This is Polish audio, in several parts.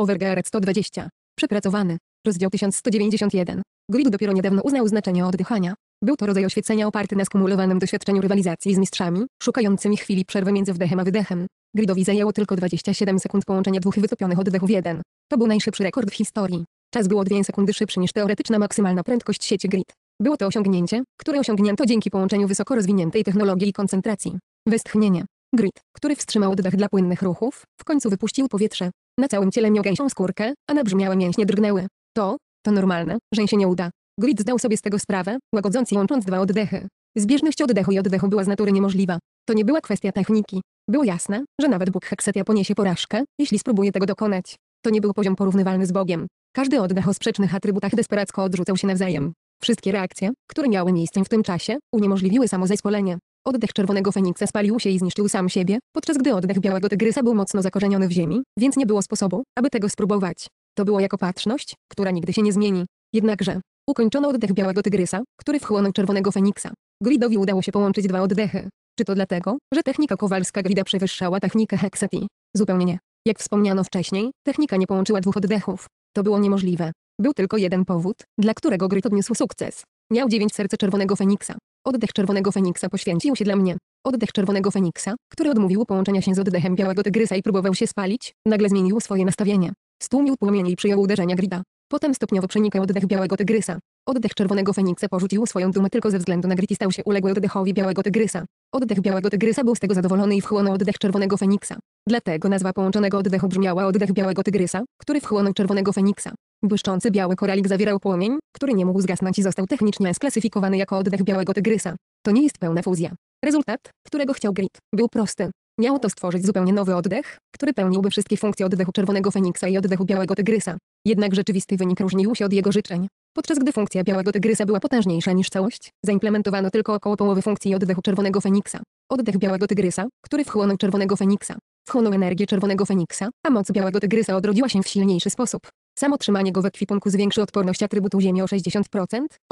Overgeared 120. Przepracowany. Rozdział 1191. Grid dopiero niedawno uznał znaczenie oddychania. Był to rodzaj oświecenia oparty na skumulowanym doświadczeniu rywalizacji z mistrzami, szukającymi chwili przerwy między wdechem a wydechem. Gridowi zajęło tylko 27 sekund połączenia dwóch wytopionych oddechów w jeden. To był najszybszy rekord w historii. Czas był o 2 sekundy szybszy niż teoretyczna maksymalna prędkość sieci grid. Było to osiągnięcie, które osiągnięto dzięki połączeniu wysoko rozwiniętej technologii i koncentracji. Westchnienie. Grid, który wstrzymał oddech dla płynnych ruchów, w końcu wypuścił powietrze. Na całym ciele miał gęsią skórkę, a nabrzmiałe mięśnie drgnęły. To, to normalne, że się nie uda. Grid zdał sobie z tego sprawę, łagodząc i łącząc dwa oddechy. Zbieżność oddechu i oddechu była z natury niemożliwa. To nie była kwestia techniki. Było jasne, że nawet Bóg Heksetia poniesie porażkę, jeśli spróbuje tego dokonać. To nie był poziom porównywalny z Bogiem. Każdy oddech o sprzecznych atrybutach desperacko odrzucał się nawzajem. Wszystkie reakcje, które miały miejsce w tym czasie, uniemożliwiły samo zespolenie. Oddech czerwonego feniksa spalił się i zniszczył sam siebie, podczas gdy oddech białego tygrysa był mocno zakorzeniony w ziemi, więc nie było sposobu, aby tego spróbować. To było jako patrzność, która nigdy się nie zmieni. Jednakże, ukończono oddech białego tygrysa, który wchłonął czerwonego feniksa. Gridowi udało się połączyć dwa oddechy. Czy to dlatego, że technika kowalska Grida przewyższała technikę Hexati? Zupełnie nie. Jak wspomniano wcześniej, technika nie połączyła dwóch oddechów. To było niemożliwe. Był tylko jeden powód, dla którego Grid odniósł sukces. Miał dziewięć serce czerwonego feniksa. Oddech czerwonego feniksa poświęcił się dla mnie. Oddech czerwonego feniksa, który odmówił połączenia się z oddechem białego tygrysa i próbował się spalić, nagle zmienił swoje nastawienie. Stłumił płomień i przyjął uderzenia grida. Potem stopniowo przenikał oddech białego tygrysa. Oddech czerwonego feniksa porzucił swoją dumę tylko ze względu na grid i stał się uległy oddechowi białego tygrysa. Oddech białego tygrysa był z tego zadowolony i wchłonął oddech czerwonego feniksa. Dlatego nazwa połączonego oddechu brzmiała oddech białego tygrysa, który wchłonął czerwonego feniksa. Błyszczący biały koralik zawierał płomień, który nie mógł zgasnąć i został technicznie sklasyfikowany jako oddech białego tygrysa. To nie jest pełna fuzja. Rezultat, którego chciał Grid, był prosty. Miało to stworzyć zupełnie nowy oddech, który pełniłby wszystkie funkcje oddechu czerwonego feniksa i oddechu białego tygrysa. Jednak rzeczywisty wynik różnił się od jego życzeń. Podczas gdy funkcja białego tygrysa była potężniejsza niż całość, zaimplementowano tylko około połowy funkcji oddechu czerwonego feniksa. Oddech białego tygrysa, który wchłonął czerwonego feniksa. Wchłonął energię czerwonego feniksa, a moc białego tygrysa odrodziła się w silniejszy sposób. Samo trzymanie go w ekwipunku zwiększy odporność atrybutu ziemi o 60%,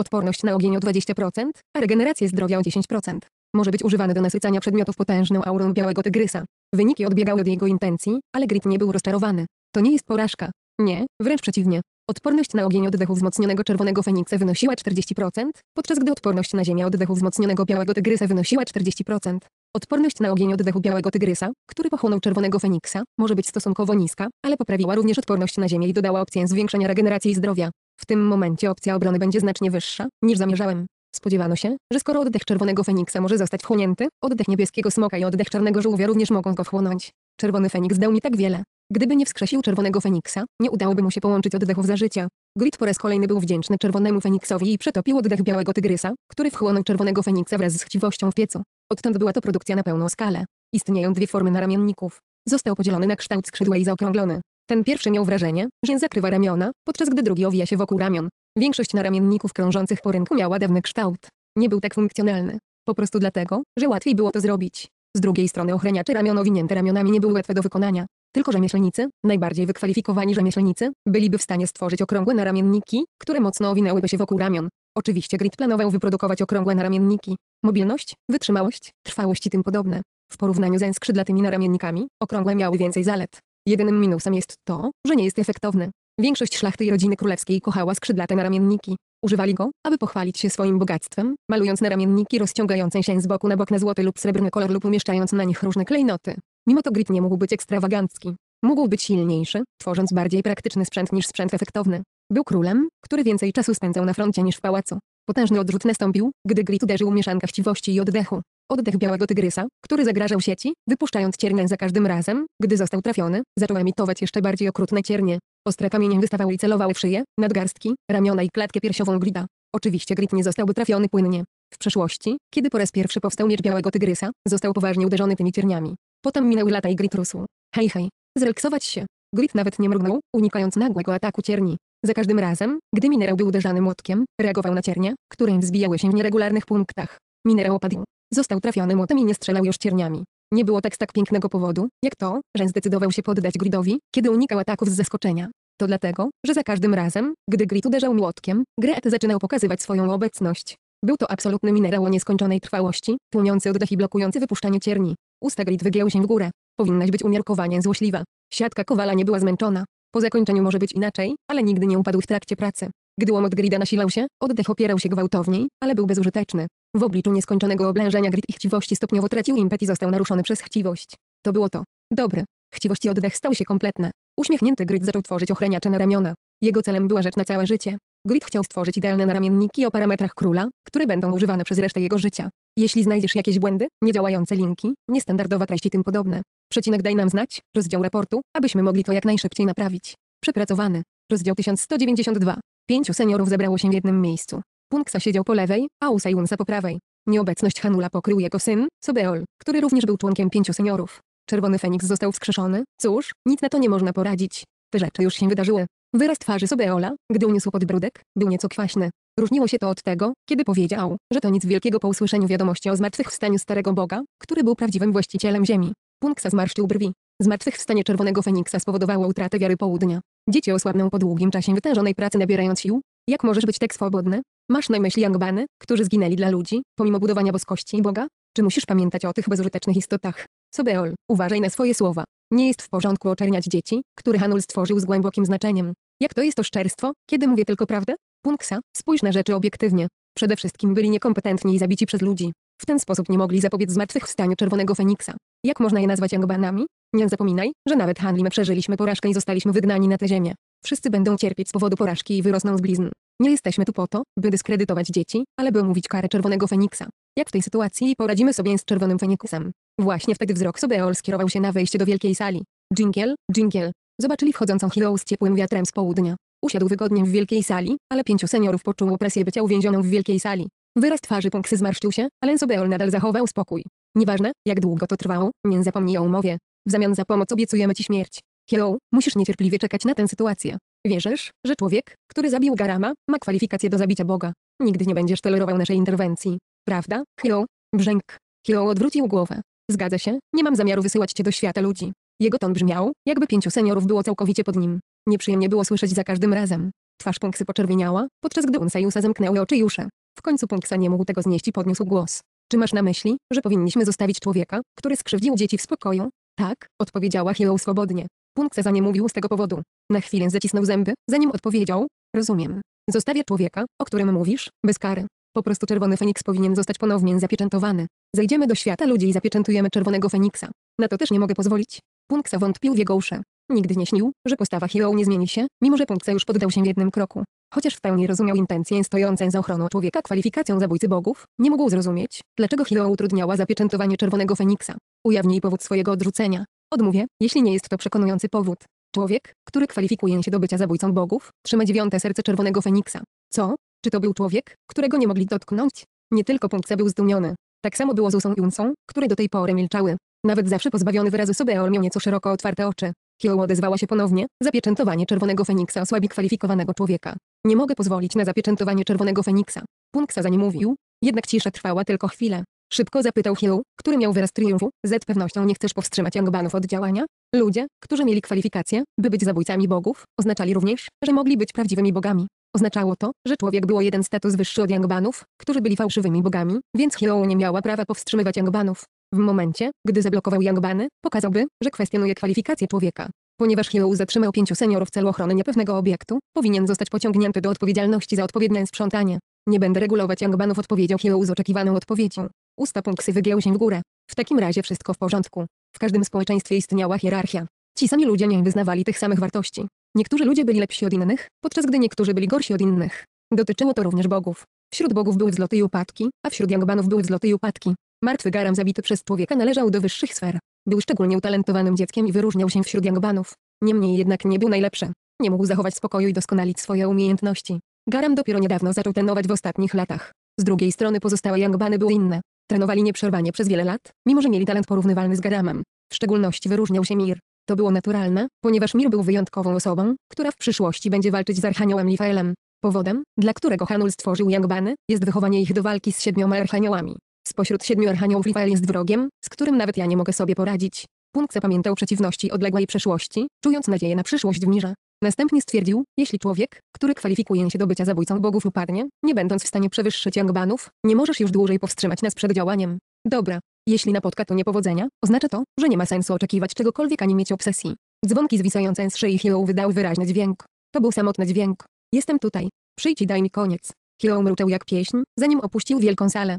odporność na ogień o 20%, a regenerację zdrowia o 10%. Może być używany do nasycania przedmiotów potężną aurą białego tygrysa. Wyniki odbiegały od jego intencji, ale Grit nie był rozczarowany. To nie jest porażka. Nie, wręcz przeciwnie. Odporność na ogień oddechu wzmocnionego czerwonego feniksa wynosiła 40%, podczas gdy odporność na ziemię oddechu wzmocnionego białego tygrysa wynosiła 40%. Odporność na ogień oddechu białego tygrysa, który pochłonął czerwonego feniksa, może być stosunkowo niska, ale poprawiła również odporność na ziemię i dodała opcję zwiększenia regeneracji i zdrowia. W tym momencie opcja obrony będzie znacznie wyższa, niż zamierzałem. Spodziewano się, że skoro oddech czerwonego feniksa może zostać wchłonięty, oddech niebieskiego smoka i oddech czarnego żółwia również mogą go wchłonąć. Czerwony feniks dał mi tak wiele, Gdyby nie wskrzesił Czerwonego Feniksa, nie udałoby mu się połączyć oddechów za życia. Grid po raz kolejny był wdzięczny Czerwonemu Feniksowi i przetopił oddech Białego Tygrysa, który wchłonął Czerwonego Feniksa wraz z chciwością w piecu. Odtąd była to produkcja na pełną skalę. Istnieją dwie formy naramienników. Został podzielony na kształt skrzydła i zaokrąglony. Ten pierwszy miał wrażenie, że zakrywa ramiona, podczas gdy drugi owija się wokół ramion. Większość naramienników krążących po rynku miała dawny kształt. Nie był tak funkcjonalny. Po prostu dlatego, że łatwiej było to zrobić. Z drugiej strony ochraniacze ramion owinięte ramionami nie były łatwe do wykonania. Tylko rzemieślnicy, najbardziej wykwalifikowani rzemieślnicy, byliby w stanie stworzyć okrągłe naramienniki, które mocno owinęłyby się wokół ramion. Oczywiście grid planował wyprodukować okrągłe naramienniki. Mobilność, wytrzymałość, trwałość i tym podobne. W porównaniu ze skrzydlatymi naramiennikami, okrągłe miały więcej zalet. Jedynym minusem jest to, że nie jest efektowny. Większość szlachty i rodziny królewskiej kochała skrzydlate naramienniki. Używali go, aby pochwalić się swoim bogactwem, malując naramienniki rozciągające się z boku na bok na złoty lub srebrny kolor lub umieszczając na nich różne klejnoty. Mimo to grid nie mógł być ekstrawagancki. Mógł być silniejszy, tworząc bardziej praktyczny sprzęt niż sprzęt efektowny. Był królem, który więcej czasu spędzał na froncie niż w pałacu. Potężny odrzut nastąpił, gdy grid uderzył mieszanka chciwości i oddechu. Oddech białego tygrysa, który zagrażał sieci, wypuszczając ciernie za każdym razem, gdy został trafiony, zaczął emitować jeszcze bardziej okrutne ciernie. Ostre kamienie wystawały i celowały w szyję, nadgarstki, ramiona i klatkę piersiową grida. Oczywiście grid nie zostałby trafiony płynnie. W przeszłości, kiedy po raz pierwszy powstał miecz białego tygrysa, został poważnie uderzony tymi cierniami. Potem minęły lata i Grit rósł. Hej hej. Zrelaksować się. Grit nawet nie mrugnął, unikając nagłego ataku cierni. Za każdym razem, gdy minerał był uderzany młotkiem, reagował na ciernie, które wzbijały się w nieregularnych punktach. Minerał opadł. Został trafiony młotem i nie strzelał już cierniami. Nie było tak z tak pięknego powodu, jak to, że zdecydował się poddać Gridowi, kiedy unikał ataków z zaskoczenia. To dlatego, że za każdym razem, gdy Grit uderzał młotkiem, Gret zaczynał pokazywać swoją obecność. Był to absolutny minerał o nieskończonej trwałości, tłumiący oddech i blokujący wypuszczanie cierni. Usta Grit wygięły się w górę. Powinnaś być umiarkowanie złośliwa. Siatka Kowala nie była zmęczona. Po zakończeniu może być inaczej, ale nigdy nie upadł w trakcie pracy. Gdy łomot Grida nasilał się, oddech opierał się gwałtowniej, ale był bezużyteczny. W obliczu nieskończonego oblężenia Grid i chciwości stopniowo tracił impet i został naruszony przez chciwość. To było to. Dobry. Chciwość i oddech stał się kompletne. Uśmiechnięty Grid zaczął tworzyć ochraniacze na ramiona. Jego celem była rzecz na całe życie. Grid chciał stworzyć idealne naramienniki o parametrach króla, które będą używane przez resztę jego życia. Jeśli znajdziesz jakieś błędy, niedziałające linki, niestandardowe treści tym podobne, przecinek daj nam znać, rozdział raportu, abyśmy mogli to jak najszybciej naprawić. Przepracowany. Rozdział 1192. Pięciu seniorów zebrało się w jednym miejscu. Punksa siedział po lewej, a Usa Junsa po prawej. Nieobecność Hanula pokrył jego syn, Sobeol, który również był członkiem pięciu seniorów. Czerwony Feniks został wskrzeszony, cóż, nic na to nie można poradzić. Te rzeczy już się wydarzyły. Wyraz twarzy Sobeola, gdy uniósł podbródek, był nieco kwaśny. Różniło się to od tego, kiedy powiedział, że to nic wielkiego po usłyszeniu wiadomości o zmartwychwstaniu starego Boga, który był prawdziwym właścicielem ziemi. Punksa zmarszczył brwi. Zmartwychwstanie Czerwonego Feniksa spowodowało utratę wiary południa. Dzieci osłabną po długim czasie wytężonej pracy nabierając sił. Jak możesz być tak swobodny? Masz na myśli Angbany, którzy zginęli dla ludzi, pomimo budowania boskości i Boga? Czy musisz pamiętać o tych bezużytecznych istotach? Sobeol, uważaj na swoje słowa. Nie jest w porządku oczerniać dzieci, które Hanul stworzył z głębokim znaczeniem. Jak to jest oszczerstwo, kiedy mówię tylko prawdę? Punksa, spójrz na rzeczy obiektywnie. Przede wszystkim byli niekompetentni i zabici przez ludzi. W ten sposób nie mogli zapobiec zmartwychwstaniu Czerwonego Feniksa. Jak można je nazwać Angbanami? Nie zapominaj, że nawet Hanlim przeżyliśmy porażkę i zostaliśmy wygnani na tę ziemię. Wszyscy będą cierpieć z powodu porażki i wyrosną z blizn. Nie jesteśmy tu po to, by dyskredytować dzieci, ale by omówić karę Czerwonego Feniksa. Jak w tej sytuacji poradzimy sobie z Czerwonym Feniksem? Właśnie wtedy wzrok Sobeol skierował się na wejście do wielkiej sali. Dżingiel, dżingiel. Zobaczyli wchodzącą Hilo z ciepłym wiatrem z południa. Usiadł wygodnie w wielkiej sali, ale pięciu seniorów poczuło presję bycia uwięzioną w wielkiej sali. Wyraz twarzy Punksy zmarszczył się, ale Zobeol nadal zachował spokój. Nieważne, jak długo to trwało, nie zapomnij o umowie. W zamian za pomoc obiecujemy ci śmierć. Hello, musisz niecierpliwie czekać na tę sytuację. Wierzysz, że człowiek, który zabił Garama, ma kwalifikacje do zabicia Boga. Nigdy nie będziesz tolerował naszej interwencji. Prawda, Hello? Brzęk. Hello odwrócił głowę. Zgadza się, nie mam zamiaru wysyłać cię do świata ludzi. Jego ton brzmiał, jakby pięciu seniorów było całkowicie pod nim. Nieprzyjemnie było słyszeć za każdym razem. Twarz Punksa poczerwieniała, podczas gdy Unseiusa zamknęły oczy Jusze. W końcu Punksa nie mógł tego znieść i podniósł głos. Czy masz na myśli, że powinniśmy zostawić człowieka, który skrzywdził dzieci w spokoju? Tak, odpowiedziała Hilo swobodnie. Punksa za nie mówił z tego powodu. Na chwilę zacisnął zęby, zanim odpowiedział. Rozumiem. Zostawię człowieka, o którym mówisz, bez kary. Po prostu czerwony feniks powinien zostać ponownie zapieczętowany. Zejdziemy do świata ludzi i zapieczętujemy czerwonego feniksa. Na to też nie mogę pozwolić. Punksa wątpił w jego uszy. Nigdy nie śnił, że postawa Hero nie zmieni się, mimo że punkt już poddał się w jednym kroku. Chociaż w pełni rozumiał intencje stojące za ochroną człowieka kwalifikacją zabójcy bogów, nie mógł zrozumieć, dlaczego Hero utrudniała zapieczętowanie Czerwonego Feniksa. Ujawnij powód swojego odrzucenia. Odmówię, jeśli nie jest to przekonujący powód. Człowiek, który kwalifikuje się do bycia zabójcą bogów, trzyma dziewiąte serce Czerwonego Feniksa. Co? Czy to był człowiek, którego nie mogli dotknąć? Nie tylko punkt był zdumiony. Tak samo było z Usą i Unsą, które do tej pory milczały. Nawet zawsze pozbawiony wyrazu sobie miał nieco szeroko otwarte oczy. Kyo odezwała się ponownie, zapieczętowanie Czerwonego Feniksa osłabi kwalifikowanego człowieka. Nie mogę pozwolić na zapieczętowanie Czerwonego Feniksa. Punksa za nim mówił, jednak cisza trwała tylko chwilę. Szybko zapytał Hill, który miał wyraz triumfu, z pewnością nie chcesz powstrzymać Yangbanów od działania? Ludzie, którzy mieli kwalifikacje, by być zabójcami bogów, oznaczali również, że mogli być prawdziwymi bogami. Oznaczało to, że człowiek było jeden status wyższy od Yangbanów, którzy byli fałszywymi bogami, więc Hyo nie miała prawa powstrzymywać Yangbanów. W momencie, gdy zablokował Yangbany, pokazałby, że kwestionuje kwalifikacje człowieka. Ponieważ Hillou zatrzymał pięciu seniorów w celu ochrony niepewnego obiektu, powinien zostać pociągnięty do odpowiedzialności za odpowiednie sprzątanie. Nie będę regulować Yangbanów odpowiedział Hillou z oczekiwaną odpowiedzią. Usta Punksy wygięły się w górę. W takim razie wszystko w porządku. W każdym społeczeństwie istniała hierarchia. Ci sami ludzie nie wyznawali tych samych wartości. Niektórzy ludzie byli lepsi od innych, podczas gdy niektórzy byli gorsi od innych. Dotyczyło to również bogów. Wśród bogów były wzloty i upadki, a wśród Yangbanów były wzloty i upadki. Martwy Garam zabity przez człowieka należał do wyższych sfer. Był szczególnie utalentowanym dzieckiem i wyróżniał się wśród Jangbanów. Niemniej jednak nie był najlepszy. Nie mógł zachować spokoju i doskonalić swoje umiejętności. Garam dopiero niedawno zaczął trenować w ostatnich latach. Z drugiej strony pozostałe Jangbany były inne. Trenowali nieprzerwanie przez wiele lat, mimo że mieli talent porównywalny z Garamem. W szczególności wyróżniał się Mir. To było naturalne, ponieważ Mir był wyjątkową osobą, która w przyszłości będzie walczyć z Archaniołem Lifaelem. Powodem, dla którego Hanul stworzył Jangbany, jest wychowanie ich do walki z siedmioma Archaniołami. Spośród siedmiu archaniołów Lifael jest wrogiem, z którym nawet ja nie mogę sobie poradzić. Punkt zapamiętał przeciwności odległej przeszłości, czując nadzieję na przyszłość w Mirza. Następnie stwierdził, jeśli człowiek, który kwalifikuje się do bycia zabójcą bogów upadnie, nie będąc w stanie przewyższyć Jangbanów, nie możesz już dłużej powstrzymać nas przed działaniem. Dobra, jeśli napotka to niepowodzenia, oznacza to, że nie ma sensu oczekiwać czegokolwiek ani mieć obsesji. Dzwonki zwisające z szyi Hilo wydały wyraźny dźwięk. To był samotny dźwięk. Jestem tutaj. Przyjdź i daj mi koniec. Hilo mruczał jak pieśń, zanim opuścił wielką salę.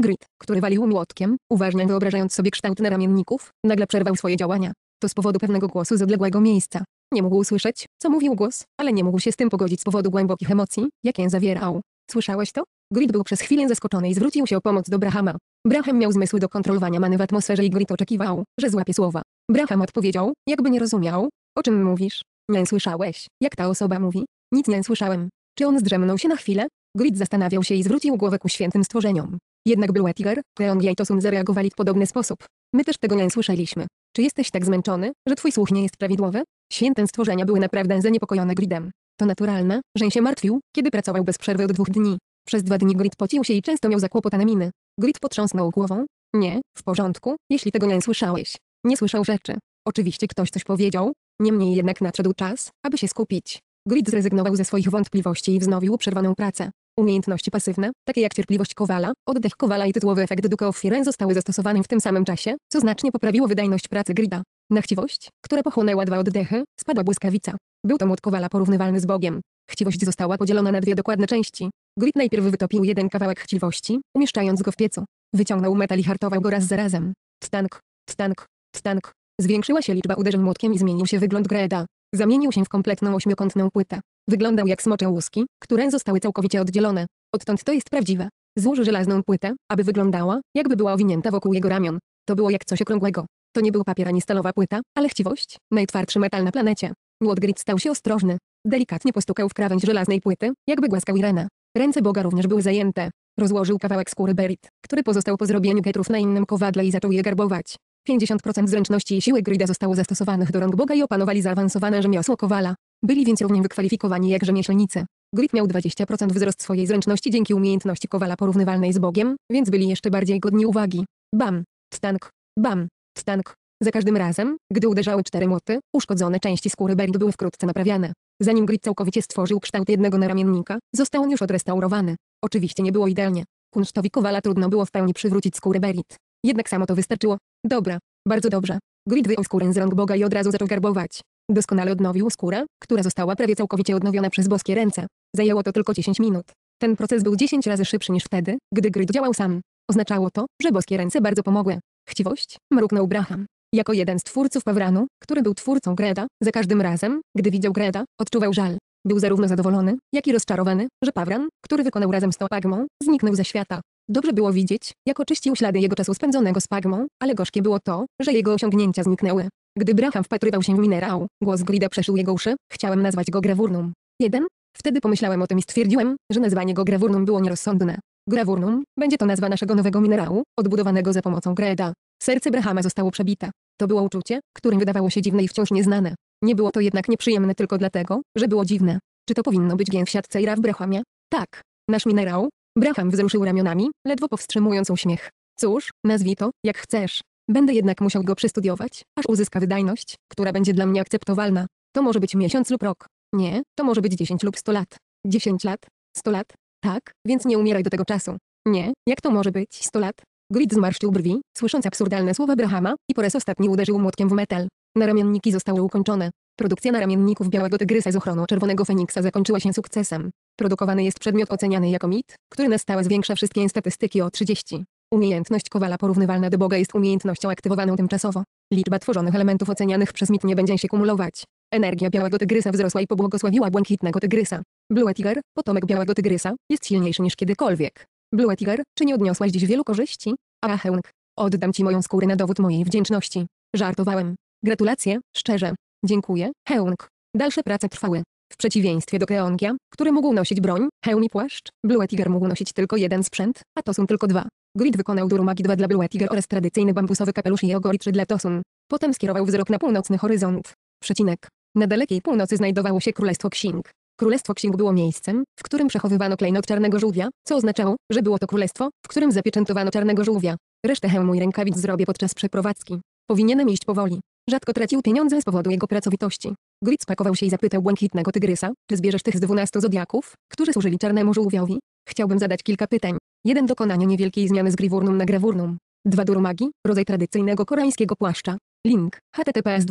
Grit, który walił młotkiem, uważnie wyobrażając sobie kształt ramienników, nagle przerwał swoje działania. To z powodu pewnego głosu z odległego miejsca. Nie mógł usłyszeć, co mówił głos, ale nie mógł się z tym pogodzić z powodu głębokich emocji, jakie zawierał. Słyszałeś to? Grit był przez chwilę zaskoczony i zwrócił się o pomoc do Brahama. Braham miał zmysły do kontrolowania many w atmosferze i Grit oczekiwał, że złapie słowa. Braham odpowiedział, jakby nie rozumiał. O czym mówisz? Nie słyszałeś, jak ta osoba mówi? Nic nie słyszałem. Czy on zdrzemnął się na chwilę? Grit zastanawiał się i zwrócił głowę ku świętym stworzeniom. Jednak był Etiger, Leon i Tosun zareagowali w podobny sposób. My też tego nie słyszeliśmy. Czy jesteś tak zmęczony, że twój słuch nie jest prawidłowy? Święte stworzenia były naprawdę zaniepokojone gridem. To naturalne, że się martwił, kiedy pracował bez przerwy od dwóch dni. Przez dwa dni grid pocił się i często miał zakłopotane miny. Grid potrząsnął głową. Nie, w porządku, jeśli tego nie słyszałeś. Nie słyszał rzeczy. Oczywiście ktoś coś powiedział, niemniej jednak nadszedł czas, aby się skupić. Grid zrezygnował ze swoich wątpliwości i wznowił przerwaną pracę. Umiejętności pasywne, takie jak cierpliwość Kowala, oddech Kowala i tytułowy efekt Duke of Firen zostały zastosowane w tym samym czasie, co znacznie poprawiło wydajność pracy grida. Na chciwość, która pochłonęła dwa oddechy, spadła błyskawica. Był to młot Kowala porównywalny z Bogiem. Chciwość została podzielona na dwie dokładne części. Grid najpierw wytopił jeden kawałek chciwości, umieszczając go w piecu. Wyciągnął metal i hartował go raz za razem. Tstank, tstank, tstank. Zwiększyła się liczba uderzeń młotkiem i zmienił się wygląd Greda. Zamienił się w kompletną ośmiokątną płytę. Wyglądał jak smocze łuski, które zostały całkowicie oddzielone. Odtąd to jest prawdziwe. Złożył żelazną płytę, aby wyglądała, jakby była owinięta wokół jego ramion. To było jak coś okrągłego. To nie był papier ani stalowa płyta, ale chciwość, najtwardszy metal na planecie. Łodgrid stał się ostrożny. Delikatnie postukał w krawędź żelaznej płyty, jakby głaskał Irena. Ręce Boga również były zajęte. Rozłożył kawałek skóry Berit, który pozostał po zrobieniu ketrów na innym kowadle i zaczął je garbować. 50% zręczności i siły Grida zostało zastosowanych do rąk Boga i opanowali zaawansowane rzemiosło kowala. Byli więc równie wykwalifikowani jak rzemieślnicy. Grid miał 20% wzrost swojej zręczności dzięki umiejętności Kowala porównywalnej z Bogiem, więc byli jeszcze bardziej godni uwagi. Bam! Stank! Bam! Stank! Za każdym razem, gdy uderzały cztery młoty, uszkodzone części skóry Berid były wkrótce naprawiane. Zanim Grit całkowicie stworzył kształt jednego naramiennika, został on już odrestaurowany. Oczywiście nie było idealnie. Kunsztowi Kowala trudno było w pełni przywrócić skórę Berit. Jednak samo to wystarczyło. Dobra, bardzo dobrze. Grid wyjął skórę z rąk Boga i od razu zaczął garbować. Doskonale odnowił skórę, która została prawie całkowicie odnowiona przez boskie ręce. Zajęło to tylko 10 minut. Ten proces był 10 razy szybszy niż wtedy, gdy Grid działał sam. Oznaczało to, że boskie ręce bardzo pomogły. Chciwość, mruknął Braham. Jako jeden z twórców Pawranu, który był twórcą Greda, za każdym razem, gdy widział Greda, odczuwał żal. Był zarówno zadowolony, jak i rozczarowany, że Pawran, który wykonał razem z Topagmą, zniknął ze świata. Dobrze było widzieć, jak oczyścił ślady jego czasu spędzonego z Pagmą, ale gorzkie było to, że jego osiągnięcia zniknęły. Gdy Braham wpatrywał się w minerał, głos Grida przeszył jego uszy, chciałem nazwać go grawurnum. Jeden? Wtedy pomyślałem o tym i stwierdziłem, że nazwanie go grawurnum było nierozsądne. Grawurnum będzie to nazwa naszego nowego minerału, odbudowanego za pomocą Greda. Serce Brahama zostało przebite. To było uczucie, którym wydawało się dziwne i wciąż nieznane. Nie było to jednak nieprzyjemne tylko dlatego, że było dziwne. Czy to powinno być gen w siatce w Brahamie? Tak. Nasz minerał? Braham wzruszył ramionami, ledwo powstrzymując uśmiech. Cóż, nazwij to, jak chcesz. Będę jednak musiał go przestudiować, aż uzyska wydajność, która będzie dla mnie akceptowalna. To może być miesiąc lub rok. Nie, to może być 10 lub 100 lat. 10 lat? 100 lat? Tak, więc nie umieraj do tego czasu. Nie, jak to może być 100 lat? Grid zmarszczył brwi, słysząc absurdalne słowa Brahama i po raz ostatni uderzył młotkiem w metal. Naramienniki zostały ukończone. Produkcja naramienników Białego Tygrysa z ochroną Czerwonego Feniksa zakończyła się sukcesem. Produkowany jest przedmiot oceniany jako mit, który na stałe zwiększa wszystkie statystyki o 30. Umiejętność Kowala porównywalna do Boga jest umiejętnością aktywowaną tymczasowo. Liczba tworzonych elementów ocenianych przez mit nie będzie się kumulować. Energia białego tygrysa wzrosła i pobłogosławiła błękitnego tygrysa. Blue Tiger, potomek białego tygrysa, jest silniejszy niż kiedykolwiek. Blue Tiger, czy nie odniosłaś dziś wielu korzyści? Ahełng. Oddam ci moją skórę na dowód mojej wdzięczności. Żartowałem. Gratulacje, szczerze. Dziękuję, Heung. Dalsze prace trwały. W przeciwieństwie do Kreongia, który mógł nosić broń, hełm i płaszcz, Blue Tiger mógł nosić tylko jeden sprzęt, a to są tylko dwa. Grid wykonał Durumagi magii 2 dla Blue Tiger oraz tradycyjny bambusowy kapelusz i ogori 3 dla Tosun. Potem skierował wzrok na północny horyzont. Przecinek. Na dalekiej północy znajdowało się Królestwo Księg. Królestwo Księg było miejscem, w którym przechowywano klejnot czarnego żółwia, co oznaczało, że było to królestwo, w którym zapieczętowano czarnego żółwia. Resztę hełmu i rękawic zrobię podczas przeprowadzki. Powinienem iść powoli. Rzadko tracił pieniądze z powodu jego pracowitości. Grid spakował się i zapytał błękitnego tygrysa, czy zbierzesz tych z dwunastu zodiaków, którzy służyli czarnemu żółwiowi? Chciałbym zadać kilka pytań. 1. Dokonanie niewielkiej zmiany z griwurnum na grawurnum. 2. Durumagi, rodzaj tradycyjnego koreańskiego płaszcza. Link https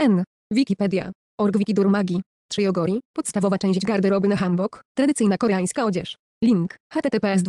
n Wikipedia. Org Wiki Durumagi. 3. Yogori, podstawowa część garderoby na hanbok, tradycyjna koreańska odzież. Link https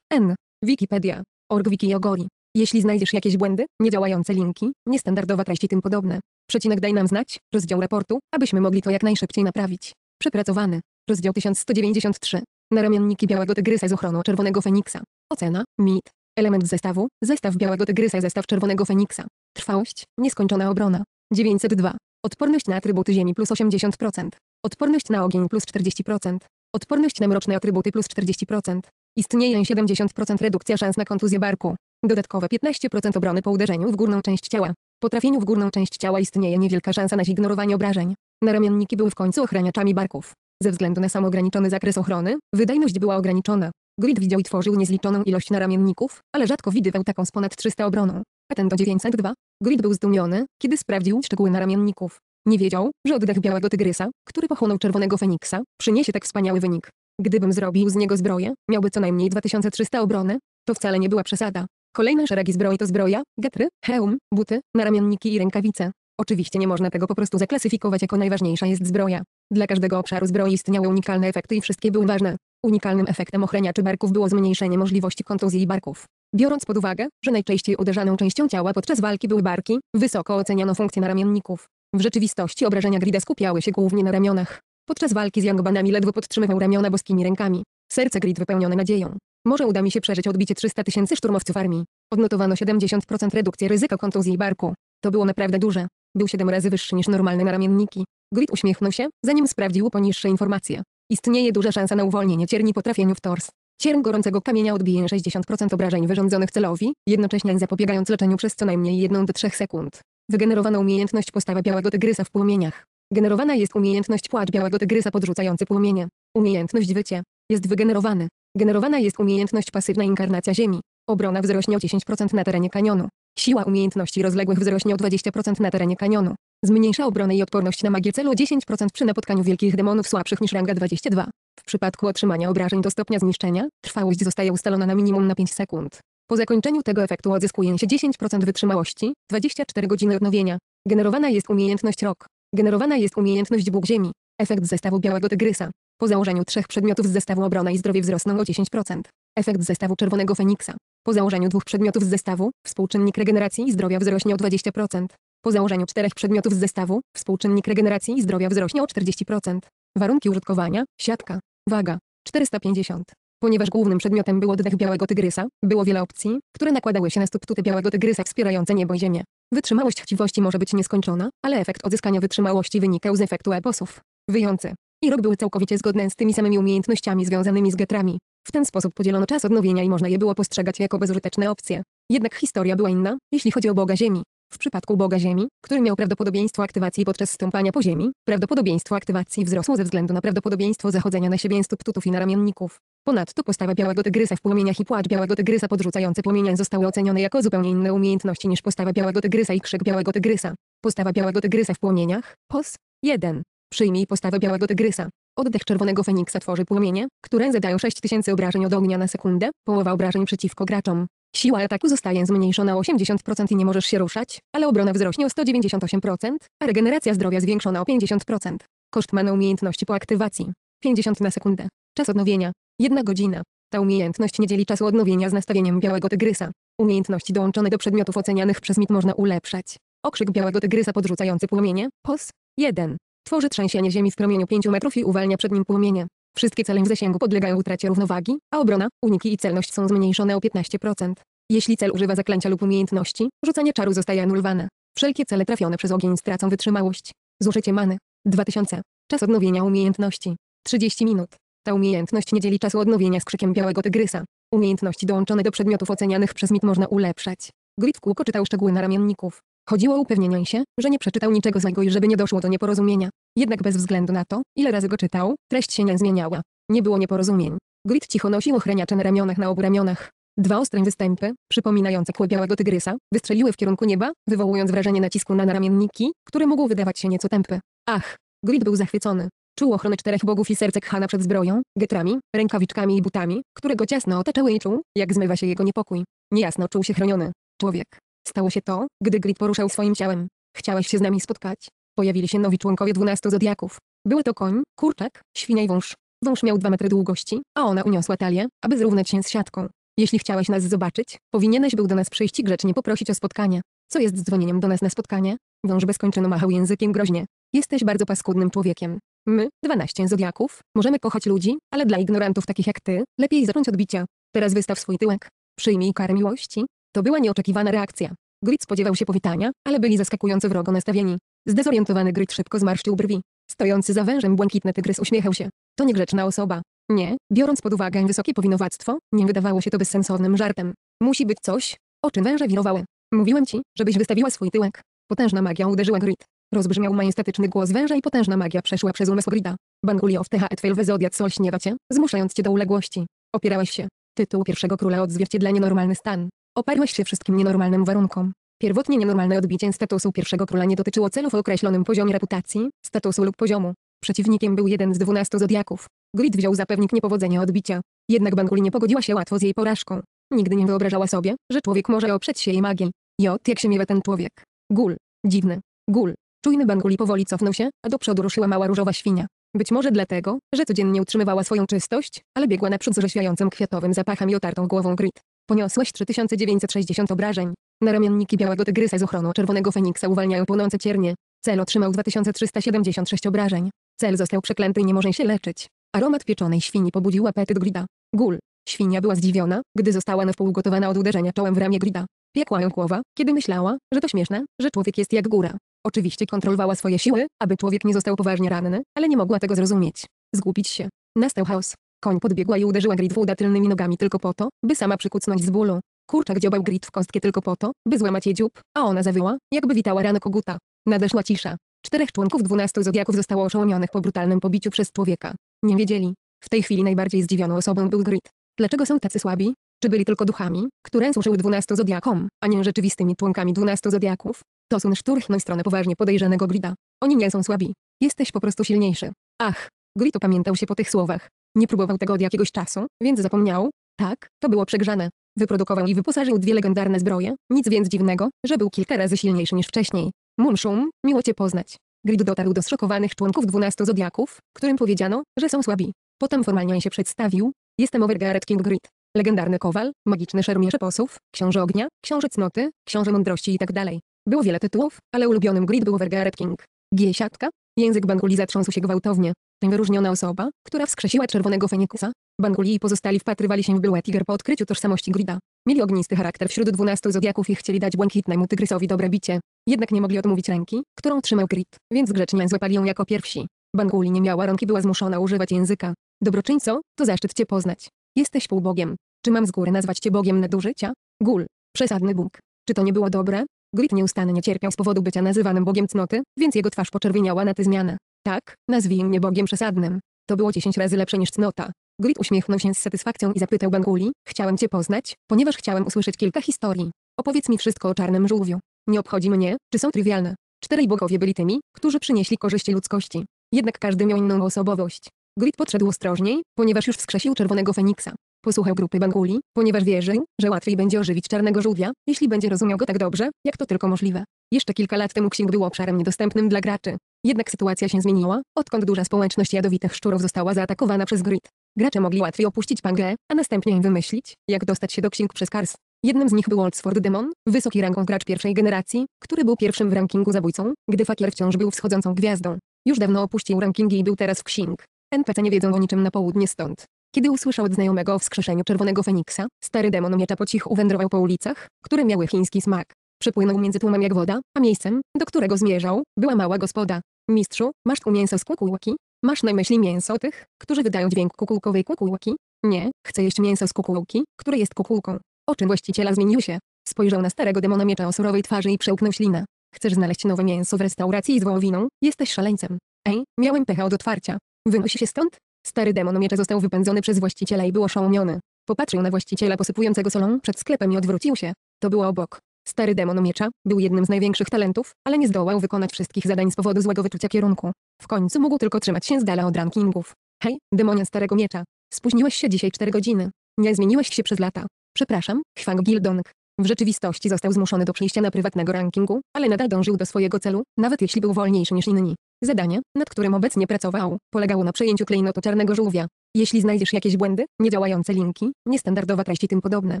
n Wikipedia. Org Wiki Yogori. Jeśli znajdziesz jakieś błędy, niedziałające linki, niestandardowa treść i tym podobne, przecinek daj nam znać, rozdział raportu, abyśmy mogli to jak najszybciej naprawić. Przepracowany. Rozdział 1193. Naramienniki białego tygrysa z ochroną czerwonego feniksa. Ocena, mit. Element zestawu, zestaw białego tygrysa zestaw czerwonego feniksa. Trwałość, nieskończona obrona. 902. Odporność na atrybuty ziemi plus 80%. Odporność na ogień plus 40%. Odporność na mroczne atrybuty plus 40%. Istnieje 70% redukcja szans na kontuzję barku. Dodatkowe 15% obrony po uderzeniu w górną część ciała. Po trafieniu w górną część ciała istnieje niewielka szansa na zignorowanie obrażeń. Naramienniki były w końcu ochraniaczami barków. Ze względu na sam ograniczony zakres ochrony, wydajność była ograniczona. Grid widział i tworzył niezliczoną ilość naramienników, ale rzadko widywał taką z ponad 300 obroną. A ten do 902. Grid był zdumiony, kiedy sprawdził szczegóły naramienników. Nie wiedział, że oddech białego tygrysa, który pochłonął czerwonego feniksa, przyniesie tak wspaniały wynik. Gdybym zrobił z niego zbroję, miałby co najmniej 2300 obrony. To wcale nie była przesada. Kolejne szeregi zbroi to zbroja, getry, hełm, buty, naramienniki i rękawice. Oczywiście nie można tego po prostu zaklasyfikować jako najważniejsza jest zbroja. Dla każdego obszaru zbroi istniały unikalne efekty i wszystkie były ważne. Unikalnym efektem ochraniaczy barków było zmniejszenie możliwości kontuzji barków. Biorąc pod uwagę, że najczęściej uderzaną częścią ciała podczas walki były barki, wysoko oceniano funkcję ramionników. W rzeczywistości obrażenia grida skupiały się głównie na ramionach. Podczas walki z Jangobanami ledwo podtrzymywał ramiona boskimi rękami. Serce Grid wypełnione nadzieją. Może uda mi się przeżyć odbicie 300 tysięcy szturmowców armii. Odnotowano 70% redukcji ryzyka kontuzji barku. To było naprawdę duże. Był siedem razy wyższy niż normalne naramienniki. Grid uśmiechnął się, zanim sprawdził poniższe informacje. Istnieje duża szansa na uwolnienie cierni po trafieniu w tors. Cierń gorącego kamienia odbije 60% obrażeń wyrządzonych celowi, jednocześnie zapobiegając leczeniu przez co najmniej 1 do 3 sekund. Wygenerowana umiejętność postawa białego tygrysa w płomieniach. Generowana jest umiejętność płacz białego tygrysa podrzucający płomienie. Umiejętność wycie. Jest wygenerowany. Generowana jest umiejętność pasywna inkarnacja ziemi. Obrona wzrośnie o 10% na terenie kanionu. Siła umiejętności rozległych wzrośnie o 20% na terenie kanionu. Zmniejsza obronę i odporność na magię celu 10% przy napotkaniu wielkich demonów słabszych niż ranga 22. W przypadku otrzymania obrażeń do stopnia zniszczenia, trwałość zostaje ustalona na minimum na 5 sekund. Po zakończeniu tego efektu odzyskuje się 10% wytrzymałości, 24 godziny odnowienia. Generowana jest umiejętność rok. Generowana jest umiejętność Bóg Ziemi. Efekt zestawu Białego Tygrysa. Po założeniu trzech przedmiotów z zestawu obrona i zdrowie wzrosną o 10%. Efekt zestawu czerwonego feniksa. Po założeniu dwóch przedmiotów z zestawu, współczynnik regeneracji i zdrowia wzrośnie o 20%. Po założeniu czterech przedmiotów z zestawu, współczynnik regeneracji i zdrowia wzrośnie o 40%. Warunki użytkowania, siatka. Waga 450. Ponieważ głównym przedmiotem był oddech białego tygrysa, było wiele opcji, które nakładały się na subtuty białego tygrysa wspierające niebo i ziemię. Wytrzymałość chciwości może być nieskończona, ale efekt odzyskania wytrzymałości wynikał z efektu eposów. Wyjący i rok były całkowicie zgodne z tymi samymi umiejętnościami związanymi z getrami. W ten sposób podzielono czas odnowienia i można je było postrzegać jako bezużyteczne opcje. Jednak historia była inna, jeśli chodzi o Boga Ziemi. W przypadku Boga Ziemi, który miał prawdopodobieństwo aktywacji podczas stąpania po Ziemi, prawdopodobieństwo aktywacji wzrosło ze względu na prawdopodobieństwo zachodzenia na siebie instytutów i naramienników. Ponadto postawa białego tygrysa w płomieniach i płacz białego tygrysa podrzucający płomienie zostały ocenione jako zupełnie inne umiejętności niż postawa białego tygrysa i krzyk białego tygrysa. Postawa białego tygrysa w płomieniach, pos. 1. Przyjmij postawę białego tygrysa. Oddech czerwonego feniksa tworzy płomienie, które zadają 6000 obrażeń od ognia na sekundę, połowa obrażeń przeciwko graczom. Siła ataku zostaje zmniejszona o 80% i nie możesz się ruszać, ale obrona wzrośnie o 198%, a regeneracja zdrowia zwiększona o 50%. Koszt mana umiejętności po aktywacji. 50 na sekundę. Czas odnowienia. 1 godzina. Ta umiejętność nie dzieli czasu odnowienia z nastawieniem białego tygrysa. Umiejętności dołączone do przedmiotów ocenianych przez mit można ulepszać. Okrzyk białego tygrysa podrzucający płomienie. POS. 1. Tworzy trzęsienie ziemi w promieniu 5 metrów i uwalnia przed nim płomienie. Wszystkie cele w zasięgu podlegają utracie równowagi, a obrona, uniki i celność są zmniejszone o 15%. Jeśli cel używa zaklęcia lub umiejętności, rzucanie czaru zostaje anulowane. Wszelkie cele trafione przez ogień stracą wytrzymałość. Zużycie many. 2000. Czas odnowienia umiejętności. 30 minut. Ta umiejętność nie dzieli czasu odnowienia z krzykiem białego tygrysa. Umiejętności dołączone do przedmiotów ocenianych przez MIT można ulepszać. Grid w kółko czytał szczegóły na ramienników. Chodziło o upewnienie się, że nie przeczytał niczego złego i żeby nie doszło do nieporozumienia. Jednak bez względu na to, ile razy go czytał, treść się nie zmieniała. Nie było nieporozumień. Grit cicho nosił ochraniacze na ramionach na obu ramionach. Dwa ostre występy, przypominające kły białego tygrysa, wystrzeliły w kierunku nieba, wywołując wrażenie nacisku na naramienniki, które mogło wydawać się nieco tępy. Ach! Grit był zachwycony. Czuł ochronę czterech bogów i serce Khana przed zbroją, getrami, rękawiczkami i butami, które go ciasno otaczały i czuł, jak zmywa się jego niepokój. Niejasno czuł się chroniony. Człowiek. Stało się to, gdy Grit poruszał swoim ciałem. Chciałeś się z nami spotkać? Pojawili się nowi członkowie dwunastu zodiaków. Były to koń, kurczak, świnia i wąż. Wąż miał dwa metry długości, a ona uniosła talię, aby zrównać się z siatką. Jeśli chciałeś nas zobaczyć, powinieneś był do nas przyjść i grzecznie poprosić o spotkanie. Co jest dzwonieniem do nas na spotkanie? Wąż bezkończono machał językiem groźnie. Jesteś bardzo paskudnym człowiekiem. My, dwanaście zodiaków, możemy kochać ludzi, ale dla ignorantów takich jak ty, lepiej zacząć od bicia. Teraz wystaw swój tyłek. Przyjmij karę miłości. To była nieoczekiwana reakcja. Grid spodziewał się powitania, ale byli zaskakująco wrogo nastawieni. Zdezorientowany Gryt szybko zmarszczył brwi. Stojący za wężem błękitny tygrys uśmiechał się. To niegrzeczna osoba. Nie, biorąc pod uwagę wysokie powinowactwo, nie wydawało się to bezsensownym żartem. Musi być coś. Oczy węże wirowały. Mówiłem ci, żebyś wystawiła swój tyłek. Potężna magia uderzyła Gryt. Rozbrzmiał majestatyczny głos węża i potężna magia przeszła przez umysł Grida. Bangulio w THETWEL wyzodiat sol śniewacie, zmuszając cię do uległości. Opierałaś się. Tytuł pierwszego króla odzwierciedla nienormalny stan. Oparłaś się wszystkim nienormalnym warunkom. Pierwotnie nienormalne odbicie statusu pierwszego króla nie dotyczyło celów o określonym poziomie reputacji, statusu lub poziomu. Przeciwnikiem był jeden z dwunastu zodiaków. Grid wziął za pewnik niepowodzenia odbicia. Jednak Banguli nie pogodziła się łatwo z jej porażką. Nigdy nie wyobrażała sobie, że człowiek może oprzeć się jej magii. Jot jak się miewa ten człowiek. Gul. Dziwny. Gul. Czujny Banguli powoli cofnął się, a do przodu ruszyła mała różowa świnia. Być może dlatego, że codziennie utrzymywała swoją czystość, ale biegła naprzód z rzeświającym kwiatowym zapachem i otartą głową Grid. Poniosłaś 3960 obrażeń. Na ramionniki białego tygrysa z ochroną czerwonego feniksa uwalniają płonące ciernie. Cel otrzymał 2376 obrażeń. Cel został przeklęty i nie może się leczyć. Aromat pieczonej świni pobudził apetyt Grida. Gul. Świnia była zdziwiona, gdy została na wpół gotowana od uderzenia czołem w ramię Grida. Piekła ją głowa, kiedy myślała, że to śmieszne, że człowiek jest jak góra. Oczywiście kontrolowała swoje siły, aby człowiek nie został poważnie ranny, ale nie mogła tego zrozumieć. Zgubić się. Nastał chaos. Koń podbiegła i uderzyła Gridwooda tylnymi nogami tylko po to, by sama przykucnąć z bólu. Kurczak dziobał grit w kostkę tylko po to, by złamać jej dziób, a ona zawyła, jakby witała rano koguta. Nadeszła cisza. Czterech członków dwunastu zodiaków zostało oszołomionych po brutalnym pobiciu przez człowieka. Nie wiedzieli. W tej chwili najbardziej zdziwioną osobą był Grit. Dlaczego są tacy słabi? Czy byli tylko duchami, które służyły dwunastu zodiakom, a nie rzeczywistymi członkami dwunastu zodiaków? Tosun szturchnął stronę poważnie podejrzanego Grida. Oni nie są słabi. Jesteś po prostu silniejszy. Ach. Grit opamiętał się po tych słowach. Nie próbował tego od jakiegoś czasu, więc zapomniał. Tak, to było przegrzane. Wyprodukował i wyposażył dwie legendarne zbroje, nic więc dziwnego, że był kilka razy silniejszy niż wcześniej. Munszum, miło cię poznać. Grid dotarł do zszokowanych członków 12 zodiaków, którym powiedziano, że są słabi. Potem formalnie się przedstawił. Jestem Overgaret King Grid. Legendarny kowal, magiczny szermierze posów, książę ognia, książę cnoty, książę mądrości i tak dalej. Było wiele tytułów, ale ulubionym Grid był Overgaret King. G siatka. Język Banguli zatrząsł się gwałtownie. Wyróżniona osoba, która wskrzesiła czerwonego Fenikusa. Banguli i pozostali wpatrywali się w byłe tiger po odkryciu tożsamości Grida. Mieli ognisty charakter wśród dwunastu zodiaków i chcieli dać błękitnemu tygrysowi dobre bicie. Jednak nie mogli odmówić ręki, którą trzymał Grid, więc grzecznie złapali ją jako pierwsi. Banguli nie miała rąk i była zmuszona używać języka. Dobroczyńco, to zaszczyt cię poznać. Jesteś półbogiem. Czy mam z góry nazwać cię bogiem nadużycia? Gul. Przesadny bóg. Czy to nie było dobre? Grid nieustannie cierpiał z powodu bycia nazywanym bogiem cnoty, więc jego twarz poczerwieniała na tę zmianę. Tak, nazwij mnie Bogiem przesadnym. To było dziesięć razy lepsze niż cnota. Grid uśmiechnął się z satysfakcją i zapytał Banguli, chciałem cię poznać, ponieważ chciałem usłyszeć kilka historii. Opowiedz mi wszystko o czarnym żółwiu. Nie obchodzi mnie, czy są trywialne. Czterej bogowie byli tymi, którzy przynieśli korzyści ludzkości. Jednak każdy miał inną osobowość. Grid podszedł ostrożniej, ponieważ już wskrzesił czerwonego feniksa. Posłuchał grupy Banguli, ponieważ wierzył, że łatwiej będzie ożywić czarnego żółwia, jeśli będzie rozumiał go tak dobrze, jak to tylko możliwe. Jeszcze kilka lat temu księg był obszarem niedostępnym dla graczy. Jednak sytuacja się zmieniła, odkąd duża społeczność jadowitych szczurów została zaatakowana przez grid. Gracze mogli łatwiej opuścić Pangę, a następnie wymyślić, jak dostać się do księg przez Kars. Jednym z nich był Oxford Demon, wysoki rangą gracz pierwszej generacji, który był pierwszym w rankingu zabójcą, gdy Fakir wciąż był wschodzącą gwiazdą. Już dawno opuścił rankingi i był teraz w księg. NPC nie wiedzą o niczym na południe stąd. Kiedy usłyszał od znajomego o wskrzeszeniu Czerwonego Feniksa, stary demon miecza po cichu wędrował po ulicach, które miały chiński smak. Przepłynął między tłumem jak woda, a miejscem, do którego zmierzał, była mała gospoda. Mistrzu, masz tu mięso z kukułki? Masz na myśli mięso tych, którzy wydają dźwięk kukułkowej kukułki? Nie, chcę jeść mięso z kukułki, które jest kukułką. Oczy właściciela zmieniły się. Spojrzał na starego demona miecza o surowej twarzy i przełknął ślinę. Chcesz znaleźć nowe mięso w restauracji z wołowiną? Jesteś szaleńcem. Ej, miałem pecha od otwarcia. Wynosi się stąd? Stary demon miecza został wypędzony przez właściciela i był oszołomiony. Popatrzył na właściciela posypującego solą przed sklepem i odwrócił się. To było obok. Stary demon miecza był jednym z największych talentów, ale nie zdołał wykonać wszystkich zadań z powodu złego wyczucia kierunku. W końcu mógł tylko trzymać się z dala od rankingów. Hej, demonia starego miecza. Spóźniłeś się dzisiaj 4 godziny. Nie zmieniłeś się przez lata. Przepraszam, Chwang Gildong. W rzeczywistości został zmuszony do przejścia na prywatnego rankingu, ale nadal dążył do swojego celu, nawet jeśli był wolniejszy niż inni. Zadanie, nad którym obecnie pracował, polegało na przejęciu klejnotu czarnego żółwia. Jeśli znajdziesz jakieś błędy, niedziałające linki, niestandardowa treść i tym podobne,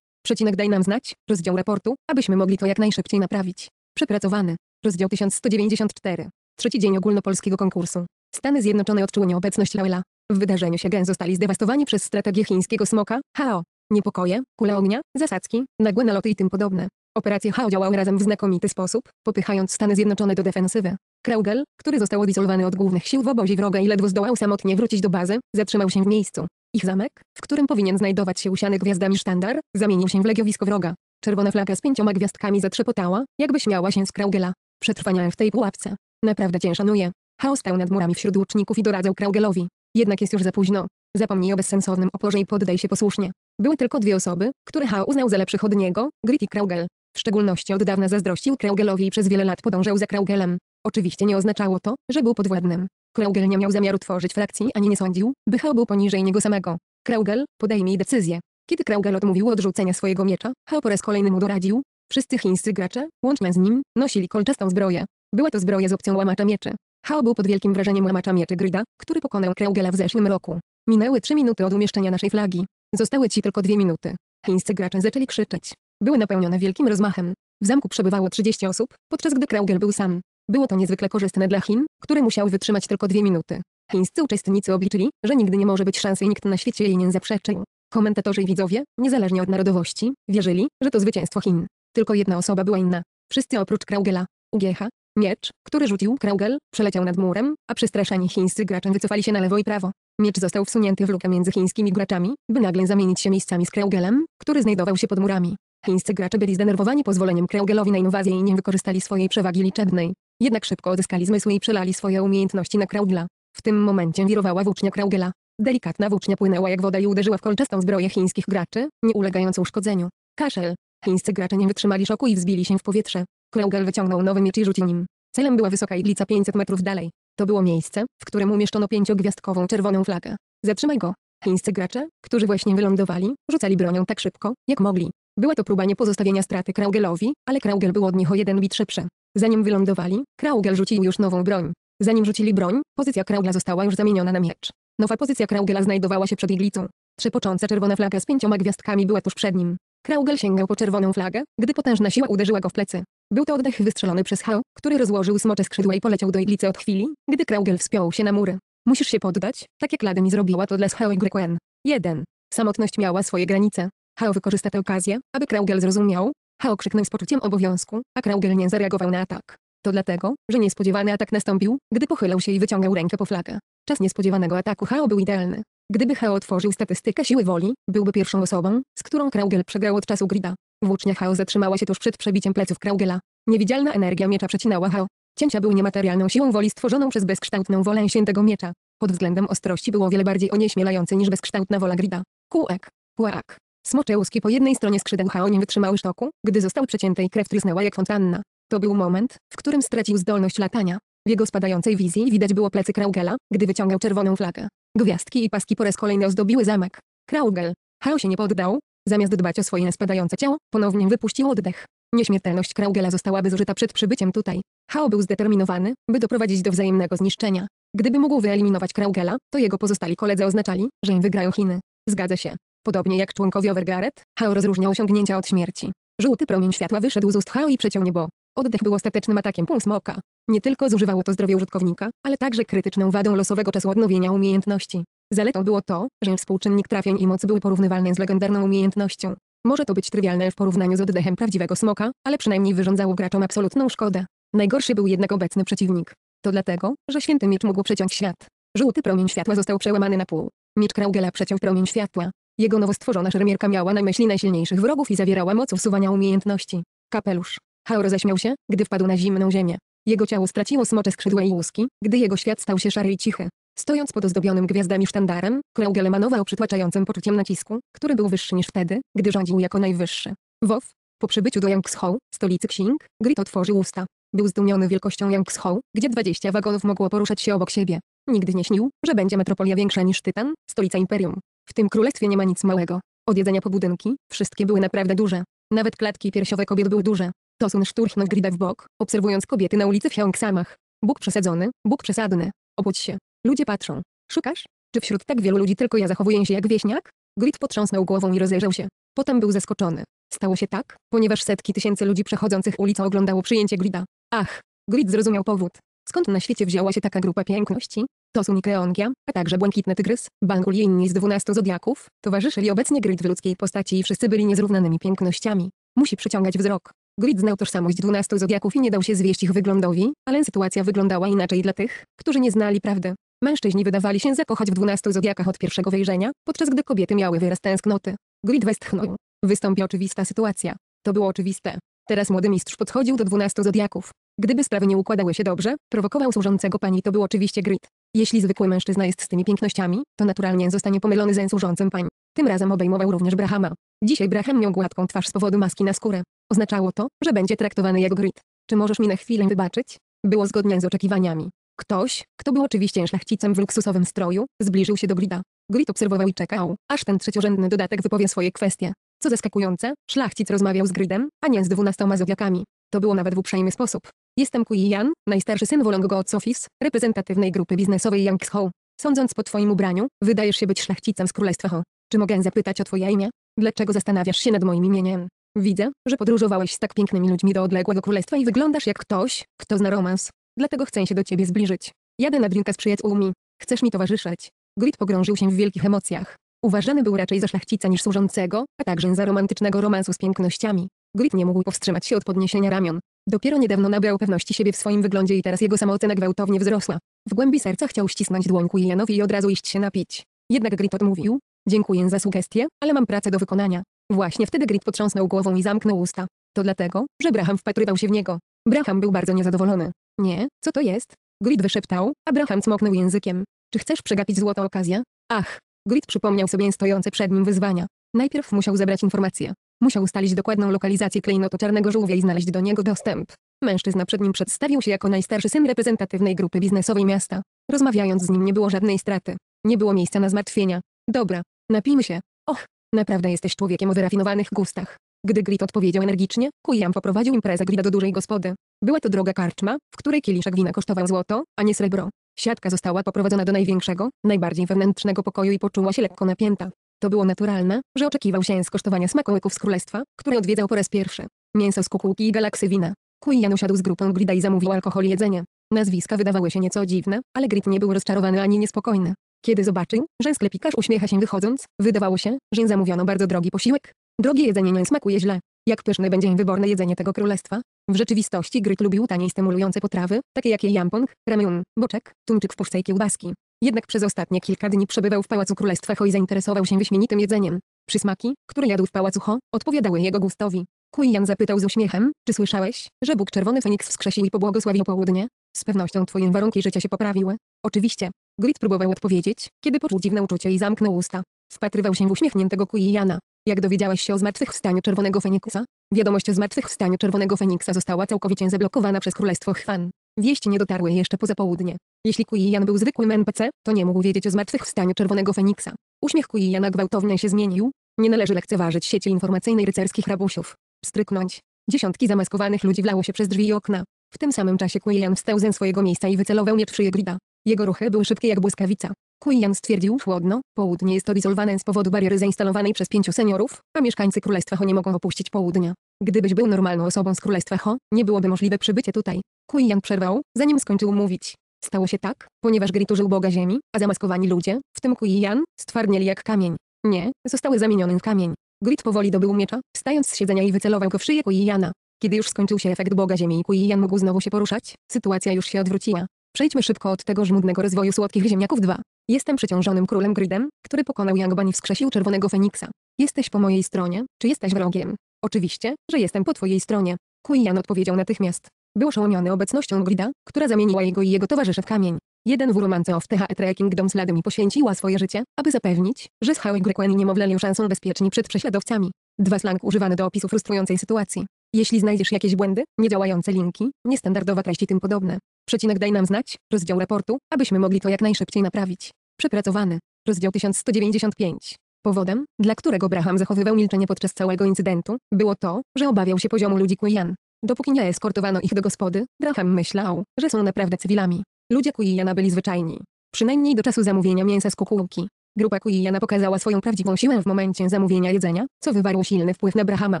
Przecinek daj nam znać, rozdział raportu, abyśmy mogli to jak najszybciej naprawić. Przepracowany. Rozdział 1194. Trzeci dzień ogólnopolskiego konkursu. Stany Zjednoczone odczuły nieobecność Laela. W wydarzeniu się gen zostali zdewastowani przez strategię chińskiego smoka, HAO. Niepokoje, kule ognia, zasadzki, nagłe naloty i tym podobne. Operacje HAO działały razem w znakomity sposób, popychając Stany Zjednoczone do defensywy. Kraugel, który został odizolowany od głównych sił w obozie wroga i ledwo zdołał samotnie wrócić do bazy, zatrzymał się w miejscu. Ich zamek, w którym powinien znajdować się usiany gwiazdami sztandar, zamienił się w legiowisko wroga. Czerwona flaga z pięcioma gwiazdkami zatrzepotała, jakby śmiała się z Kraugela. Przetrwaniałem w tej pułapce. Naprawdę cię szanuję. Chaos stał nad murami wśród łuczników i doradzał Kraugelowi. Jednak jest już za późno. Zapomnij o bezsensownym oporze i poddaj się posłusznie. Były tylko dwie osoby, które Hao uznał za lepszych od niego, Grit i Kraugel. W szczególności od dawna zazdrościł Kraugelowi i przez wiele lat podążał za Kraugelem. Oczywiście nie oznaczało to, że był podwładnym. Kraugel nie miał zamiaru tworzyć frakcji ani nie sądził, by Hao był poniżej niego samego. Kraugel, podejmij decyzję. Kiedy Kraugel odmówił odrzucenia swojego miecza, Hao po raz kolejny mu doradził. Wszyscy chińscy gracze, łącznie z nim, nosili kolczastą zbroję. Była to zbroja z opcją łamacza mieczy. Hao był pod wielkim wrażeniem łamacza mieczy Grida, który pokonał Kraugela w zeszłym roku. Minęły trzy minuty od umieszczenia naszej flagi. Zostały ci tylko dwie minuty. Chińscy gracze zaczęli krzyczeć. Były napełnione wielkim rozmachem. W zamku przebywało 30 osób, podczas gdy Kraugel był sam. Było to niezwykle korzystne dla Chin, które musiały wytrzymać tylko dwie minuty. Chińscy uczestnicy obliczyli, że nigdy nie może być szansy i nikt na świecie jej nie zaprzeczył. Komentatorzy i widzowie, niezależnie od narodowości, wierzyli, że to zwycięstwo Chin. Tylko jedna osoba była inna. Wszyscy oprócz Kraugela. Ugiecha. Miecz, który rzucił Kraugel, przeleciał nad murem, a przestraszeni chińscy gracze wycofali się na lewo i prawo. Miecz został wsunięty w lukę między chińskimi graczami, by nagle zamienić się miejscami z Kraugelem, który znajdował się pod murami. Chińscy gracze byli zdenerwowani pozwoleniem Kraugelowi na inwazję i nie wykorzystali swojej przewagi liczebnej. Jednak szybko odzyskali zmysły i przelali swoje umiejętności na Kraudla. W tym momencie wirowała włócznia Kraugela. Delikatna włócznia płynęła jak woda i uderzyła w kolczastą zbroję chińskich graczy, nie ulegając uszkodzeniu. Kaszel. Chińscy gracze nie wytrzymali szoku i wzbili się w powietrze. Kraugel wyciągnął nowy miecz i rzucił nim. Celem była wysoka iglica 500 metrów dalej. To było miejsce, w którym umieszczono pięciogwiazdkową czerwoną flagę. Zatrzymaj go. Chińscy gracze, którzy właśnie wylądowali, rzucali bronią tak szybko, jak mogli. Była to próba nie pozostawienia straty Kraugelowi, ale Kraugel był od nich o jeden bit szybszy. Zanim wylądowali, Kraugel rzucił już nową broń. Zanim rzucili broń, pozycja Kraugla została już zamieniona na miecz. Nowa pozycja Kraugela znajdowała się przed iglicą. Trzepocząca czerwona flaga z pięcioma gwiazdkami była tuż przed nim. Kraugel sięgał po czerwoną flagę, gdy potężna siła uderzyła go w plecy. Był to oddech wystrzelony przez Hao, który rozłożył smocze skrzydła i poleciał do iglicy od chwili, gdy Kraugel wspiął się na mury. Musisz się poddać, tak jak mi zrobiła to dla Hao i Grekuen. 1. Samotność miała swoje granice. Hao wykorzysta tę okazję, aby Kraugel zrozumiał, Hao krzyknął z poczuciem obowiązku, a Kraugel nie zareagował na atak. To dlatego, że niespodziewany atak nastąpił, gdy pochylał się i wyciągał rękę po flagę. Czas niespodziewanego ataku Hao był idealny. Gdyby Hao otworzył statystykę siły woli, byłby pierwszą osobą, z którą Kraugel przegrał od czasu grida. Włócznia Hao zatrzymała się tuż przed przebiciem pleców Kraugela. Niewidzialna energia miecza przecinała Hao. Cięcia były niematerialną siłą woli stworzoną przez bezkształtną wolę świętego miecza. Pod względem ostrości było wiele bardziej onieśmielający niż bezkształtna wola grida. Kółek. Płak. Smocze łuski po jednej stronie skrzydeł nie wytrzymały sztoku, gdy został przecięty i krew trysnęła jak fontanna. To był moment, w którym stracił zdolność latania. W jego spadającej wizji widać było plecy Kraugela, gdy wyciągał czerwoną flagę. Gwiazdki i paski po raz kolejny ozdobiły zamek. Kraugel. Hao się nie poddał. Zamiast dbać o swoje spadające ciało, ponownie wypuścił oddech. Nieśmiertelność Kraugela zostałaby zużyta przed przybyciem tutaj. Hao był zdeterminowany, by doprowadzić do wzajemnego zniszczenia. Gdyby mógł wyeliminować Kraugela, to jego pozostali koledzy oznaczali, że im wygrają Chiny. Zgadza się. Podobnie jak członkowie Overgaret, Hao rozróżniał osiągnięcia od śmierci. Żółty promień światła wyszedł z ust Hao i przeciął niebo. Oddech był ostatecznym atakiem puls smoka. Nie tylko zużywało to zdrowie użytkownika, ale także krytyczną wadą losowego czasu odnowienia umiejętności. Zaletą było to, że współczynnik trafień i mocy były porównywalne z legendarną umiejętnością. Może to być trywialne w porównaniu z oddechem prawdziwego smoka, ale przynajmniej wyrządzało graczom absolutną szkodę. Najgorszy był jednak obecny przeciwnik. To dlatego, że święty miecz mógł przeciąć świat. Żółty promień światła został przełamany na pół. Miecz Kraugela przeciął promień światła. Jego nowo stworzona szermierka miała na myśli najsilniejszych wrogów i zawierała moc usuwania umiejętności. Kapelusz. Haor zaśmiał się, gdy wpadł na zimną ziemię. Jego ciało straciło smocze skrzydła i łuski, gdy jego świat stał się szary i cichy. Stojąc pod ozdobionym gwiazdami sztandarem, Kraugel emanował przytłaczającym poczuciem nacisku, który był wyższy niż wtedy, gdy rządził jako najwyższy. WoW. Po przybyciu do Yangshou, stolicy Xing, Grit otworzył usta. Był zdumiony wielkością Yangshou, gdzie 20 wagonów mogło poruszać się obok siebie. Nigdy nie śnił, że będzie metropolia większa niż Tytan, stolica Imperium. W tym królestwie nie ma nic małego. Od jedzenia po budynki, wszystkie były naprawdę duże. Nawet klatki piersiowe kobiet były duże. Tosun szturchnął Grida w bok, obserwując kobiety na ulicy w Hyeongsamach. Bóg przesadzony, Bóg przesadny. Obudź się. Ludzie patrzą. Szukasz? Czy wśród tak wielu ludzi tylko ja zachowuję się jak wieśniak? Grid potrząsnął głową i rozejrzał się. Potem był zaskoczony. Stało się tak, ponieważ setki tysięcy ludzi przechodzących ulicą oglądało przyjęcie Grida. Ach, Grid zrozumiał powód. Skąd na świecie wzięła się taka grupa piękności? To Sunikleongia, a także Błękitny Tygrys, Bangul i inni z dwunastu zodiaków, towarzyszyli obecnie Grid w ludzkiej postaci i wszyscy byli niezrównanymi pięknościami. Musi przyciągać wzrok. Grid znał tożsamość dwunastu zodiaków i nie dał się zwieść ich wyglądowi, ale sytuacja wyglądała inaczej dla tych, którzy nie znali prawdy. Mężczyźni wydawali się zakochać w dwunastu zodiakach od pierwszego wejrzenia, podczas gdy kobiety miały wyraz tęsknoty. Grid westchnął. Wystąpi oczywista sytuacja. To było oczywiste. Teraz młody mistrz podchodził do dwunastu zodiaków. Gdyby sprawy nie układały się dobrze, prowokował służącego pani to był oczywiście Grid. Jeśli zwykły mężczyzna jest z tymi pięknościami, to naturalnie zostanie pomylony ze służącym pań. Tym razem obejmował również Brahama. Dzisiaj Braham miał gładką twarz z powodu maski na skórę. Oznaczało to, że będzie traktowany jak grit. Czy możesz mi na chwilę wybaczyć? Było zgodnie z oczekiwaniami. Ktoś, kto był oczywiście szlachcicem w luksusowym stroju, zbliżył się do Grida. Grid obserwował i czekał, aż ten trzeciorzędny dodatek wypowie swoje kwestie. Co zaskakujące, szlachcic rozmawiał z Gridem, a nie z dwunastoma zowiakami. To było nawet w uprzejmy sposób. Jestem Kui Jan, najstarszy syn Wolongo Goods reprezentatywnej grupy biznesowej Yanks Ho. Sądząc po twoim ubraniu, wydajesz się być szlachcicem z Królestwa Ho. Czy mogę zapytać o twoje imię? Dlaczego zastanawiasz się nad moim imieniem? Widzę, że podróżowałeś z tak pięknymi ludźmi do odległego królestwa i wyglądasz jak ktoś, kto zna romans. Dlatego chcę się do ciebie zbliżyć. Jadę na drinka z przyjaciółmi. Chcesz mi towarzyszyć? Grit pogrążył się w wielkich emocjach. Uważany był raczej za szlachcica niż służącego, a także za romantycznego romansu z pięknościami. Grit nie mógł powstrzymać się od podniesienia ramion. Dopiero niedawno nabrał pewności siebie w swoim wyglądzie i teraz jego samoocena gwałtownie wzrosła. W głębi serca chciał ścisnąć dłoń ku Janowi i od razu iść się napić. Jednak Grit odmówił. Dziękuję za sugestie, ale mam pracę do wykonania. Właśnie wtedy Grit potrząsnął głową i zamknął usta. To dlatego, że Braham wpatrywał się w niego. Braham był bardzo niezadowolony. Nie, co to jest? Grit wyszeptał, a Braham cmoknął językiem. Czy chcesz przegapić złota okazja? Ach! Grit przypomniał sobie stojące przed nim wyzwania. Najpierw musiał zebrać informacje. Musiał ustalić dokładną lokalizację klejnotu czarnego żółwia i znaleźć do niego dostęp. Mężczyzna przed nim przedstawił się jako najstarszy syn reprezentatywnej grupy biznesowej miasta. Rozmawiając z nim nie było żadnej straty. Nie było miejsca na zmartwienia. Dobra, napijmy się. Och, naprawdę jesteś człowiekiem o wyrafinowanych gustach. Gdy Grit odpowiedział energicznie, Kujam poprowadził imprezę Grida do dużej gospody. Była to droga karczma, w której kieliszek wina kosztował złoto, a nie srebro. Siatka została poprowadzona do największego, najbardziej wewnętrznego pokoju i poczuła się lekko napięta. To było naturalne, że oczekiwał się skosztowania smakołyków z królestwa, które odwiedzał po raz pierwszy. Mięso z kukułki i galaksy wina. Kuijan usiadł z grupą Grida i zamówił alkohol i jedzenie. Nazwiska wydawały się nieco dziwne, ale Grid nie był rozczarowany ani niespokojny. Kiedy zobaczył, że sklepikarz uśmiecha się wychodząc, wydawało się, że zamówiono bardzo drogi posiłek. Drogie jedzenie nie smakuje źle. Jak pyszne będzie wyborne jedzenie tego królestwa? W rzeczywistości Gryt lubił tanie i stymulujące potrawy, takie jak jampong, ramyun, boczek, tuńczyk w puszce i kiełbaski. Jednak przez ostatnie kilka dni przebywał w Pałacu Królestwa Ho i zainteresował się wyśmienitym jedzeniem. Przysmaki, które jadł w Pałacu Ho, odpowiadały jego gustowi. Kuijan zapytał z uśmiechem, czy słyszałeś, że Bóg Czerwony Feniks wskrzesił i pobłogosławił południe? Z pewnością twoje warunki życia się poprawiły. Oczywiście. Grit próbował odpowiedzieć, kiedy poczuł dziwne uczucie i zamknął usta. Wpatrywał się w uśmiechniętego Kuijana. Jak dowiedziałeś się o zmartwychwstaniu Czerwonego Feniksa? Wiadomość o zmartwychwstaniu Czerwonego Feniksa została całkowicie zablokowana przez Królestwo Chwan. Wieści nie dotarły jeszcze poza południe. Jeśli Kuijan był zwykłym NPC, to nie mógł wiedzieć o zmartwychwstaniu Czerwonego Feniksa. Uśmiech Kuijana gwałtownie się zmienił. Nie należy lekceważyć sieci informacyjnej rycerskich rabusiów. Stryknąć. Dziesiątki zamaskowanych ludzi wlało się przez drzwi i okna. W tym samym czasie Kuijan wstał ze swojego miejsca i wycelował miecz w Grida. Jego ruchy były szybkie jak błyskawica. Kuijan stwierdził chłodno, południe jest odizolowane z powodu bariery zainstalowanej przez pięciu seniorów, a mieszkańcy Królestwa Ho nie mogą opuścić południa. Gdybyś był normalną osobą z Królestwa Ho, nie byłoby możliwe przybycie tutaj. Kuijan przerwał, zanim skończył mówić. Stało się tak, ponieważ Grit użył Boga Ziemi, a zamaskowani ludzie, w tym Kuijan, stwardnieli jak kamień. Nie, zostały zamienione w kamień. Grit powoli dobył miecza, wstając z siedzenia i wycelował go w szyję Kuijana. Kiedy już skończył się efekt Boga Ziemi i Kuijan mógł znowu się poruszać, sytuacja już się odwróciła. Przejdźmy szybko od tego żmudnego rozwoju słodkich ziemniaków 2. Jestem przeciążonym królem Gridem, który pokonał Yangban i wskrzesił Czerwonego Feniksa. Jesteś po mojej stronie, czy jesteś wrogiem? Oczywiście, że jestem po twojej stronie. Huian odpowiedział natychmiast. Był oszołomiony obecnością Grida, która zamieniła jego i jego towarzyszy w kamień. Jeden w romance of THE Trekking Dom Slady mi poświęciła swoje życie, aby zapewnić, że schały Grekuen nie mowleli szansą bezpieczni przed prześladowcami. Dwa slang używany do opisu frustrującej sytuacji. Jeśli znajdziesz jakieś błędy, niedziałające linki, niestandardowa treść i tym podobne. Przecinek daj nam znać, rozdział raportu, abyśmy mogli to jak najszybciej naprawić. Przepracowany. Rozdział 1195. Powodem, dla którego Braham zachowywał milczenie podczas całego incydentu, było to, że obawiał się poziomu ludzi Kuijan. Dopóki nie eskortowano ich do gospody, Braham myślał, że są naprawdę cywilami. Ludzie Kuijana byli zwyczajni. Przynajmniej do czasu zamówienia mięsa z kukułki. Grupa Kuijana pokazała swoją prawdziwą siłę w momencie zamówienia jedzenia, co wywarło silny wpływ na Brahama.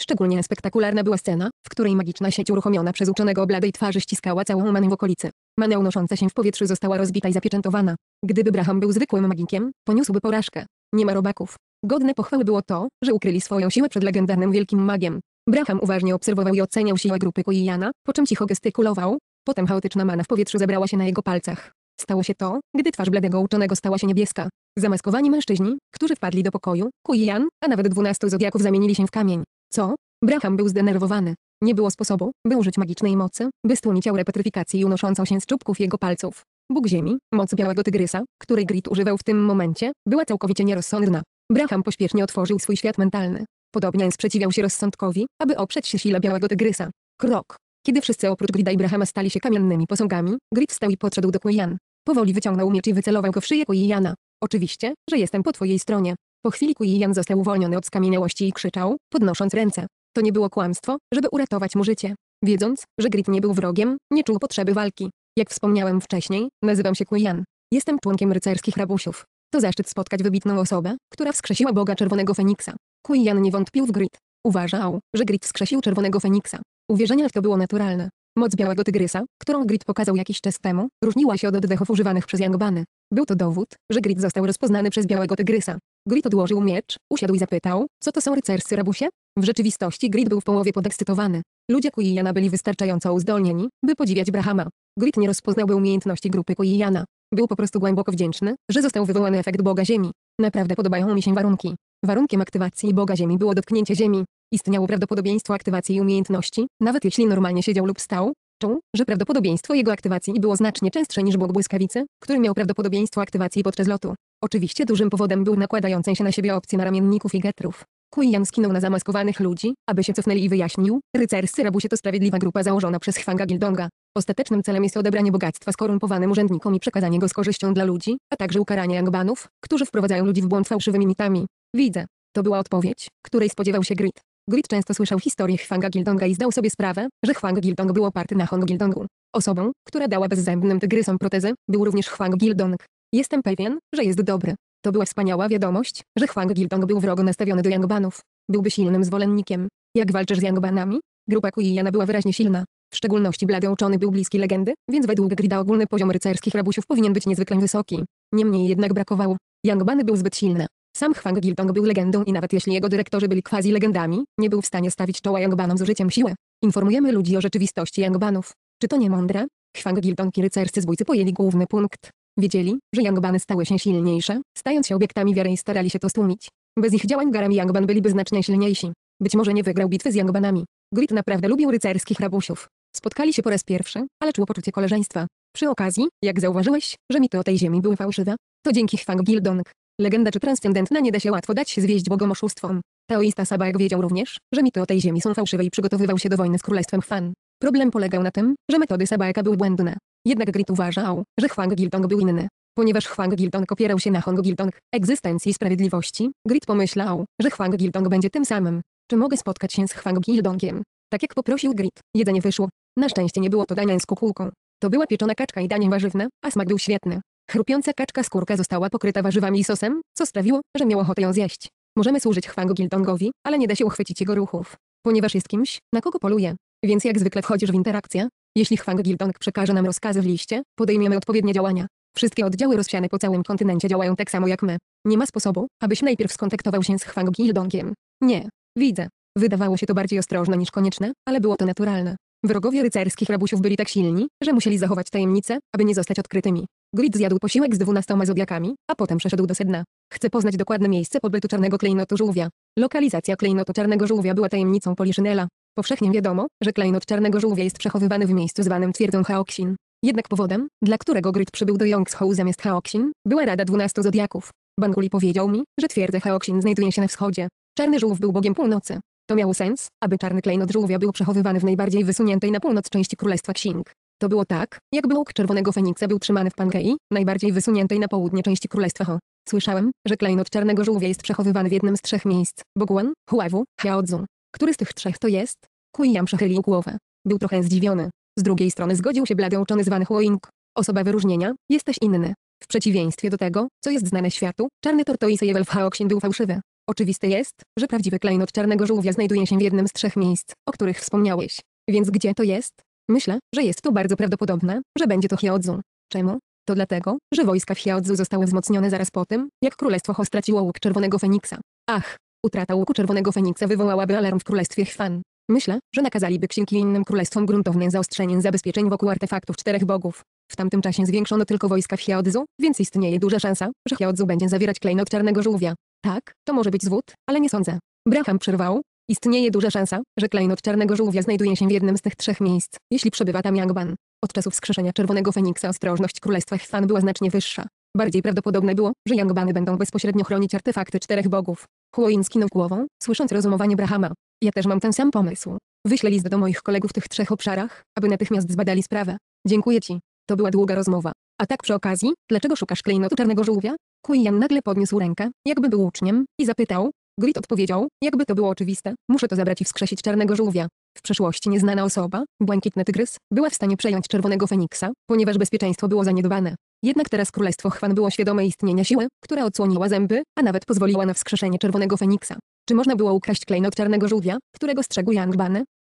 Szczególnie spektakularna była scena, w której magiczna sieć uruchomiona przez uczonego o bladej twarzy ściskała całą manę w okolicy. Manę unosząca się w powietrzu została rozbita i zapieczętowana. Gdyby Braham był zwykłym magikiem, poniósłby porażkę. Nie ma robaków. Godne pochwały było to, że ukryli swoją siłę przed legendarnym wielkim magiem. Braham uważnie obserwował i oceniał siłę grupy Koijana, po czym cicho gestykulował. Potem chaotyczna mana w powietrzu zebrała się na jego palcach. Stało się to, gdy twarz bladego uczonego stała się niebieska. Zamaskowani mężczyźni, którzy wpadli do pokoju, Kuijan, a nawet dwunastu zodiaków zamienili się w kamień. Co? Braham był zdenerwowany. Nie było sposobu, by użyć magicznej mocy, by stłumić aurę petryfikacji unoszącą się z czubków jego palców. Bóg Ziemi, moc Białego Tygrysa, której Grit używał w tym momencie, była całkowicie nierozsądna. Braham pośpiesznie otworzył swój świat mentalny. Podobnie sprzeciwiał się rozsądkowi, aby oprzeć się sile Białego Tygrysa. Krok. Kiedy wszyscy oprócz Grida i Brahama stali się kamiennymi posągami, Grit wstał i podszedł do Kuijan. Powoli wyciągnął miecz i wycelował go w szyję Kuijana. Oczywiście, że jestem po twojej stronie. Po chwili Kuijan został uwolniony od skamieniałości i krzyczał, podnosząc ręce. To nie było kłamstwo, żeby uratować mu życie. Wiedząc, że Grit nie był wrogiem, nie czuł potrzeby walki. Jak wspomniałem wcześniej, nazywam się Kujan. Jestem członkiem rycerskich rabusiów. To zaszczyt spotkać wybitną osobę, która wskrzesiła Boga Czerwonego Feniksa. Kujan nie wątpił w Grit. Uważał, że Grit wskrzesił Czerwonego Feniksa. Uwierzenie w to było naturalne. Moc Białego Tygrysa, którą Grit pokazał jakiś czas temu, różniła się od oddechów używanych przez Jangbany. Był to dowód, że Grit został rozpoznany przez Białego Tygrysa. Grid odłożył miecz, usiadł i zapytał, co to są rycerscy rabusie? W rzeczywistości Grid był w połowie podekscytowany. Ludzie Kuijana byli wystarczająco uzdolnieni, by podziwiać Brahama. Grid nie rozpoznałby umiejętności grupy Kuijana. Był po prostu głęboko wdzięczny, że został wywołany efekt Boga Ziemi. Naprawdę podobają mi się warunki. Warunkiem aktywacji Boga Ziemi było dotknięcie Ziemi. Istniało prawdopodobieństwo aktywacji umiejętności, nawet jeśli normalnie siedział lub stał, świadczą, że prawdopodobieństwo jego aktywacji było znacznie częstsze niż błąd błyskawicy, który miał prawdopodobieństwo aktywacji podczas lotu. Oczywiście dużym powodem był nakładający się na siebie opcje ramienników i getrów. Kuijan skinął na zamaskowanych ludzi, aby się cofnęli i wyjaśnił, rycerscy rabusie to sprawiedliwa grupa założona przez Hwanga Gildonga. Ostatecznym celem jest odebranie bogactwa skorumpowanym urzędnikom i przekazanie go z korzyścią dla ludzi, a także ukaranie jangbanów, którzy wprowadzają ludzi w błąd fałszywymi mitami. Widzę. To była odpowiedź, której spodziewał się Grid. Grit często słyszał historię Hwanga Gildonga i zdał sobie sprawę, że Hwang Gildong był oparty na Hong Gildongu. Osobą, która dała bezzębnym tygrysom protezę, był również Hwang Gildong. Jestem pewien, że jest dobry. To była wspaniała wiadomość, że Hwang Gildong był wrogo nastawiony do Yangbanów. Byłby silnym zwolennikiem. Jak walczysz z Yangbanami? Grupa Kuijana była wyraźnie silna. W szczególności blady uczony był bliski legendy, więc według Grida ogólny poziom rycerskich rabusiów powinien być niezwykle wysoki. Niemniej jednak brakowało. Yangbany był zbyt silny. Sam Hwang Giltong był legendą i nawet jeśli jego dyrektorzy byli quasi-legendami, nie był w stanie stawić czoła Yangbanom z użyciem siły. Informujemy ludzi o rzeczywistości Yangbanów. Czy to nie mądre? Hwang Giltong i rycerscy zbójcy pojęli główny punkt. Wiedzieli, że Yangbany stały się silniejsze, stając się obiektami wiary i starali się to stłumić. Bez ich działań Garami Yangban byliby znacznie silniejsi. Być może nie wygrał bitwy z Yangbanami. Grit naprawdę lubił rycerskich rabusiów. Spotkali się po raz pierwszy, ale czuło poczucie koleżeństwa. Przy okazji, jak zauważyłeś, że mity o tej ziemi były fałszywe, to dzięki Hwang Gildong, Legenda czy transcendentna nie da się łatwo dać zwieść bogom oszustwom. Taoista Sabaek wiedział również, że mity o tej ziemi są fałszywe i przygotowywał się do wojny z królestwem Chwan. Problem polegał na tym, że metody Sabaeka były błędne. Jednak Grit uważał, że Hwang Giltong był inny. Ponieważ Hwang Giltong opierał się na Hong Giltong, egzystencji sprawiedliwości, Grit pomyślał, że Hwang Giltong będzie tym samym. Czy mogę spotkać się z Hwang Giltongiem? Tak jak poprosił Grit, jedzenie wyszło. Na szczęście nie było to dania z kukułką. To była pieczona kaczka i danie warzywne, a smak był świetny. Chrupiąca kaczka skórka została pokryta warzywami i sosem, co sprawiło, że miał ochotę ją zjeść. Możemy służyć Hwangu Giltongowi, ale nie da się uchwycić jego ruchów, ponieważ jest kimś, na kogo poluje. Więc jak zwykle wchodzisz w interakcję. Jeśli Hwango Giltong przekaże nam rozkazy w liście, podejmiemy odpowiednie działania. Wszystkie oddziały rozsiane po całym kontynencie działają tak samo jak my. Nie ma sposobu, abyś najpierw skontaktował się z Hwango Gildongiem. Nie. Widzę. Wydawało się to bardziej ostrożne niż konieczne, ale było to naturalne. Wrogowie rycerskich rabusiów byli tak silni, że musieli zachować tajemnicę, aby nie zostać odkrytymi. Grid zjadł posiłek z dwunastoma zodiakami, a potem przeszedł do sedna. Chce poznać dokładne miejsce pobytu czarnego klejnotu żółwia. Lokalizacja klejnotu czarnego żółwia była tajemnicą Poliszynela. Powszechnie wiadomo, że klejnot czarnego żółwia jest przechowywany w miejscu zwanym twierdzą Haoksin. Jednak powodem, dla którego Grid przybył do Yongshou zamiast Haoksin, była Rada Dwunastu Zodiaków. Banguli powiedział mi, że twierdza Haoksin znajduje się na wschodzie. Czarny żółw był bogiem północy. To miało sens, aby czarny klejnot żółwia był przechowywany w najbardziej wysuniętej na północ części Królestwa Xing. To było tak, jakby łuk Czerwonego Feniksa był trzymany w Pankei, najbardziej wysuniętej na południe części Królestwa Ho. Słyszałem, że klejnot Czarnego Żółwia jest przechowywany w jednym z trzech miejsc, Boguan, Huawu, Hiaodzu. Który z tych trzech to jest? Kuiyam przechylił głowę. Był trochę zdziwiony. Z drugiej strony zgodził się blady uczony zwany Huoing. Osoba wyróżnienia, jesteś inny. W przeciwieństwie do tego, co jest znane światu, czarny tortoise Jewel w Haoksin był fałszywy. Oczywiste jest, że prawdziwy klejnot Czarnego Żółwia znajduje się w jednym z trzech miejsc, o których wspomniałeś. Więc gdzie to jest? Myślę, że jest to bardzo prawdopodobne, że będzie to Hiaodzu. Czemu? To dlatego, że wojska w Hyeodzu zostały wzmocnione zaraz po tym, jak Królestwo Ho straciło łuk Czerwonego Feniksa. Ach, utrata łuku Czerwonego Feniksa wywołałaby alarm w Królestwie Chwan. Myślę, że nakazaliby księgi innym królestwom gruntowne zaostrzenie zabezpieczeń wokół artefaktów czterech bogów. W tamtym czasie zwiększono tylko wojska w Hyeodzu, więc istnieje duża szansa, że Hiaodzu będzie zawierać klejnot czarnego żółwia. Tak, to może być zwód, ale nie sądzę. Braham przerwał, Istnieje duża szansa, że klejnot czarnego żółwia znajduje się w jednym z tych trzech miejsc, jeśli przebywa tam Yangban. Od czasów skrzyżenia Czerwonego Feniksa ostrożność królestwa Chwan była znacznie wyższa. Bardziej prawdopodobne było, że Yangbany będą bezpośrednio chronić artefakty czterech bogów. Huoin skinął głową, słysząc rozumowanie Brahama. Ja też mam ten sam pomysł. Wyślę list do moich kolegów w tych trzech obszarach, aby natychmiast zbadali sprawę. Dziękuję ci. To była długa rozmowa. A tak przy okazji, dlaczego szukasz klejnotu czarnego żółwia? Kuijan nagle podniósł rękę, jakby był uczniem, i zapytał, Grit odpowiedział, jakby to było oczywiste, muszę to zabrać i wskrzesić czarnego żółwia. W przeszłości nieznana osoba, błękitny tygrys, była w stanie przejąć czerwonego feniksa, ponieważ bezpieczeństwo było zaniedbane. Jednak teraz królestwo Chwan było świadome istnienia siły, która odsłoniła zęby, a nawet pozwoliła na wskrzeszenie czerwonego feniksa. Czy można było ukraść klejnot czarnego żółwia, którego strzegł Jan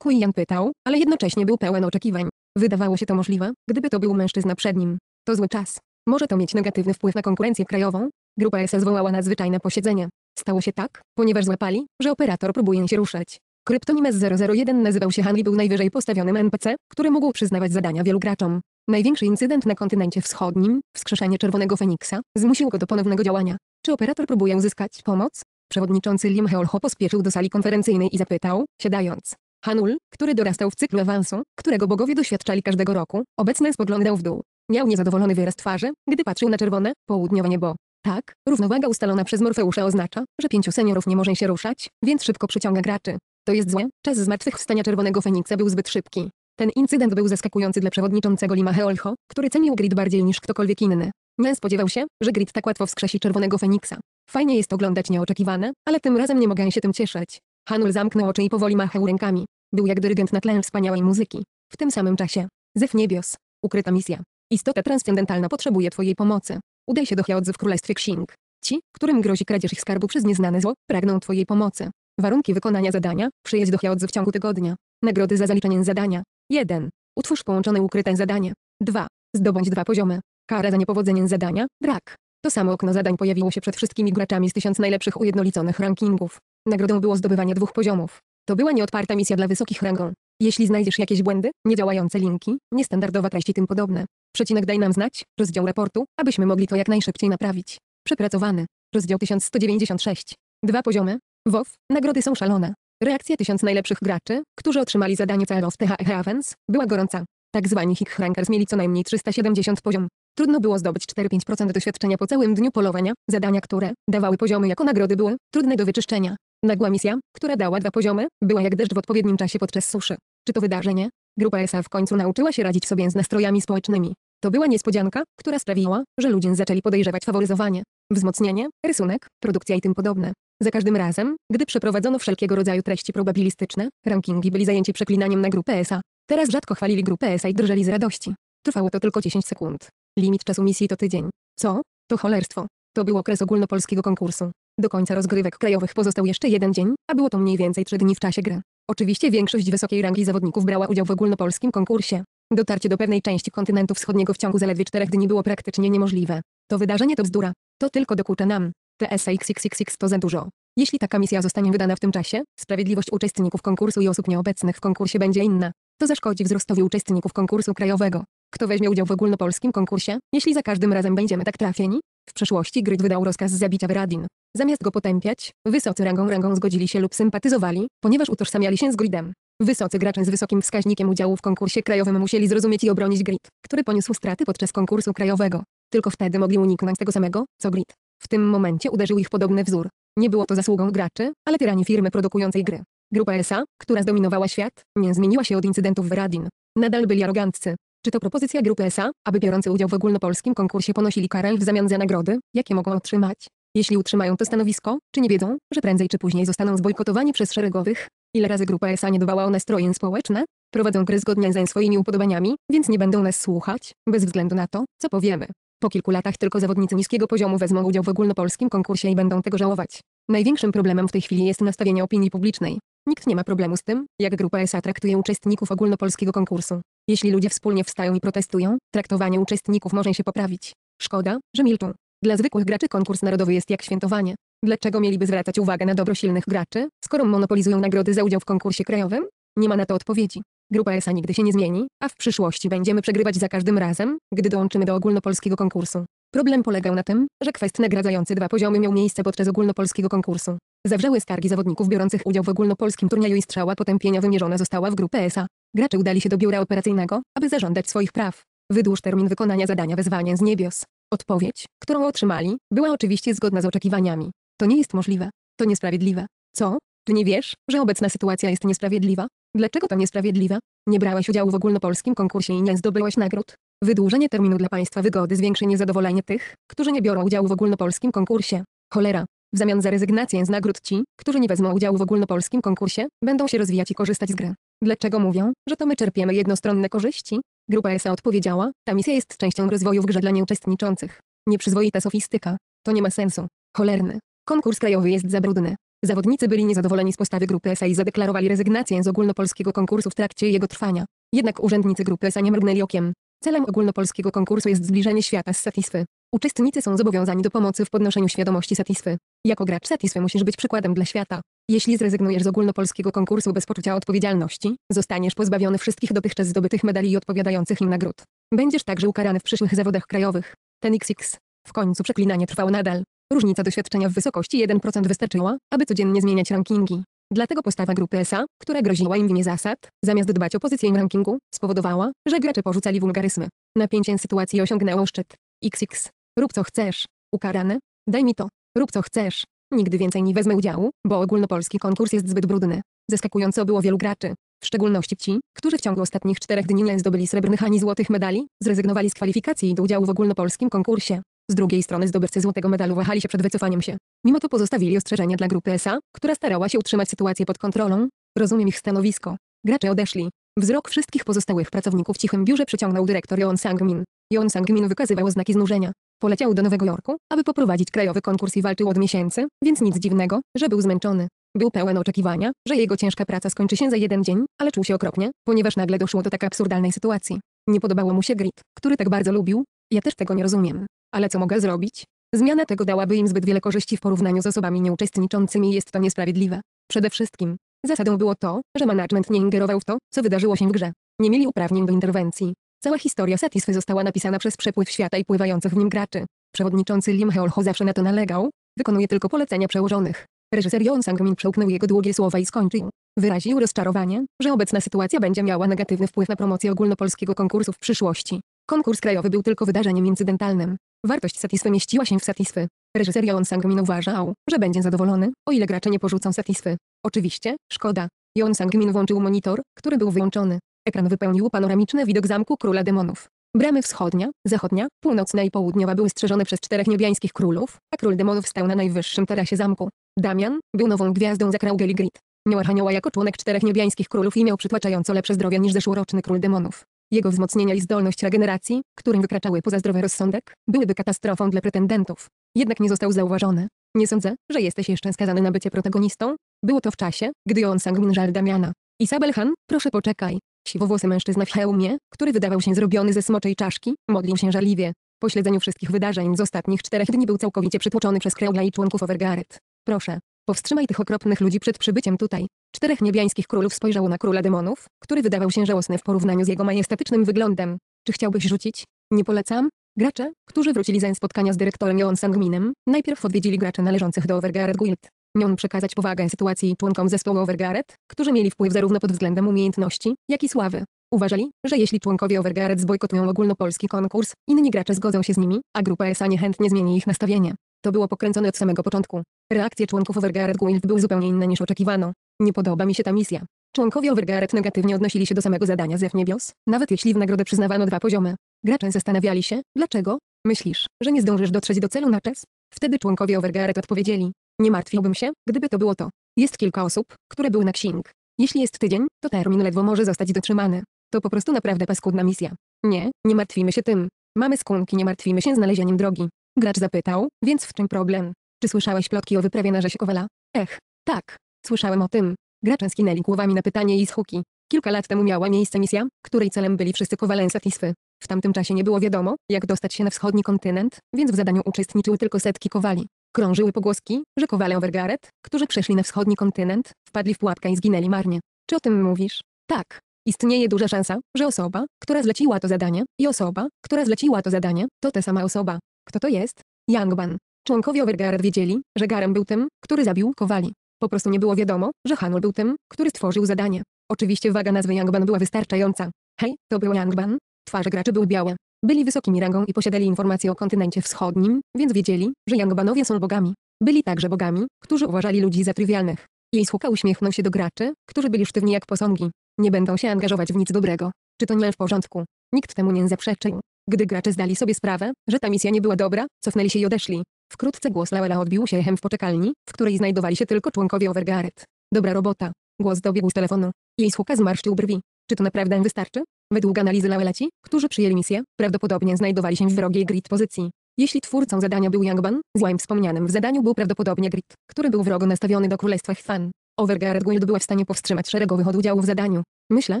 Kui Yang pytał, ale jednocześnie był pełen oczekiwań. Wydawało się to możliwe, gdyby to był mężczyzna przed nim. To zły czas. Może to mieć negatywny wpływ na konkurencję krajową? Grupa S zwołała nadzwyczajne posiedzenie. Stało się tak, ponieważ złapali, że operator próbuje się ruszać. Kryptonimes 001 nazywał się Han i był najwyżej postawionym NPC, który mógł przyznawać zadania wielu graczom. Największy incydent na kontynencie wschodnim, wskrzeszenie Czerwonego Feniksa, zmusił go do ponownego działania. Czy operator próbuje uzyskać pomoc? Przewodniczący Lim Heolho pospieszył do sali konferencyjnej i zapytał, siadając. Hanul, który dorastał w cyklu awansu, którego bogowie doświadczali każdego roku, obecnie spoglądał w dół. Miał niezadowolony wyraz twarzy, gdy patrzył na czerwone, południowe niebo. Tak, równowaga ustalona przez Morfeusza oznacza, że pięciu seniorów nie może się ruszać, więc szybko przyciąga graczy. To jest złe, czas zmartwychwstania Czerwonego Feniksa był zbyt szybki. Ten incydent był zaskakujący dla przewodniczącego Lima Heolho, który cenił grid bardziej niż ktokolwiek inny. Nie spodziewał się, że grid tak łatwo wskrzesi Czerwonego Feniksa. Fajnie jest oglądać nieoczekiwane, ale tym razem nie mogę się tym cieszyć. Hanul zamknął oczy i powoli machał rękami. Był jak dyrygent na tle wspaniałej muzyki. W tym samym czasie. Zew niebios. Ukryta misja. Istota transcendentalna potrzebuje twojej pomocy. Udaj się do Chiaodzy w Królestwie Księg. Ci, którym grozi kradzież ich skarbu przez nieznane zło, pragną Twojej pomocy. Warunki wykonania zadania, przyjedź do Chiaodzy w ciągu tygodnia. Nagrody za zaliczanie zadania. 1. Utwórz połączone ukryte zadanie. 2. Zdobądź dwa poziomy. Kara za niepowodzenie zadania, brak. To samo okno zadań pojawiło się przed wszystkimi graczami z tysiąc najlepszych ujednoliconych rankingów. Nagrodą było zdobywanie dwóch poziomów. To była nieodparta misja dla wysokich rangą. Jeśli znajdziesz jakieś błędy, niedziałające linki, niestandardowe treści tym podobne, przecinek daj nam znać, rozdział raportu, abyśmy mogli to jak najszybciej naprawić. Przepracowany. Rozdział 1196. Dwa poziomy. WoW. Nagrody są szalone. Reakcja tysiąc najlepszych graczy, którzy otrzymali zadanie celów THE Ravens, e była gorąca. Tak zwani Hickhankers mieli co najmniej 370 poziom. Trudno było zdobyć 4-5% doświadczenia po całym dniu polowania. Zadania, które dawały poziomy jako nagrody były trudne do wyczyszczenia. Nagła misja, która dała dwa poziomy, była jak deszcz w odpowiednim czasie podczas suszy. Czy to wydarzenie? Grupa ESA w końcu nauczyła się radzić sobie z nastrojami społecznymi. To była niespodzianka, która sprawiła, że ludzie zaczęli podejrzewać faworyzowanie, wzmocnienie, rysunek, produkcja i tym podobne. Za każdym razem, gdy przeprowadzono wszelkiego rodzaju treści probabilistyczne, rankingi byli zajęci przeklinaniem na grupę ESA. Teraz rzadko chwalili grupę ESA i drżeli z radości. Trwało to tylko 10 sekund. Limit czasu misji to tydzień. Co? To cholerstwo. To był okres ogólnopolskiego konkursu. Do końca rozgrywek krajowych pozostał jeszcze jeden dzień, a było to mniej więcej trzy dni w czasie gry. Oczywiście większość wysokiej rangi zawodników brała udział w ogólnopolskim konkursie. Dotarcie do pewnej części kontynentu wschodniego w ciągu zaledwie czterech dni było praktycznie niemożliwe. To wydarzenie to bzdura. To tylko dokucza nam. TSXXXX to za dużo. Jeśli taka misja zostanie wydana w tym czasie, sprawiedliwość uczestników konkursu i osób nieobecnych w konkursie będzie inna. To zaszkodzi wzrostowi uczestników konkursu krajowego. Kto weźmie udział w ogólnopolskim konkursie, jeśli za każdym razem będziemy tak trafieni? W przeszłości gryd wydał rozkaz zabicia Veradin. Zamiast go potępiać, wysocy rangą rangą zgodzili się lub sympatyzowali, ponieważ utożsamiali się z Gridem. Wysocy gracze z wysokim wskaźnikiem udziału w konkursie krajowym musieli zrozumieć i obronić Grid, który poniósł straty podczas konkursu krajowego. Tylko wtedy mogli uniknąć tego samego, co Grid. W tym momencie uderzył ich podobny wzór. Nie było to zasługą graczy, ale tyranii firmy produkującej gry. Grupa ESA, która zdominowała świat, nie zmieniła się od incydentów w Radin. Nadal byli aroganccy, czy to propozycja Grupy SA, aby biorący udział w ogólnopolskim konkursie ponosili karę w zamian za nagrody, jakie mogą otrzymać? Jeśli utrzymają to stanowisko, czy nie wiedzą, że prędzej czy później zostaną zbojkotowani przez szeregowych? Ile razy Grupa SA nie dbała o nastroje społeczne? Prowadzą gry zgodnie ze swoimi upodobaniami, więc nie będą nas słuchać, bez względu na to, co powiemy. Po kilku latach tylko zawodnicy niskiego poziomu wezmą udział w ogólnopolskim konkursie i będą tego żałować. Największym problemem w tej chwili jest nastawienie opinii publicznej. Nikt nie ma problemu z tym, jak Grupa SA traktuje uczestników ogólnopolskiego konkursu. Jeśli ludzie wspólnie wstają i protestują, traktowanie uczestników może się poprawić. Szkoda, że milczą. Dla zwykłych graczy konkurs narodowy jest jak świętowanie. Dlaczego mieliby zwracać uwagę na dobro silnych graczy, skoro monopolizują nagrody za udział w konkursie krajowym? Nie ma na to odpowiedzi. Grupa ESA nigdy się nie zmieni, a w przyszłości będziemy przegrywać za każdym razem, gdy dołączymy do ogólnopolskiego konkursu. Problem polegał na tym, że kwest nagradzający dwa poziomy miał miejsce podczas ogólnopolskiego konkursu. Zawrzały skargi zawodników biorących udział w ogólnopolskim turnieju i strzała potępienia wymierzona została w grupę ESA. Gracze udali się do biura operacyjnego, aby zażądać swoich praw. Wydłuż termin wykonania zadania wezwania z niebios. Odpowiedź, którą otrzymali, była oczywiście zgodna z oczekiwaniami. To nie jest możliwe. To niesprawiedliwe. Co? Ty nie wiesz, że obecna sytuacja jest niesprawiedliwa? Dlaczego to niesprawiedliwe? Nie brałeś udziału w ogólnopolskim konkursie i nie zdobyłeś nagród? Wydłużenie terminu dla państwa wygody zwiększy niezadowolenie tych, którzy nie biorą udziału w ogólnopolskim konkursie. Cholera, w zamian za rezygnację z nagród ci, którzy nie wezmą udziału w ogólnopolskim konkursie, będą się rozwijać i korzystać z gry. Dlaczego mówią, że to my czerpiemy jednostronne korzyści? Grupa ESA odpowiedziała, ta misja jest częścią rozwoju w grze dla nieuczestniczących. Nieprzyzwoita sofistyka. To nie ma sensu. Cholerny. Konkurs krajowy jest zabrudny. Zawodnicy byli niezadowoleni z postawy grupy ESA i zadeklarowali rezygnację z ogólnopolskiego konkursu w trakcie jego trwania. Jednak urzędnicy grupy ESA nie mrugnęli okiem. Celem ogólnopolskiego konkursu jest zbliżenie świata z Satisfy. Uczestnicy są zobowiązani do pomocy w podnoszeniu świadomości Satisfy. Jako gracz Satisfy musisz być przykładem dla świata. Jeśli zrezygnujesz z ogólnopolskiego konkursu bez poczucia odpowiedzialności, zostaniesz pozbawiony wszystkich dotychczas zdobytych medali i odpowiadających im nagród. Będziesz także ukarany w przyszłych zawodach krajowych. Ten XX. W końcu przeklinanie trwało nadal. Różnica doświadczenia w wysokości 1% wystarczyła, aby codziennie zmieniać rankingi. Dlatego postawa grupy SA, która groziła im w imię zasad, zamiast dbać o pozycję w rankingu, spowodowała, że gracze porzucali wulgaryzmy. Napięcie sytuacji osiągnęło szczyt. XX. Rób co chcesz. Ukarane? Daj mi to. Rób co chcesz. Nigdy więcej nie wezmę udziału, bo ogólnopolski konkurs jest zbyt brudny. Zaskakująco było wielu graczy. W szczególności ci, którzy w ciągu ostatnich czterech dni nie zdobyli srebrnych ani złotych medali, zrezygnowali z kwalifikacji do udziału w ogólnopolskim konkursie. Z drugiej strony zdobywcy złotego medalu wahali się przed wycofaniem się. Mimo to pozostawili ostrzeżenia dla grupy SA, która starała się utrzymać sytuację pod kontrolą. Rozumiem ich stanowisko. Gracze odeszli. Wzrok wszystkich pozostałych pracowników w cichym biurze przyciągnął dyrektor Jon Sangmin. Jon Sangmin wykazywał znaki znużenia. Poleciał do Nowego Jorku, aby poprowadzić krajowy konkurs i walczył od miesięcy, więc nic dziwnego, że był zmęczony. Był pełen oczekiwania, że jego ciężka praca skończy się za jeden dzień, ale czuł się okropnie, ponieważ nagle doszło do tak absurdalnej sytuacji. Nie podobało mu się grit, który tak bardzo lubił. Ja też tego nie rozumiem. Ale co mogę zrobić? Zmiana tego dałaby im zbyt wiele korzyści w porównaniu z osobami nieuczestniczącymi i jest to niesprawiedliwe. Przede wszystkim, zasadą było to, że management nie ingerował w to, co wydarzyło się w grze. Nie mieli uprawnień do interwencji. Cała historia Satisfy została napisana przez przepływ świata i pływających w nim graczy. Przewodniczący Lim Heolho zawsze na to nalegał, wykonuje tylko polecenia przełożonych. Reżyser Jon Sang-min przełknął jego długie słowa i skończył. Wyraził rozczarowanie, że obecna sytuacja będzie miała negatywny wpływ na promocję ogólnopolskiego konkursu w przyszłości. Konkurs krajowy był tylko wydarzeniem incydentalnym. Wartość Satisfy mieściła się w Satisfy. Reżyser Jon Sang-min uważał, że będzie zadowolony, o ile gracze nie porzucą Satisfy. Oczywiście, szkoda. Jon Sang-min włączył monitor, który był wyłączony. Ekran wypełnił panoramiczny widok zamku króla demonów. Bramy wschodnia, zachodnia, północna i południowa były strzeżone przez czterech niebiańskich królów, a król demonów stał na najwyższym tarasie zamku. Damian był nową gwiazdą za Kraugeli Grid. Miał archanioła jako członek czterech niebiańskich królów i miał przytłaczająco lepsze zdrowie niż zeszłoroczny król demonów. Jego wzmocnienia i zdolność regeneracji, którym wykraczały poza zdrowy rozsądek, byłyby katastrofą dla pretendentów. Jednak nie został zauważony. Nie sądzę, że jesteś jeszcze skazany na bycie protagonistą. Było to w czasie, gdy on sangmin żal Damiana. Isabel Han, proszę poczekaj. Siwowłosy mężczyzna w hełmie, który wydawał się zrobiony ze smoczej czaszki, modlił się żarliwie. Po śledzeniu wszystkich wydarzeń z ostatnich czterech dni był całkowicie przytłoczony przez Kreola i członków Overgaret. Proszę, powstrzymaj tych okropnych ludzi przed przybyciem tutaj. Czterech niebiańskich królów spojrzało na króla demonów, który wydawał się żałosny w porównaniu z jego majestatycznym wyglądem. Czy chciałbyś rzucić? Nie polecam. Gracze, którzy wrócili ze spotkania z dyrektorem Johan Sangminem, najpierw odwiedzili graczy należących do Overgaret Guild. Nią przekazać powagę sytuacji członkom zespołu Overgaret, którzy mieli wpływ zarówno pod względem umiejętności, jak i sławy. Uważali, że jeśli członkowie Overgaret zbojkotują ogólnopolski konkurs, inni gracze zgodzą się z nimi, a grupa ESA niechętnie zmieni ich nastawienie. To było pokręcone od samego początku. Reakcje członków Overgaret Guild były zupełnie inne niż oczekiwano. Nie podoba mi się ta misja. Członkowie Overgaret negatywnie odnosili się do samego zadania Zew Niebios, nawet jeśli w nagrodę przyznawano dwa poziomy. Gracze zastanawiali się, dlaczego? Myślisz, że nie zdążysz dotrzeć do celu na czas? Wtedy członkowie Overgaret odpowiedzieli, nie martwiłbym się, gdyby to było to. Jest kilka osób, które były na księg. Jeśli jest tydzień, to termin ledwo może zostać dotrzymany. To po prostu naprawdę paskudna misja. Nie, nie martwimy się tym. Mamy skunki, nie martwimy się znalezieniem drogi. Gracz zapytał, więc w czym problem? Czy słyszałeś plotki o wyprawie na rzeź Kowala? Ech, tak. Słyszałem o tym. Gracze skinęli głowami na pytanie i schuki. Kilka lat temu miała miejsce misja, której celem byli wszyscy kowalensa Tiswy. W tamtym czasie nie było wiadomo, jak dostać się na wschodni kontynent, więc w zadaniu uczestniczyły tylko setki kowali. Krążyły pogłoski, że kowale Overgaret, którzy przeszli na wschodni kontynent, wpadli w pułapkę i zginęli marnie. Czy o tym mówisz? Tak. Istnieje duża szansa, że osoba, która zleciła to zadanie, i osoba, która zleciła to zadanie, to ta sama osoba. Kto to jest? Yangban. Członkowie Overgaret wiedzieli, że Garem był tym, który zabił kowali. Po prostu nie było wiadomo, że Hanul był tym, który stworzył zadanie. Oczywiście waga nazwy Yangban była wystarczająca. Hej, to był Yangban? Twarze graczy były białe. Byli wysokimi rangą i posiadali informacje o kontynencie wschodnim, więc wiedzieli, że Jangbanowie są bogami. Byli także bogami, którzy uważali ludzi za trywialnych. Jej słucha uśmiechnął się do graczy, którzy byli sztywni jak posągi. Nie będą się angażować w nic dobrego. Czy to nie w porządku? Nikt temu nie zaprzeczył. Gdy gracze zdali sobie sprawę, że ta misja nie była dobra, cofnęli się i odeszli. Wkrótce głos Lawela odbił się echem w poczekalni, w której znajdowali się tylko członkowie Overgaret. Dobra robota. Głos dobiegł z telefonu. Jej słucha zmarszczył brwi. Czy to naprawdę wystarczy? Według analizy Laeleci, którzy przyjęli misję, prawdopodobnie znajdowali się w wrogiej grid pozycji. Jeśli twórcą zadania był Yangban, złem wspomnianym w zadaniu był prawdopodobnie Grid, który był wrogo nastawiony do Królestwa Chwan. Overguard Guild była w stanie powstrzymać szeregowych od udziału w zadaniu. Myślę,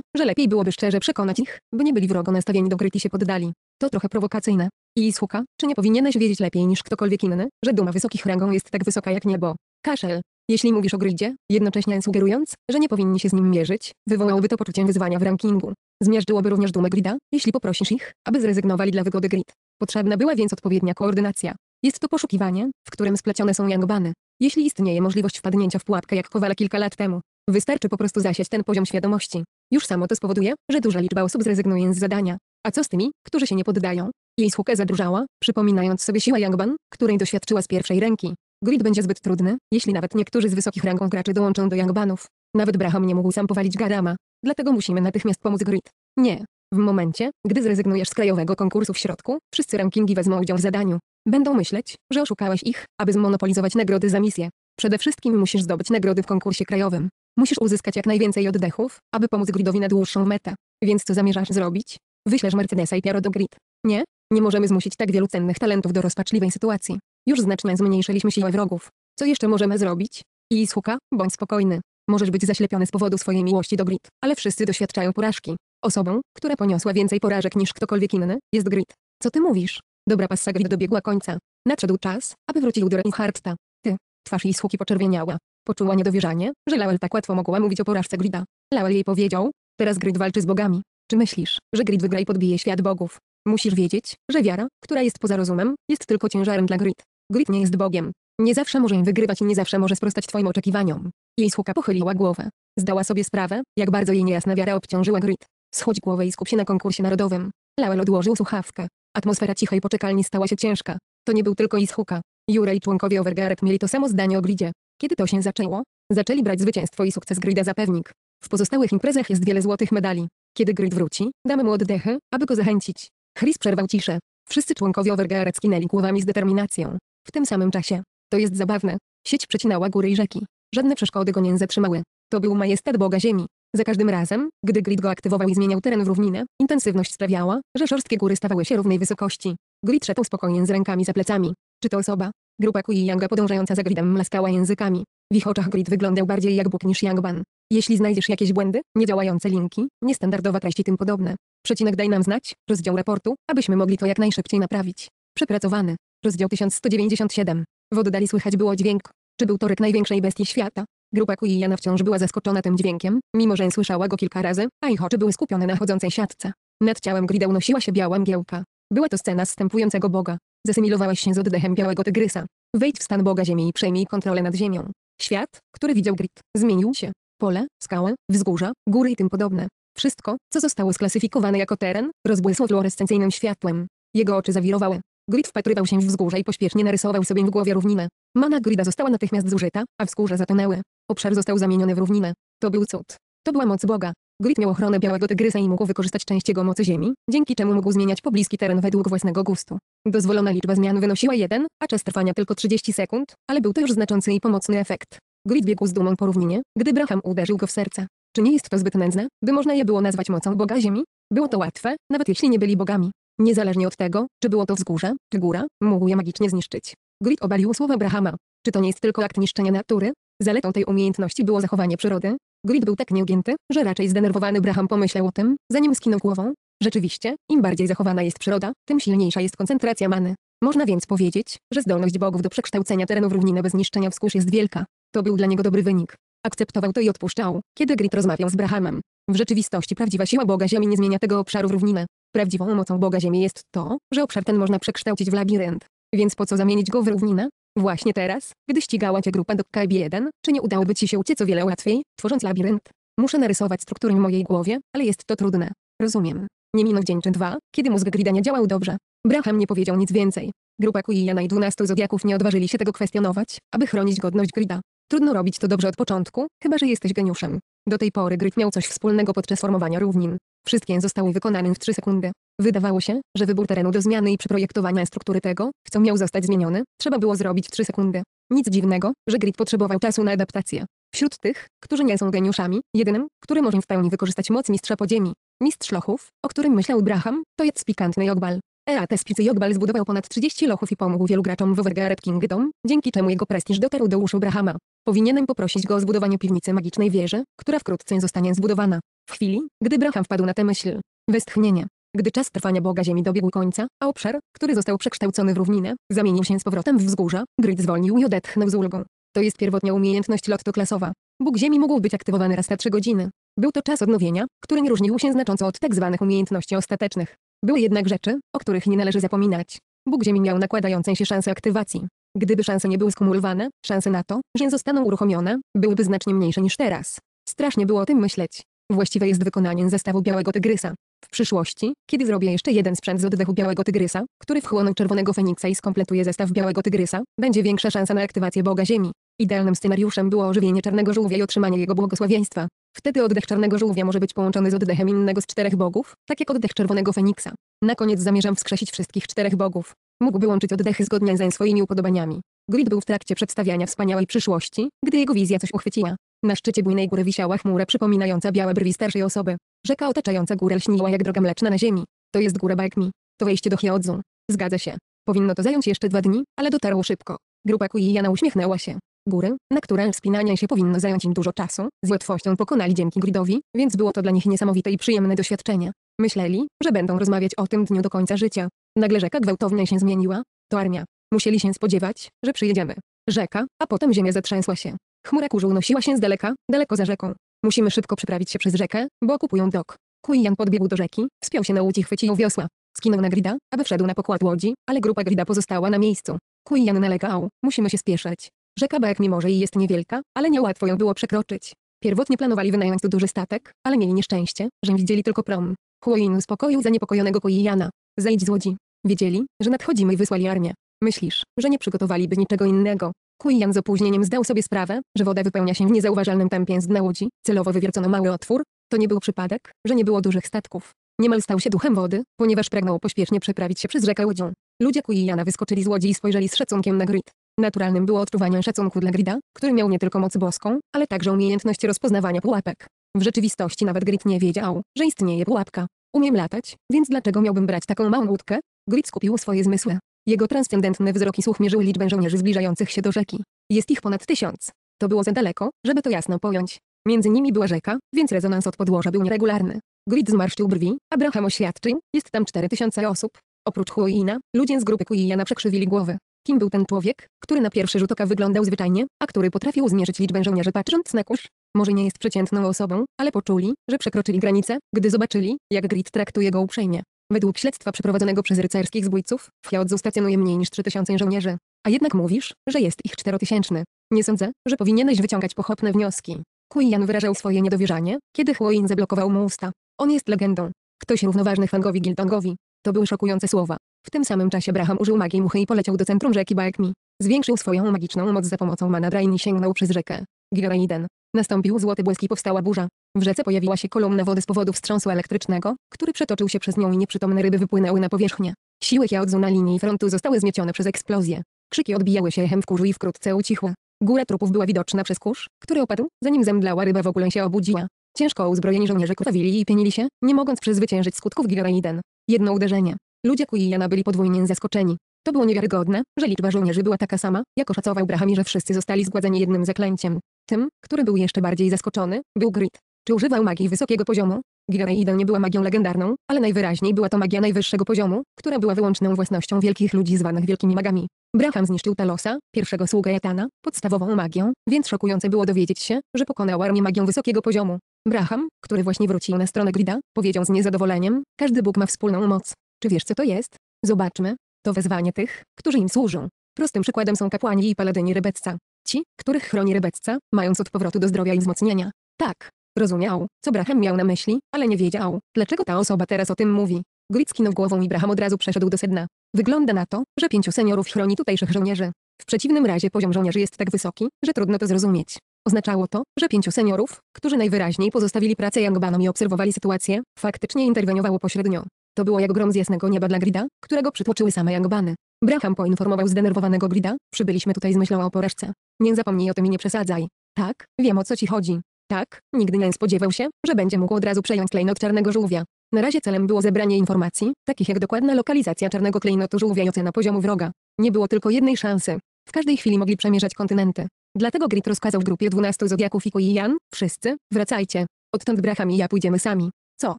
że lepiej byłoby szczerze przekonać ich, by nie byli wrogo nastawieni do Grid i się poddali. To trochę prowokacyjne. I słucha, czy nie powinieneś wiedzieć lepiej niż ktokolwiek inny, że duma wysokich rangą jest tak wysoka jak niebo? Kaszel. Jeśli mówisz o gridzie, jednocześnie sugerując, że nie powinni się z nim mierzyć, wywołałoby to poczucie wyzwania w rankingu. Zmierzyłoby również dumę grida, jeśli poprosisz ich, aby zrezygnowali dla wygody grid. Potrzebna była więc odpowiednia koordynacja. Jest to poszukiwanie, w którym splecione są jangbany. Jeśli istnieje możliwość wpadnięcia w pułapkę jak kowale kilka lat temu, wystarczy po prostu zasiać ten poziom świadomości. Już samo to spowoduje, że duża liczba osób zrezygnuje z zadania. A co z tymi, którzy się nie poddają? Jej słuchę zadrżała, przypominając sobie siłę Yangban, której doświadczyła z pierwszej ręki. Grid będzie zbyt trudny, jeśli nawet niektórzy z wysokich rangą graczy dołączą do Yangbanów. Nawet Braham nie mógł sam powalić Garama, dlatego musimy natychmiast pomóc Grid. Nie. W momencie, gdy zrezygnujesz z krajowego konkursu w środku, wszyscy rankingi wezmą udział w zadaniu. Będą myśleć, że oszukałeś ich, aby zmonopolizować nagrody za misję. Przede wszystkim musisz zdobyć nagrody w konkursie krajowym. Musisz uzyskać jak najwięcej oddechów, aby pomóc gridowi na dłuższą metę. Więc co zamierzasz zrobić? Wyślesz Mercedesa i Piero do grid. Nie? Nie możemy zmusić tak wielu cennych talentów do rozpaczliwej sytuacji. Już znacznie zmniejszyliśmy siłę wrogów. Co jeszcze możemy zrobić? I słucha, bądź spokojny. Możesz być zaślepiony z powodu swojej miłości do grid, ale wszyscy doświadczają porażki. Osobą, która poniosła więcej porażek niż ktokolwiek inny, jest grid. Co ty mówisz? Dobra passa grid dobiegła końca. Nadszedł czas, aby wrócił do Reinhardta. Ty. Twarz jej słuki poczerwieniała. Poczuła niedowierzanie, że Lawel tak łatwo mogła mówić o porażce Grida. Lawel jej powiedział, teraz Grid walczy z bogami. Czy myślisz, że Grid wygra i podbije świat bogów? Musisz wiedzieć, że wiara, która jest poza rozumem, jest tylko ciężarem dla grit. Grit nie jest Bogiem. Nie zawsze może im wygrywać i nie zawsze może sprostać Twoim oczekiwaniom. Jej słucha pochyliła głowę. Zdała sobie sprawę, jak bardzo jej niejasna wiara obciążyła grit. Schodź głowę i skup się na konkursie narodowym. Lawel odłożył słuchawkę. Atmosfera cichej poczekalni stała się ciężka. To nie był tylko Ishuka. Jure i członkowie Overgaret mieli to samo zdanie o gridzie. Kiedy to się zaczęło? Zaczęli brać zwycięstwo i sukces grida za pewnik. W pozostałych imprezach jest wiele złotych medali. Kiedy grid wróci, damy mu oddechy, aby go zachęcić. Chris przerwał ciszę. Wszyscy członkowie Overgear skinęli głowami z determinacją. W tym samym czasie. To jest zabawne. Sieć przecinała góry i rzeki. Żadne przeszkody go nie zatrzymały. To był majestat Boga Ziemi. Za każdym razem, gdy grid go aktywował i zmieniał teren w równinę, intensywność sprawiała, że szorstkie góry stawały się równej wysokości. Grid szedł spokojnie z rękami za plecami. Czy to osoba? Grupa Kui i Yanga podążająca za gridem mlaskała językami. W ich oczach grid wyglądał bardziej jak Bóg niż Yangban. Jeśli znajdziesz jakieś błędy, niedziałające linki, niestandardowa treści tym podobne, przecinek daj nam znać, rozdział raportu, abyśmy mogli to jak najszybciej naprawić. Przepracowany. Rozdział 1197. W oddali słychać było dźwięk. Czy był to ryk największej bestii świata? Grupa Jana wciąż była zaskoczona tym dźwiękiem, mimo że słyszała go kilka razy, a ich oczy były skupione na chodzącej siatce. Nad ciałem Grida unosiła się biała mgiełka. Była to scena zstępującego Boga. Zasymilowałaś się z oddechem białego tygrysa. Wejdź w stan Boga Ziemi i przejmij kontrolę nad Ziemią. Świat, który widział Grid, zmienił się pole, skałę, wzgórza, góry i tym podobne. Wszystko, co zostało sklasyfikowane jako teren, rozbłysło fluorescencyjnym światłem. Jego oczy zawirowały. Grid wpatrywał się w wzgórze i pośpiesznie narysował sobie w głowie równinę. Mana grida została natychmiast zużyta, a wzgórza zatonęły. Obszar został zamieniony w równinę. To był cud. To była moc Boga. Grid miał ochronę białego tygrysa i mógł wykorzystać część jego mocy ziemi, dzięki czemu mógł zmieniać pobliski teren według własnego gustu. Dozwolona liczba zmian wynosiła 1, a czas trwania tylko 30 sekund, ale był to już znaczący i pomocny efekt. Grid biegł z dumą po równinie, gdy Braham uderzył go w serce. Czy nie jest to zbyt nędzne, by można je było nazwać mocą Boga Ziemi? Było to łatwe, nawet jeśli nie byli bogami. Niezależnie od tego, czy było to wzgórze, czy góra, mógł je magicznie zniszczyć. Grid obalił słowa Brahama. Czy to nie jest tylko akt niszczenia natury? Zaletą tej umiejętności było zachowanie przyrody. Grid był tak nieugięty, że raczej zdenerwowany Braham pomyślał o tym, zanim skinął głową. Rzeczywiście, im bardziej zachowana jest przyroda, tym silniejsza jest koncentracja many. Można więc powiedzieć, że zdolność bogów do przekształcenia terenów równiny bez niszczenia wskórz jest wielka. To był dla niego dobry wynik. Akceptował to i odpuszczał, kiedy Grit rozmawiał z Brahamem. W rzeczywistości prawdziwa siła Boga Ziemi nie zmienia tego obszaru w równinę. Prawdziwą mocą Boga Ziemi jest to, że obszar ten można przekształcić w labirynt. Więc po co zamienić go w równinę? Właśnie teraz, gdy ścigała cię grupa do KB1, czy nie udałoby ci się uciec o wiele łatwiej, tworząc labirynt? Muszę narysować struktury w mojej głowie, ale jest to trudne. Rozumiem. Nie minął dzień czy dwa, kiedy mózg Grida nie działał dobrze. Braham nie powiedział nic więcej. Grupa Kuijana i dwunastu zodiaków nie odważyli się tego kwestionować, aby chronić godność Grida. Trudno robić to dobrze od początku, chyba że jesteś geniuszem. Do tej pory Grid miał coś wspólnego podczas formowania równin. Wszystkie zostały wykonane w 3 sekundy. Wydawało się, że wybór terenu do zmiany i przeprojektowania struktury tego, co miał zostać zmieniony, trzeba było zrobić w 3 sekundy. Nic dziwnego, że Grid potrzebował czasu na adaptację. Wśród tych, którzy nie są geniuszami, jedynym, który może w pełni wykorzystać moc mistrza podziemi, mistrz lochów, o którym myślał Braham, to jest pikantny Jogbal. EAT Spicy Jogbal zbudował ponad 30 lochów i pomógł wielu graczom w Overgaard Kingdom, dzięki czemu jego prestiż dotarł do uszu Brahama. Powinienem poprosić go o zbudowanie piwnicy magicznej wieży, która wkrótce zostanie zbudowana. W chwili, gdy Braham wpadł na tę myśl, westchnienie. Gdy czas trwania Boga Ziemi dobiegł końca, a obszar, który został przekształcony w równinę, zamienił się z powrotem w wzgórza, Grid zwolnił i odetchnął z ulgą. To jest pierwotnia umiejętność lotto-klasowa. Bóg Ziemi mógł być aktywowany raz na trzy godziny. Był to czas odnowienia, który nie różnił się znacząco od tzw. Tak umiejętności ostatecznych. Były jednak rzeczy, o których nie należy zapominać. Bóg Ziemi miał nakładającą się szanse aktywacji. Gdyby szanse nie były skumulowane, szanse na to, że zostaną uruchomione, byłyby znacznie mniejsze niż teraz. Strasznie było o tym myśleć. Właściwe jest wykonanie zestawu Białego Tygrysa. W przyszłości, kiedy zrobię jeszcze jeden sprzęt z oddechu Białego Tygrysa, który wchłonął Czerwonego Feniksa i skompletuje zestaw Białego Tygrysa, będzie większa szansa na aktywację Boga Ziemi. Idealnym scenariuszem było ożywienie Czarnego Żółwia i otrzymanie jego błogosławieństwa. Wtedy oddech czarnego żółwia może być połączony z oddechem innego z czterech bogów, tak jak oddech czerwonego feniksa. Na koniec zamierzam wskrzesić wszystkich czterech bogów. Mógłby łączyć oddechy zgodnie ze swoimi upodobaniami. Grid był w trakcie przedstawiania wspaniałej przyszłości, gdy jego wizja coś uchwyciła. Na szczycie bujnej góry wisiała chmura przypominająca białe brwi starszej osoby. Rzeka otaczająca górę lśniła jak droga mleczna na ziemi. To jest góra Bajkmi. To wejście do Hyodzun. Zgadza się. Powinno to zająć jeszcze dwa dni, ale dotarło szybko. Grupa Kuijana uśmiechnęła się górę, na którą wspinanie się powinno zająć im dużo czasu, z łatwością pokonali dzięki gridowi, więc było to dla nich niesamowite i przyjemne doświadczenie. Myśleli, że będą rozmawiać o tym dniu do końca życia. Nagle rzeka gwałtownie się zmieniła. To armia. Musieli się spodziewać, że przyjedziemy. Rzeka, a potem ziemia zatrzęsła się. Chmura kurzu unosiła się z daleka, daleko za rzeką. Musimy szybko przeprawić się przez rzekę, bo okupują dok. Kuijan podbiegł do rzeki, wspiął się na łódź i chwycił wiosła. Skinął na grida, aby wszedł na pokład łodzi, ale grupa grida pozostała na miejscu. Kuijan nalegał, musimy się spieszyć. Rzeka Bek mimo że jest niewielka, ale niełatwo ją było przekroczyć. Pierwotnie planowali wynająć tu duży statek, ale mieli nieszczęście, że widzieli tylko prom. Huoin uspokoił zaniepokojonego Kuijana. Zejdź z łodzi. Wiedzieli, że nadchodzimy i wysłali armię. Myślisz, że nie przygotowaliby niczego innego. Kuijan z opóźnieniem zdał sobie sprawę, że woda wypełnia się w niezauważalnym tempie z dna łodzi, celowo wywiercono mały otwór. To nie był przypadek, że nie było dużych statków. Niemal stał się duchem wody, ponieważ pragnął pośpiesznie przeprawić się przez rzekę łodzią. Ludzie Kuijana wyskoczyli z łodzi i spojrzeli z szacunkiem na grid. Naturalnym było odczuwanie szacunku dla Grida, który miał nie tylko moc boską, ale także umiejętność rozpoznawania pułapek. W rzeczywistości nawet Grid nie wiedział, że istnieje pułapka. Umiem latać, więc dlaczego miałbym brać taką małą łódkę? Grid skupił swoje zmysły. Jego transcendentny wzrok i słuch mierzyły liczbę żołnierzy zbliżających się do rzeki. Jest ich ponad tysiąc. To było za daleko, żeby to jasno pojąć. Między nimi była rzeka, więc rezonans od podłoża był nieregularny. Grid zmarszczył brwi, Abraham oświadczył, jest tam cztery tysiące osób. Oprócz Huina, ludzie z grupy Kuijana przekrzywili głowy. Kim był ten człowiek, który na pierwszy rzut oka wyglądał zwyczajnie, a który potrafił zmierzyć liczbę żołnierzy patrząc na kurz? Może nie jest przeciętną osobą, ale poczuli, że przekroczyli granicę, gdy zobaczyli, jak Grid traktuje go uprzejmie. Według śledztwa przeprowadzonego przez rycerskich zbójców, w Hyaodzu stacjonuje mniej niż 3000 żołnierzy. A jednak mówisz, że jest ich czterotysięczny. Nie sądzę, że powinieneś wyciągać pochopne wnioski. Kuijan wyrażał swoje niedowierzanie, kiedy Huoin zablokował mu usta. On jest legendą. Ktoś równoważny Fangowi Gildongowi. To były szokujące słowa, w tym samym czasie Braham użył magii muchy i poleciał do centrum rzeki Baekmi. Zwiększył swoją magiczną moc za pomocą manadra i sięgnął przez rzekę. Giraiden. Nastąpił złoty błysk i powstała burza. W rzece pojawiła się kolumna wody z powodu wstrząsu elektrycznego, który przetoczył się przez nią i nieprzytomne ryby wypłynęły na powierzchnię. Siły Kiaodzu na linii frontu zostały zmiecione przez eksplozję. Krzyki odbijały się echem w kurzu i wkrótce ucichły. Góra trupów była widoczna przez kurz, który opadł, zanim zemdlała ryba w ogóle się obudziła. Ciężko uzbrojeni żołnierze krwawili i pienili się, nie mogąc przezwyciężyć skutków Giraiden. Jedno uderzenie, Ludzie Kuijana byli podwójnie zaskoczeni. To było niewiarygodne, że liczba żołnierzy była taka sama, jak oszacował Brahami, że wszyscy zostali zgładzeni jednym zaklęciem. Tym, który był jeszcze bardziej zaskoczony, był Grit. Czy używał magii wysokiego poziomu? Gireida nie była magią legendarną, ale najwyraźniej była to magia najwyższego poziomu, która była wyłączną własnością wielkich ludzi zwanych wielkimi magami. Braham zniszczył Talosa, pierwszego sługę Jatana, podstawową magią, więc szokujące było dowiedzieć się, że pokonał armię magią wysokiego poziomu. Braham, który właśnie wrócił na stronę Grida, powiedział z niezadowoleniem, każdy Bóg ma wspólną moc. Czy wiesz co to jest? Zobaczmy. To wezwanie tych, którzy im służą. Prostym przykładem są kapłani i paladyni rebecca. Ci, których chroni rebecca, mając od powrotu do zdrowia i wzmocnienia. Tak. Rozumiał, co Braham miał na myśli, ale nie wiedział, dlaczego ta osoba teraz o tym mówi. Grit skinął no głową i Braham od razu przeszedł do sedna. Wygląda na to, że pięciu seniorów chroni tutejszych żołnierzy. W przeciwnym razie poziom żołnierzy jest tak wysoki, że trudno to zrozumieć. Oznaczało to, że pięciu seniorów, którzy najwyraźniej pozostawili pracę Yangbanom i obserwowali sytuację, faktycznie interweniowało pośrednio. To było jak grom z jasnego nieba dla Grida, którego przytłoczyły same jagbany. Braham poinformował zdenerwowanego Grida, przybyliśmy tutaj z myślą o porażce. Nie zapomnij o tym i nie przesadzaj. Tak, wiem o co ci chodzi. Tak, nigdy nie spodziewał się, że będzie mógł od razu przejąć klejnot czarnego żółwia. Na razie celem było zebranie informacji, takich jak dokładna lokalizacja czarnego klejnotu żółwia i ocena poziomu wroga. Nie było tylko jednej szansy. W każdej chwili mogli przemierzać kontynenty. Dlatego Grit rozkazał w grupie 12 zodiaków i Jan, wszyscy, wracajcie. Odtąd Braham i ja pójdziemy sami. Co?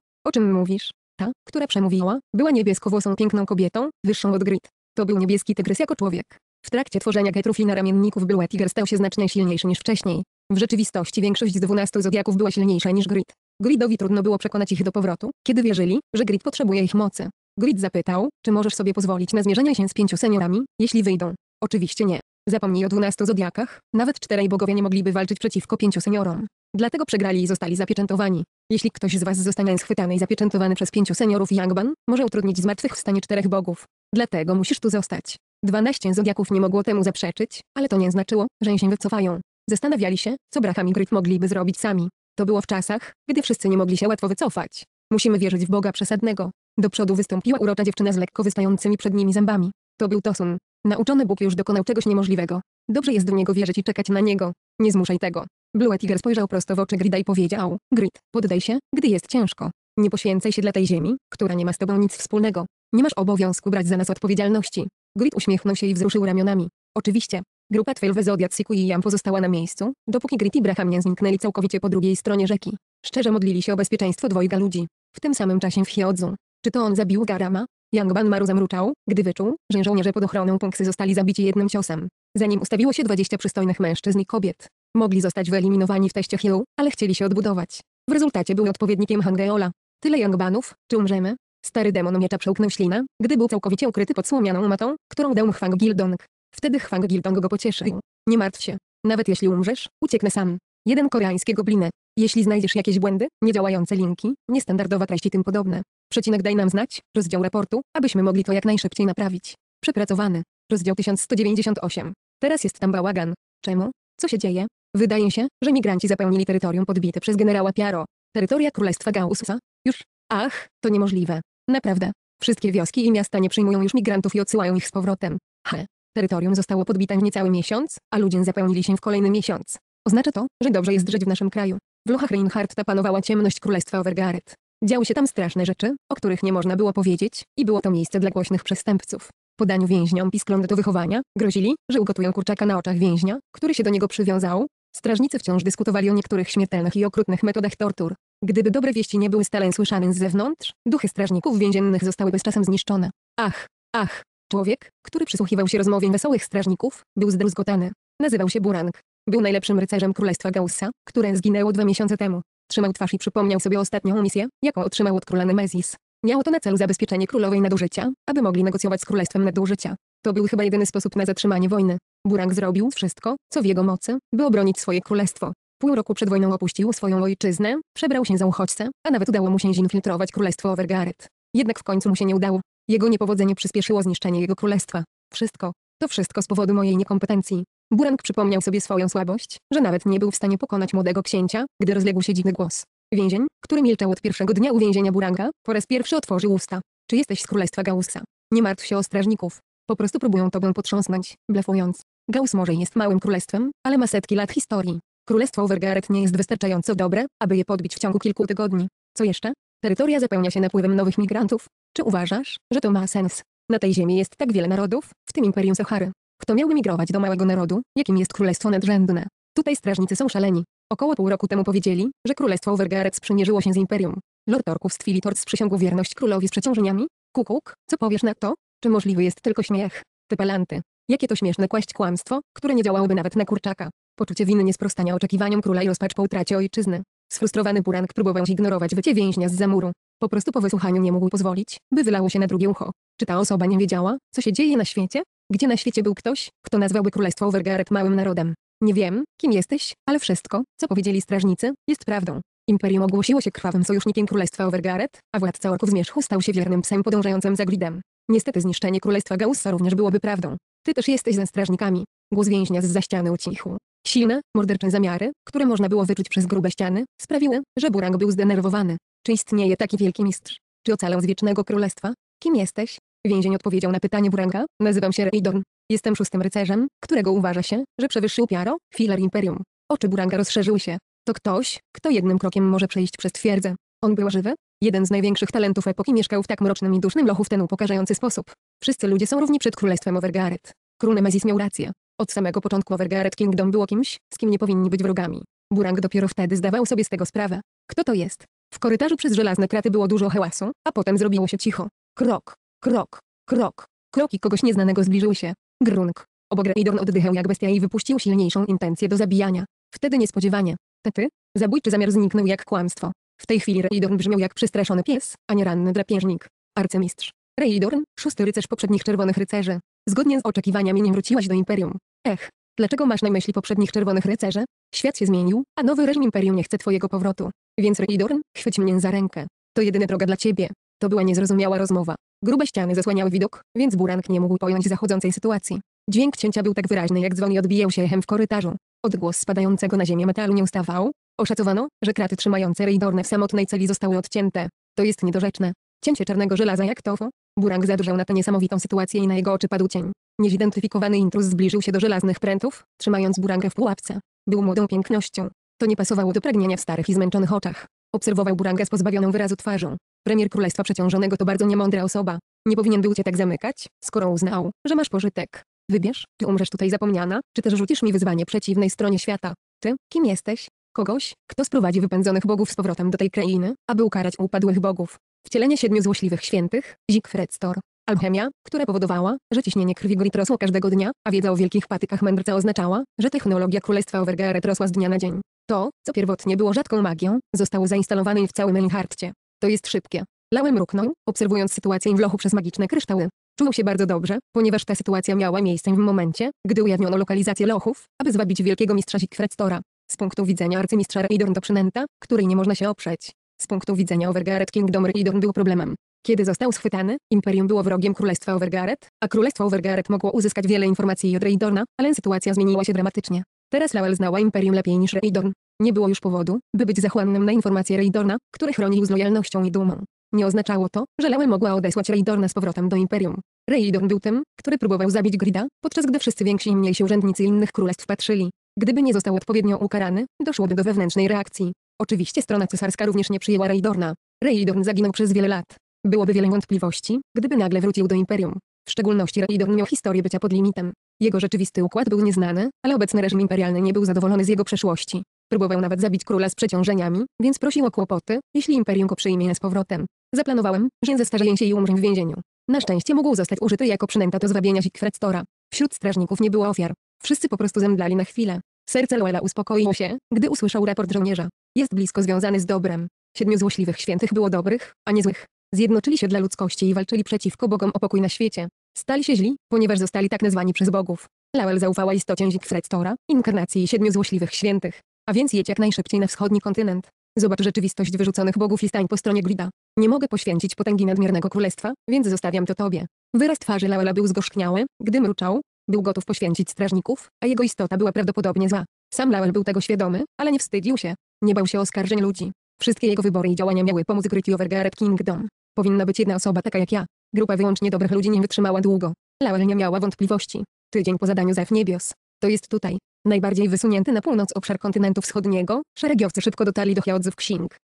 O czym mówisz? Ta, która przemówiła, była niebieskowłosą piękną kobietą, wyższą od Grit. To był niebieski tygrys jako człowiek. W trakcie tworzenia getrów i naramienników był Tiger stał się znacznie silniejszy niż wcześniej. W rzeczywistości większość z dwunastu zodiaków była silniejsza niż Grid. Gridowi trudno było przekonać ich do powrotu, kiedy wierzyli, że Grid potrzebuje ich mocy. Grid zapytał, czy możesz sobie pozwolić na zmierzenie się z pięciu seniorami, jeśli wyjdą. Oczywiście nie. Zapomnij o dwunastu zodiakach, nawet czterej bogowie nie mogliby walczyć przeciwko pięciu seniorom. Dlatego przegrali i zostali zapieczętowani. Jeśli ktoś z Was zostanie schwytany i zapieczętowany przez pięciu seniorów Yangban, może utrudnić zmartwychwstanie czterech bogów. Dlatego musisz tu zostać. Dwanaście zodiaków nie mogło temu zaprzeczyć, ale to nie znaczyło, że się wycofają. Zastanawiali się, co brachami i Gryt mogliby zrobić sami. To było w czasach, gdy wszyscy nie mogli się łatwo wycofać. Musimy wierzyć w Boga przesadnego. Do przodu wystąpiła urocza dziewczyna z lekko wystającymi przed nimi zębami. To był Tosun. Nauczony Bóg już dokonał czegoś niemożliwego. Dobrze jest do niego wierzyć i czekać na niego. Nie zmuszaj tego. Blue Tiger spojrzał prosto w oczy Grida i powiedział, Grid, poddaj się, gdy jest ciężko. Nie poświęcaj się dla tej ziemi, która nie ma z tobą nic wspólnego. Nie masz obowiązku brać za nas odpowiedzialności. Grid uśmiechnął się i wzruszył ramionami. Oczywiście. Grupa Twelve Zodiac Siku i Jam pozostała na miejscu, dopóki Grit i Braham nie zniknęli całkowicie po drugiej stronie rzeki. Szczerze modlili się o bezpieczeństwo dwojga ludzi. W tym samym czasie w Hiodzu. Czy to on zabił Garama? Yangban Maru zamruczał, gdy wyczuł, że żołnierze pod ochroną Punksy zostali zabici jednym ciosem. Zanim ustawiło się 20 przystojnych mężczyzn i kobiet, Mogli zostać wyeliminowani w teście Hill, ale chcieli się odbudować. W rezultacie były odpowiednikiem Hangeola. Tyle Yangbanów, czy umrzemy? Stary demon miecza przełknął ślinę, gdy był całkowicie ukryty pod słomianą matą, którą dał mu Hwang Gildong. Wtedy Hwang Gildong go pocieszył. Nie martw się. Nawet jeśli umrzesz, ucieknę sam. Jeden koreański goblinę. Jeśli znajdziesz jakieś błędy, niedziałające linki, niestandardowa treść i tym podobne. Przecinek daj nam znać, rozdział raportu, abyśmy mogli to jak najszybciej naprawić. Przepracowany. Rozdział 1198. Teraz jest tam bałagan. Czemu? Co się dzieje? Wydaje się, że migranci zapełnili terytorium podbite przez generała Piaro. Terytoria Królestwa Gaussusa? Już? Ach, to niemożliwe. Naprawdę. Wszystkie wioski i miasta nie przyjmują już migrantów i odsyłają ich z powrotem. He. Terytorium zostało podbite w niecały miesiąc, a ludzie zapełnili się w kolejny miesiąc. Oznacza to, że dobrze jest żyć w naszym kraju. W lochach Reinhardta panowała ciemność Królestwa Overgaret. Działy się tam straszne rzeczy, o których nie można było powiedzieć, i było to miejsce dla głośnych przestępców. Po daniu więźniom piskląt do wychowania, grozili, że ugotują kurczaka na oczach więźnia, który się do niego przywiązał, Strażnicy wciąż dyskutowali o niektórych śmiertelnych i okrutnych metodach tortur. Gdyby dobre wieści nie były stale słyszane z zewnątrz, duchy strażników więziennych zostałyby z czasem zniszczone. Ach, ach. Człowiek, który przysłuchiwał się rozmowie wesołych strażników, był zdruzgotany. Nazywał się Burang. Był najlepszym rycerzem królestwa Gaussa, które zginęło dwa miesiące temu. Trzymał twarz i przypomniał sobie ostatnią misję, jaką otrzymał od króla Nemezis. Miało to na celu zabezpieczenie królowej nadużycia, aby mogli negocjować z królestwem nadużycia. To był chyba jedyny sposób na zatrzymanie wojny. Burak zrobił wszystko, co w jego mocy, by obronić swoje królestwo. Pół roku przed wojną opuścił swoją ojczyznę, przebrał się za uchodźcę, a nawet udało mu się zinfiltrować królestwo Overgaret. Jednak w końcu mu się nie udało. Jego niepowodzenie przyspieszyło zniszczenie jego królestwa. Wszystko. To wszystko z powodu mojej niekompetencji. Burang przypomniał sobie swoją słabość, że nawet nie był w stanie pokonać młodego księcia, gdy rozległ się dziwny głos. Więzień, który milczał od pierwszego dnia uwięzienia Buranga, po raz pierwszy otworzył usta. Czy jesteś z królestwa Gaussa? Nie martw się o strażników. Po prostu próbują tobą potrząsnąć, blefując. Gauss może jest małym królestwem, ale ma setki lat historii. Królestwo Overgaret nie jest wystarczająco dobre, aby je podbić w ciągu kilku tygodni. Co jeszcze? Terytoria zapełnia się napływem nowych migrantów. Czy uważasz, że to ma sens? Na tej ziemi jest tak wiele narodów, w tym Imperium Sahary. Kto miałby migrować do małego narodu, jakim jest Królestwo Nadrzędne? Tutaj strażnicy są szaleni. Około pół roku temu powiedzieli, że Królestwo Overgaret sprzymierzyło się z Imperium. Lord Orków z Twilitorc przysiągł wierność królowi z przeciążeniami? Kukuk, co powiesz na to? Czy możliwy jest tylko śmiech? Te palanty. Jakie to śmieszne kłaść kłamstwo, które nie działałoby nawet na kurczaka. Poczucie winy niesprostania oczekiwaniom króla i rozpacz po utracie ojczyzny. Sfrustrowany Burank próbował zignorować wycie więźnia z zamuru. Po prostu po wysłuchaniu nie mógł pozwolić, by wylało się na drugie ucho. Czy ta osoba nie wiedziała, co się dzieje na świecie? Gdzie na świecie był ktoś, kto nazwałby królestwo Overgaret małym narodem? Nie wiem, kim jesteś, ale wszystko, co powiedzieli strażnicy, jest prawdą. Imperium ogłosiło się krwawym sojusznikiem królestwa Overgaret, a władca orków zmierzchu stał się wiernym psem podążającym za gridem. Niestety zniszczenie królestwa Gaussa również byłoby prawdą. Ty też jesteś ze strażnikami. Głos więźnia z za ściany ucichł. Silne, mordercze zamiary, które można było wyczuć przez grube ściany, sprawiły, że Burang był zdenerwowany. Czy istnieje taki wielki mistrz? Czy ocalał z wiecznego królestwa? Kim jesteś? Więzień odpowiedział na pytanie Buranga. Nazywam się Reidorn. Jestem szóstym rycerzem, którego uważa się, że przewyższył Piaro, filar Imperium. Oczy Buranga rozszerzyły się. To ktoś, kto jednym krokiem może przejść przez twierdzę. On był żywy? Jeden z największych talentów epoki mieszkał w tak mrocznym i dusznym lochu w ten upokarzający sposób. Wszyscy ludzie są równi przed królestwem Overgaret. Król Nemezis miał rację. Od samego początku Overgaret Kingdom było kimś, z kim nie powinni być wrogami. Burang dopiero wtedy zdawał sobie z tego sprawę. Kto to jest? W korytarzu przez żelazne kraty było dużo hałasu, a potem zrobiło się cicho. Krok, krok, krok. Kroki kogoś nieznanego zbliżyły się. Grunk. Obok Raidorn oddychał jak bestia i wypuścił silniejszą intencję do zabijania. Wtedy niespodziewanie. Tety, zabójczy zamiar zniknął jak kłamstwo. W tej chwili Reidorn brzmiał jak przestraszony pies, a nie ranny drapieżnik. Arcymistrz. Reidorn, szósty rycerz poprzednich czerwonych rycerzy. Zgodnie z oczekiwaniami nie wróciłaś do Imperium. Ech, dlaczego masz na myśli poprzednich czerwonych rycerzy? Świat się zmienił, a nowy reżim Imperium nie chce twojego powrotu. Więc Reidorn, chwyć mnie za rękę. To jedyna droga dla ciebie. To była niezrozumiała rozmowa. Grube ściany zasłaniały widok, więc Burank nie mógł pojąć zachodzącej sytuacji. Dźwięk cięcia był tak wyraźny jak dzwon odbijał się echem w korytarzu. Odgłos spadającego na ziemię metalu nie ustawał. Oszacowano, że kraty trzymające rejdorne w samotnej celi zostały odcięte. To jest niedorzeczne. Cięcie czarnego żelaza jak to? Burang zadrżał na tę niesamowitą sytuację i na jego oczy padł cień. Niezidentyfikowany intruz zbliżył się do żelaznych prętów, trzymając burangę w pułapce. Był młodą pięknością. To nie pasowało do pragnienia w starych i zmęczonych oczach. Obserwował burangę z pozbawioną wyrazu twarzą. Premier Królestwa Przeciążonego to bardzo niemądra osoba. Nie powinien był cię tak zamykać, skoro uznał, że masz pożytek. Wybierz, czy umrzesz tutaj zapomniana, czy też rzucisz mi wyzwanie przeciwnej stronie świata. Ty, kim jesteś? Kogoś, kto sprowadzi wypędzonych bogów z powrotem do tej krainy, aby ukarać upadłych bogów. Wcielenie siedmiu złośliwych świętych, Siegfried Stor. Alchemia, która powodowała, że ciśnienie krwi Grit rosło każdego dnia, a wiedza o wielkich patykach mędrca oznaczała, że technologia królestwa Overgearet rosła z dnia na dzień. To, co pierwotnie było rzadką magią, zostało zainstalowane w całym Einhardcie. To jest szybkie. Lałem mruknął, obserwując sytuację w lochu przez magiczne kryształy. Czuł się bardzo dobrze, ponieważ ta sytuacja miała miejsce w momencie, gdy ujawniono lokalizację lochów, aby zwabić wielkiego mistrza Siegfriedstora. Z punktu widzenia arcymistrza Reidorn to przynęta, której nie można się oprzeć. Z punktu widzenia Overgaret Kingdom Reidorn był problemem. Kiedy został schwytany, Imperium było wrogiem Królestwa Overgaret, a Królestwo Overgaret mogło uzyskać wiele informacji od Reidorna, ale sytuacja zmieniła się dramatycznie. Teraz Lawel znała Imperium lepiej niż Reidorn. Nie było już powodu, by być zachłannym na informacje Reidorna, który chronił z lojalnością i dumą. Nie oznaczało to, że Lewe mogła odesłać Raydorna z powrotem do Imperium. Raydorn był tym, który próbował zabić Grida, podczas gdy wszyscy więksi i mniejsi urzędnicy innych królestw patrzyli. Gdyby nie został odpowiednio ukarany, doszłoby do wewnętrznej reakcji. Oczywiście strona cesarska również nie przyjęła Raydorna. Raydorn zaginął przez wiele lat. Byłoby wiele wątpliwości, gdyby nagle wrócił do Imperium. W szczególności Raidorn miał historię bycia pod limitem. Jego rzeczywisty układ był nieznany, ale obecny reżim imperialny nie był zadowolony z jego przeszłości. Próbował nawet zabić króla z przeciążeniami, więc prosił o kłopoty, jeśli imperium go przyjmie z powrotem. Zaplanowałem, że zestarzeję się i umrę w więzieniu. Na szczęście mógł zostać użyty jako przynęta do zwabienia Siegfredstora. Wśród strażników nie było ofiar. Wszyscy po prostu zemdlali na chwilę. Serce Loela uspokoiło się, gdy usłyszał raport żołnierza. Jest blisko związany z dobrem. Siedmiu złośliwych świętych było dobrych, a nie złych. Zjednoczyli się dla ludzkości i walczyli przeciwko bogom o pokój na świecie. Stali się źli, ponieważ zostali tak nazwani przez bogów. Lawel zaufała istocie Siegfredstora, inkarnacji siedmiu złośliwych świętych. A więc jedź jak najszybciej na wschodni kontynent. Zobacz rzeczywistość wyrzuconych bogów i stań po stronie Glida. Nie mogę poświęcić potęgi nadmiernego królestwa, więc zostawiam to tobie. Wyraz twarzy Laela był zgorzkniały, gdy mruczał, był gotów poświęcić strażników, a jego istota była prawdopodobnie zła. Sam Lael był tego świadomy, ale nie wstydził się. Nie bał się oskarżeń ludzi. Wszystkie jego wybory i działania miały pomóc Gritty Overgaard Kingdom. Powinna być jedna osoba taka jak ja. Grupa wyłącznie dobrych ludzi nie wytrzymała długo. Lael nie miała wątpliwości. Tydzień po zadaniu Zew Niebios. To jest tutaj. Najbardziej wysunięty na północ obszar kontynentu wschodniego, szeregiowcy szybko dotarli do Hyaodzy w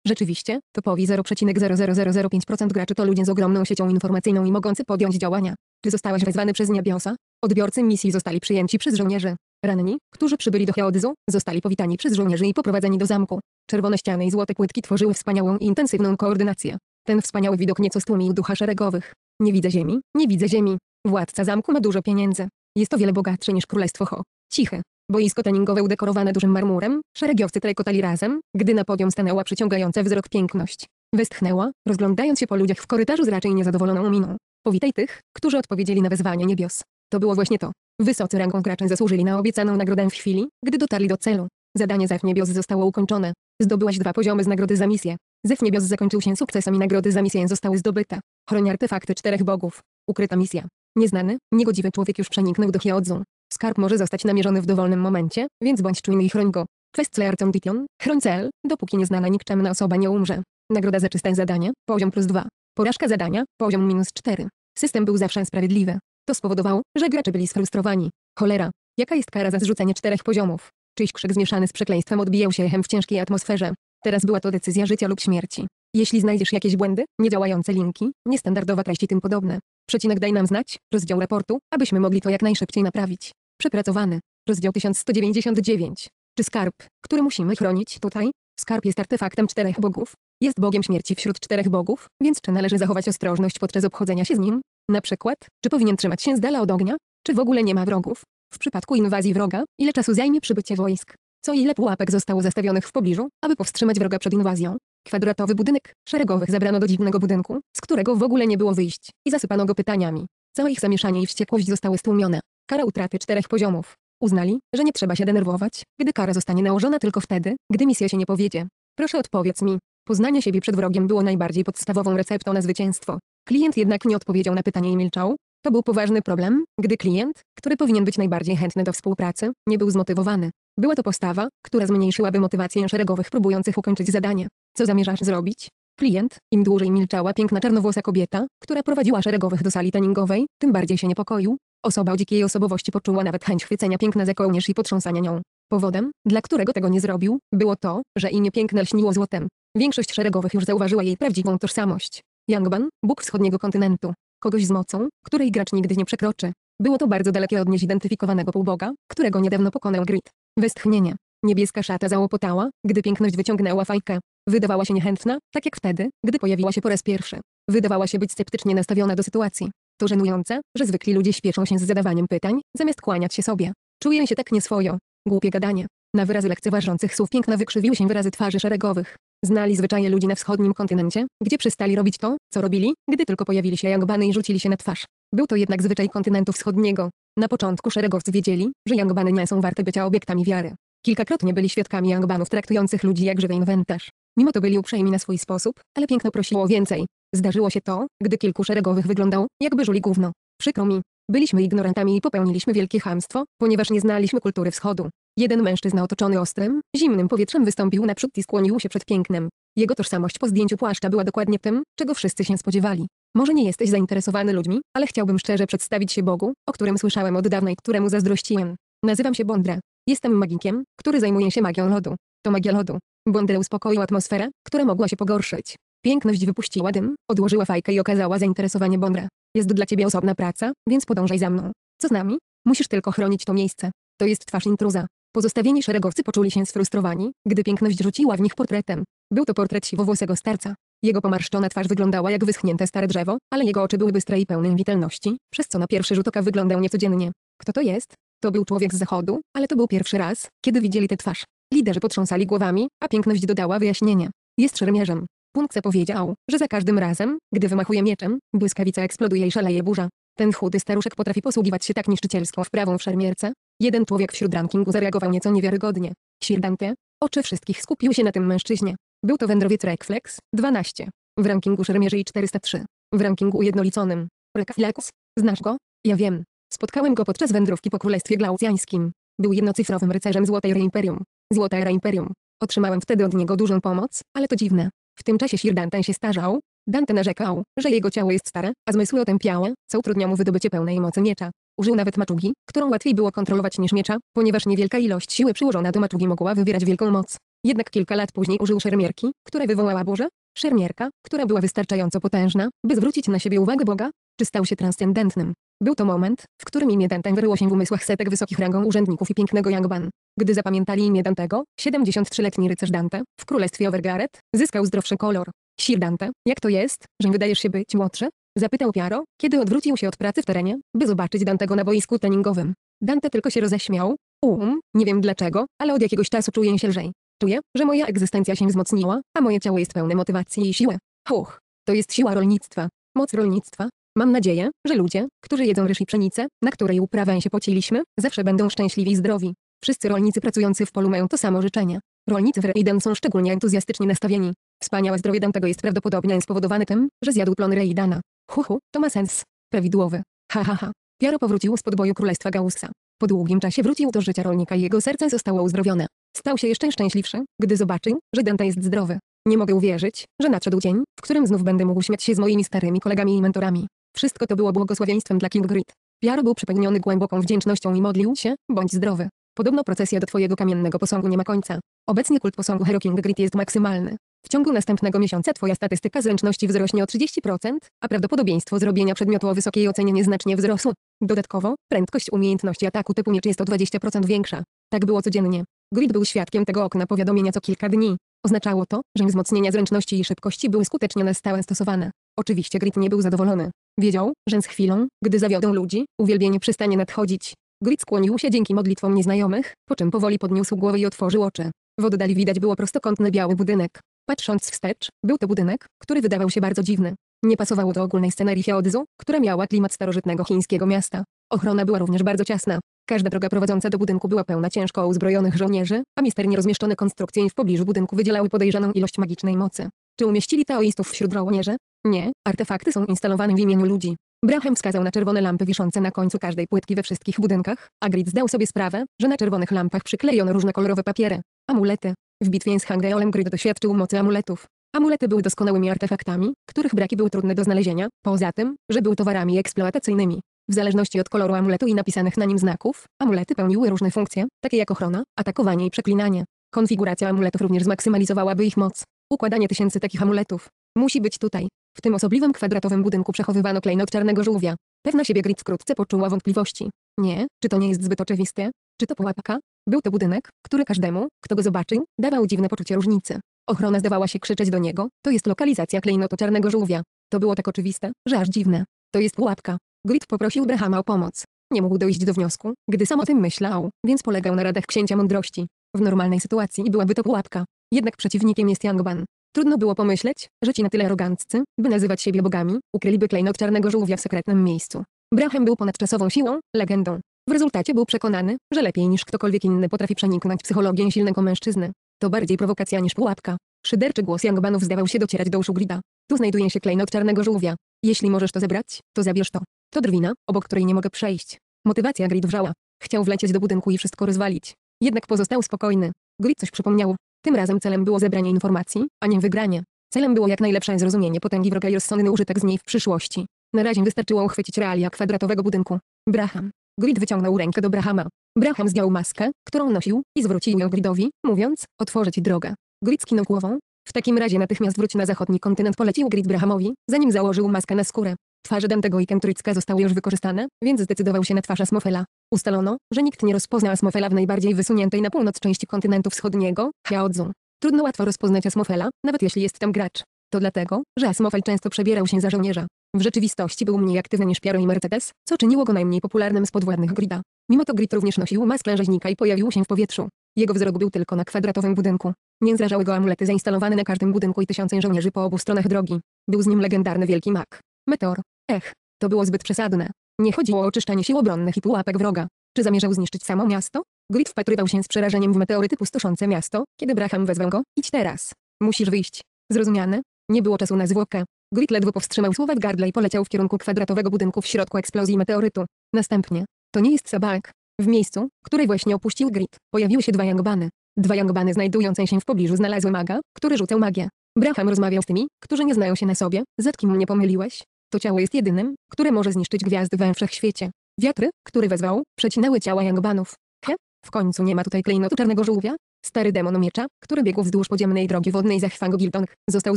Rzeczywiście, topowi 0,0005% graczy to ludzie z ogromną siecią informacyjną i mogący podjąć działania. Ty zostałeś wezwany przez Niebiosa? Odbiorcy misji zostali przyjęci przez żołnierzy. Ranni, którzy przybyli do Heodyzu, zostali powitani przez żołnierzy i poprowadzeni do zamku. Czerwone ściany i złote płytki tworzyły wspaniałą i intensywną koordynację. Ten wspaniały widok nieco stłumił ducha szeregowych. Nie widzę ziemi, nie widzę ziemi. Władca zamku ma dużo pieniędzy. Jest o wiele bogatsze niż królestwo Ho. Cichy, Boisko teningowe udekorowane dużym marmurem, szeregiowcy trajkotali razem, gdy na podium stanęła przyciągająca wzrok piękność. Westchnęła, rozglądając się po ludziach w korytarzu z raczej niezadowoloną miną. Powitaj tych, którzy odpowiedzieli na wezwanie niebios. To było właśnie to. Wysocy rangą gracze zasłużyli na obiecaną nagrodę w chwili, gdy dotarli do celu. Zadanie Zef Niebios zostało ukończone. Zdobyłaś dwa poziomy z nagrody za misję. Zef Niebios zakończył się sukcesami nagrody za misję zostały zdobyte. Chroni artefakty czterech bogów. Ukryta misja. Nieznany, niegodziwy człowiek już przeniknął do Hyodzun. Skarb może zostać namierzony w dowolnym momencie, więc bądź czujny i chroń go. Questlearcom Dition, chroń cel, dopóki nieznana nikczemna osoba nie umrze. Nagroda za czyste zadanie, poziom plus 2. Porażka zadania, poziom minus 4. System był zawsze sprawiedliwy. To spowodowało, że gracze byli sfrustrowani. Cholera. Jaka jest kara za zrzucenie czterech poziomów? Czyjś krzyk zmieszany z przekleństwem odbijał się echem w ciężkiej atmosferze. Teraz była to decyzja życia lub śmierci. Jeśli znajdziesz jakieś błędy, niedziałające linki, niestandardowa treść tym podobne, przecinek daj nam znać, rozdział raportu, abyśmy mogli to jak najszybciej naprawić. Przepracowany. Rozdział 1199. Czy skarb, który musimy chronić tutaj? Skarb jest artefaktem czterech bogów. Jest bogiem śmierci wśród czterech bogów, więc czy należy zachować ostrożność podczas obchodzenia się z nim? Na przykład, czy powinien trzymać się z dala od ognia? Czy w ogóle nie ma wrogów? W przypadku inwazji wroga, ile czasu zajmie przybycie wojsk? Co ile pułapek zostało zastawionych w pobliżu, aby powstrzymać wroga przed inwazją? Kwadratowy budynek, szeregowych zabrano do dziwnego budynku, z którego w ogóle nie było wyjść, i zasypano go pytaniami. Całe ich zamieszanie i wściekłość zostały stłumione. Kara utraty czterech poziomów. Uznali, że nie trzeba się denerwować, gdy kara zostanie nałożona tylko wtedy, gdy misja się nie powiedzie. Proszę odpowiedz mi. Poznanie siebie przed wrogiem było najbardziej podstawową receptą na zwycięstwo. Klient jednak nie odpowiedział na pytanie i milczał. To był poważny problem, gdy klient, który powinien być najbardziej chętny do współpracy, nie był zmotywowany. Była to postawa, która zmniejszyłaby motywację szeregowych próbujących ukończyć zadanie. Co zamierzasz zrobić? Klient, im dłużej milczała piękna czarnowłosa kobieta, która prowadziła szeregowych do sali treningowej, tym bardziej się niepokoił, Osoba o dzikiej osobowości poczuła nawet chęć chwycenia piękna za kołnierz i potrząsania nią. Powodem, dla którego tego nie zrobił, było to, że imię piękne lśniło złotem. Większość szeregowych już zauważyła jej prawdziwą tożsamość. Yangban, Bóg wschodniego kontynentu. Kogoś z mocą, której gracz nigdy nie przekroczy. Było to bardzo dalekie od niezidentyfikowanego półboga, którego niedawno pokonał Grit. Westchnienie. Niebieska szata załopotała, gdy piękność wyciągnęła fajkę. Wydawała się niechętna, tak jak wtedy, gdy pojawiła się po raz pierwszy. Wydawała się być sceptycznie nastawiona do sytuacji. To żenujące, że zwykli ludzie śpieszą się z zadawaniem pytań, zamiast kłaniać się sobie. Czuję się tak nieswojo. Głupie gadanie. Na wyrazy lekceważących słów piękna wykrzywiły się wyrazy twarzy szeregowych. Znali zwyczaje ludzi na wschodnim kontynencie, gdzie przestali robić to, co robili, gdy tylko pojawili się jangbany i rzucili się na twarz. Był to jednak zwyczaj kontynentu wschodniego. Na początku szeregowcy wiedzieli, że jangbany nie są warte bycia obiektami wiary. Kilkakrotnie byli świadkami jangbanów traktujących ludzi jak żywy inwentarz. Mimo to byli uprzejmi na swój sposób, ale piękno prosiło o więcej. Zdarzyło się to, gdy kilku szeregowych wyglądał, jakby żuli gówno. Przykro mi. Byliśmy ignorantami i popełniliśmy wielkie hamstwo, ponieważ nie znaliśmy kultury wschodu. Jeden mężczyzna otoczony ostrym, zimnym powietrzem wystąpił naprzód i skłonił się przed pięknem. Jego tożsamość po zdjęciu płaszcza była dokładnie tym, czego wszyscy się spodziewali. Może nie jesteś zainteresowany ludźmi, ale chciałbym szczerze przedstawić się Bogu, o którym słyszałem od dawna i któremu zazdrościłem. Nazywam się Bondre. Jestem magikiem, który zajmuje się magią lodu. To magia lodu. Bondre uspokoił atmosferę, która mogła się pogorszyć. Piękność wypuściła dym, odłożyła fajkę i okazała zainteresowanie Bondra. Jest dla ciebie osobna praca, więc podążaj za mną. Co z nami? Musisz tylko chronić to miejsce. To jest twarz intruza. Pozostawieni szeregowcy poczuli się sfrustrowani, gdy piękność rzuciła w nich portretem. Był to portret siwowłosego starca. Jego pomarszczona twarz wyglądała jak wyschnięte stare drzewo, ale jego oczy były bystre i pełne witelności, przez co na pierwszy rzut oka wyglądał niecodziennie. Kto to jest? To był człowiek z zachodu, ale to był pierwszy raz, kiedy widzieli tę twarz. Liderzy potrząsali głowami, a piękność dodała wyjaśnienie. Jest szermierzem. Punkce powiedział, że za każdym razem, gdy wymachuje mieczem, błyskawica eksploduje i szaleje burza. Ten chudy staruszek potrafi posługiwać się tak niszczycielską wprawą w szermierce. Jeden człowiek wśród rankingu zareagował nieco niewiarygodnie. Sirdante, oczy wszystkich skupiły się na tym mężczyźnie. Był to wędrowiec Rekflex, 12. W rankingu szermierzy 403. W rankingu ujednoliconym. Rekflex? znasz go? Ja wiem. Spotkałem go podczas wędrówki po Królestwie Glaucjańskim. Był jednocyfrowym rycerzem Złotej Reimperium. Złota Era Imperium. Otrzymałem wtedy od niego dużą pomoc, ale to dziwne, w tym czasie Sir Dante się starzał. Dante narzekał, że jego ciało jest stare, a zmysły otępiałe, co utrudnia mu wydobycie pełnej mocy miecza. Użył nawet maczugi, którą łatwiej było kontrolować niż miecza, ponieważ niewielka ilość siły przyłożona do maczugi mogła wywierać wielką moc. Jednak kilka lat później użył szermierki, która wywołała burzę, szermierka, która była wystarczająco potężna, by zwrócić na siebie uwagę Boga, czy stał się transcendentnym. Był to moment, w którym imię Denten wyryło się w umysłach setek wysokich rangą urzędników i pięknego Yangban, Gdy zapamiętali imię Dantego, 73-letni rycerz Dante, w królestwie Overgaret, zyskał zdrowszy kolor. Sir Dante, jak to jest, że wydajesz się być młodszy? Zapytał Piaro, kiedy odwrócił się od pracy w terenie, by zobaczyć Dantego na boisku treningowym. Dante tylko się roześmiał. Um, nie wiem dlaczego, ale od jakiegoś czasu czuję się lżej. Czuję, że moja egzystencja się wzmocniła, a moje ciało jest pełne motywacji i siły. Huch, to jest siła rolnictwa. Moc rolnictwa, Mam nadzieję, że ludzie, którzy jedzą ryż i pszenicę, na której uprawę się pociliśmy, zawsze będą szczęśliwi i zdrowi. Wszyscy rolnicy pracujący w polu mają to samo życzenie. Rolnicy w Reiden są szczególnie entuzjastycznie nastawieni. Wspaniałe zdrowie Dantego jest prawdopodobnie spowodowane tym, że zjadł plony Reidana. Huhu, to ma sens. Prawidłowy. Ha ha ha. Piaro powrócił z podboju Królestwa Gaussa. Po długim czasie wrócił do życia rolnika i jego serce zostało uzdrowione. Stał się jeszcze szczęśliwszy, gdy zobaczył, że Dante jest zdrowy. Nie mogę uwierzyć, że nadszedł dzień, w którym znów będę mógł śmiać się z moimi starymi kolegami i mentorami. Wszystko to było błogosławieństwem dla King Grid. Jaro był przepełniony głęboką wdzięcznością i modlił się, bądź zdrowy. Podobno procesja do twojego kamiennego posągu nie ma końca. Obecnie kult posągu Hero King Grid jest maksymalny. W ciągu następnego miesiąca twoja statystyka zręczności wzrośnie o 30%, a prawdopodobieństwo zrobienia przedmiotu o wysokiej ocenie nieznacznie wzrosło. Dodatkowo, prędkość umiejętności ataku typu miecz jest o 20% większa. Tak było codziennie. Grid był świadkiem tego okna powiadomienia co kilka dni. Oznaczało to, że wzmocnienia zręczności i szybkości były skutecznie na stałe stosowane. Oczywiście Grid nie był zadowolony. Wiedział, że z chwilą, gdy zawiodą ludzi, uwielbienie przestanie nadchodzić. Grid skłonił się dzięki modlitwom nieznajomych, po czym powoli podniósł głowę i otworzył oczy. W oddali widać było prostokątny biały budynek. Patrząc wstecz, był to budynek, który wydawał się bardzo dziwny. Nie pasowało do ogólnej scenerii Heodzu, która miała klimat starożytnego chińskiego miasta. Ochrona była również bardzo ciasna. Każda droga prowadząca do budynku była pełna ciężko uzbrojonych żołnierzy, a misternie rozmieszczone konstrukcje w pobliżu budynku wydzielały podejrzaną ilość magicznej mocy. Czy umieścili taoistów wśród żołnierzy? Nie, artefakty są instalowane w imieniu ludzi. Braham wskazał na czerwone lampy wiszące na końcu każdej płytki we wszystkich budynkach, a Grid zdał sobie sprawę, że na czerwonych lampach przyklejono różne kolorowe papiery. Amulety. W bitwie z Hangreolem Grid doświadczył mocy amuletów. Amulety były doskonałymi artefaktami, których braki były trudne do znalezienia, poza tym, że były towarami eksploatacyjnymi. W zależności od koloru amuletu i napisanych na nim znaków, amulety pełniły różne funkcje, takie jak ochrona, atakowanie i przeklinanie. Konfiguracja amuletów również zmaksymalizowałaby ich moc. Układanie tysięcy takich amuletów musi być tutaj. W tym osobliwym kwadratowym budynku przechowywano klejnot czarnego żółwia. Pewna siebie Gritz wkrótce poczuła wątpliwości. Nie, czy to nie jest zbyt oczywiste? Czy to pułapka? Był to budynek, który każdemu, kto go zobaczył, dawał dziwne poczucie różnicy. Ochrona zdawała się krzyczeć do niego, to jest lokalizacja klejnotu czarnego żółwia. To było tak oczywiste, że aż dziwne. To jest pułapka. Grit poprosił Brahama o pomoc. Nie mógł dojść do wniosku, gdy sam o tym myślał, więc polegał na radach księcia mądrości. W normalnej sytuacji byłaby to pułapka. Jednak przeciwnikiem jest Yangban. Trudno było pomyśleć, że ci na tyle aroganccy, by nazywać siebie bogami, ukryliby klejnot czarnego żółwia w sekretnym miejscu. Brachem był ponadczasową siłą, legendą. W rezultacie był przekonany, że lepiej niż ktokolwiek inny potrafi przeniknąć psychologię silnego mężczyzny. To bardziej prowokacja niż pułapka. Szyderczy głos Jangbanów zdawał się docierać do uszu Grida. Tu znajduje się klejnot czarnego żółwia. Jeśli możesz to zebrać, to zabierz to. To drwina, obok której nie mogę przejść. Motywacja Grid wrzała. Chciał wlecieć do budynku i wszystko rozwalić. Jednak pozostał spokojny. Grid coś przypomniał. Tym razem celem było zebranie informacji, a nie wygranie. Celem było jak najlepsze zrozumienie potęgi wroga i rozsądny użytek z niej w przyszłości. Na razie wystarczyło uchwycić realia kwadratowego budynku. Braham. Grid wyciągnął rękę do Brahama. Braham zdjął maskę, którą nosił, i zwrócił ją Gridowi, mówiąc, otworzyć drogę. Grid skinął głową. W takim razie natychmiast wróć na zachodni kontynent polecił Grid Brahamowi, zanim założył maskę na skórę. Twarze Dantego i Kentrycka zostały już wykorzystane, więc zdecydował się na twarz Asmofela. Ustalono, że nikt nie rozpozna Asmofela w najbardziej wysuniętej na północ części kontynentu wschodniego, Chaodzum. Trudno łatwo rozpoznać Asmofela, nawet jeśli jest tam gracz. To dlatego, że Asmofel często przebierał się za żołnierza. W rzeczywistości był mniej aktywny niż Piero i Mercedes, co czyniło go najmniej popularnym z podwładnych Grida. Mimo to Grid również nosił maskę rzeźnika i pojawił się w powietrzu. Jego wzrok był tylko na kwadratowym budynku. Nie zrażały go amulety zainstalowane na każdym budynku i tysiące żołnierzy po obu stronach drogi. Był z nim legendarny Wielki Mak. Meteor. Ech, to było zbyt przesadne. Nie chodziło o oczyszczanie sił obronnych i pułapek wroga. Czy zamierzał zniszczyć samo miasto? Grit wpatrywał się z przerażeniem w meteoryty pustoszące miasto, kiedy Braham wezwał go, idź teraz. Musisz wyjść. Zrozumiane? Nie było czasu na zwłokę. Grit ledwo powstrzymał słowa w gardle i poleciał w kierunku kwadratowego budynku w środku eksplozji meteorytu. Następnie. To nie jest Sabak. W miejscu, które właśnie opuścił Grit, pojawiły się dwa jangbany. Dwa jangbany znajdujące się w pobliżu znalazły maga, który rzucał magię. Braham rozmawiał z tymi, którzy nie znają się na sobie. Z kim pomyliłeś? To ciało jest jedynym, które może zniszczyć gwiazdy we wszechświecie. Wiatry, który wezwał, przecinały ciała jangbanów. He? W końcu nie ma tutaj klejnotu czarnego żółwia? Stary demon miecza, który biegł wzdłuż podziemnej drogi wodnej za Hwang Gildong, został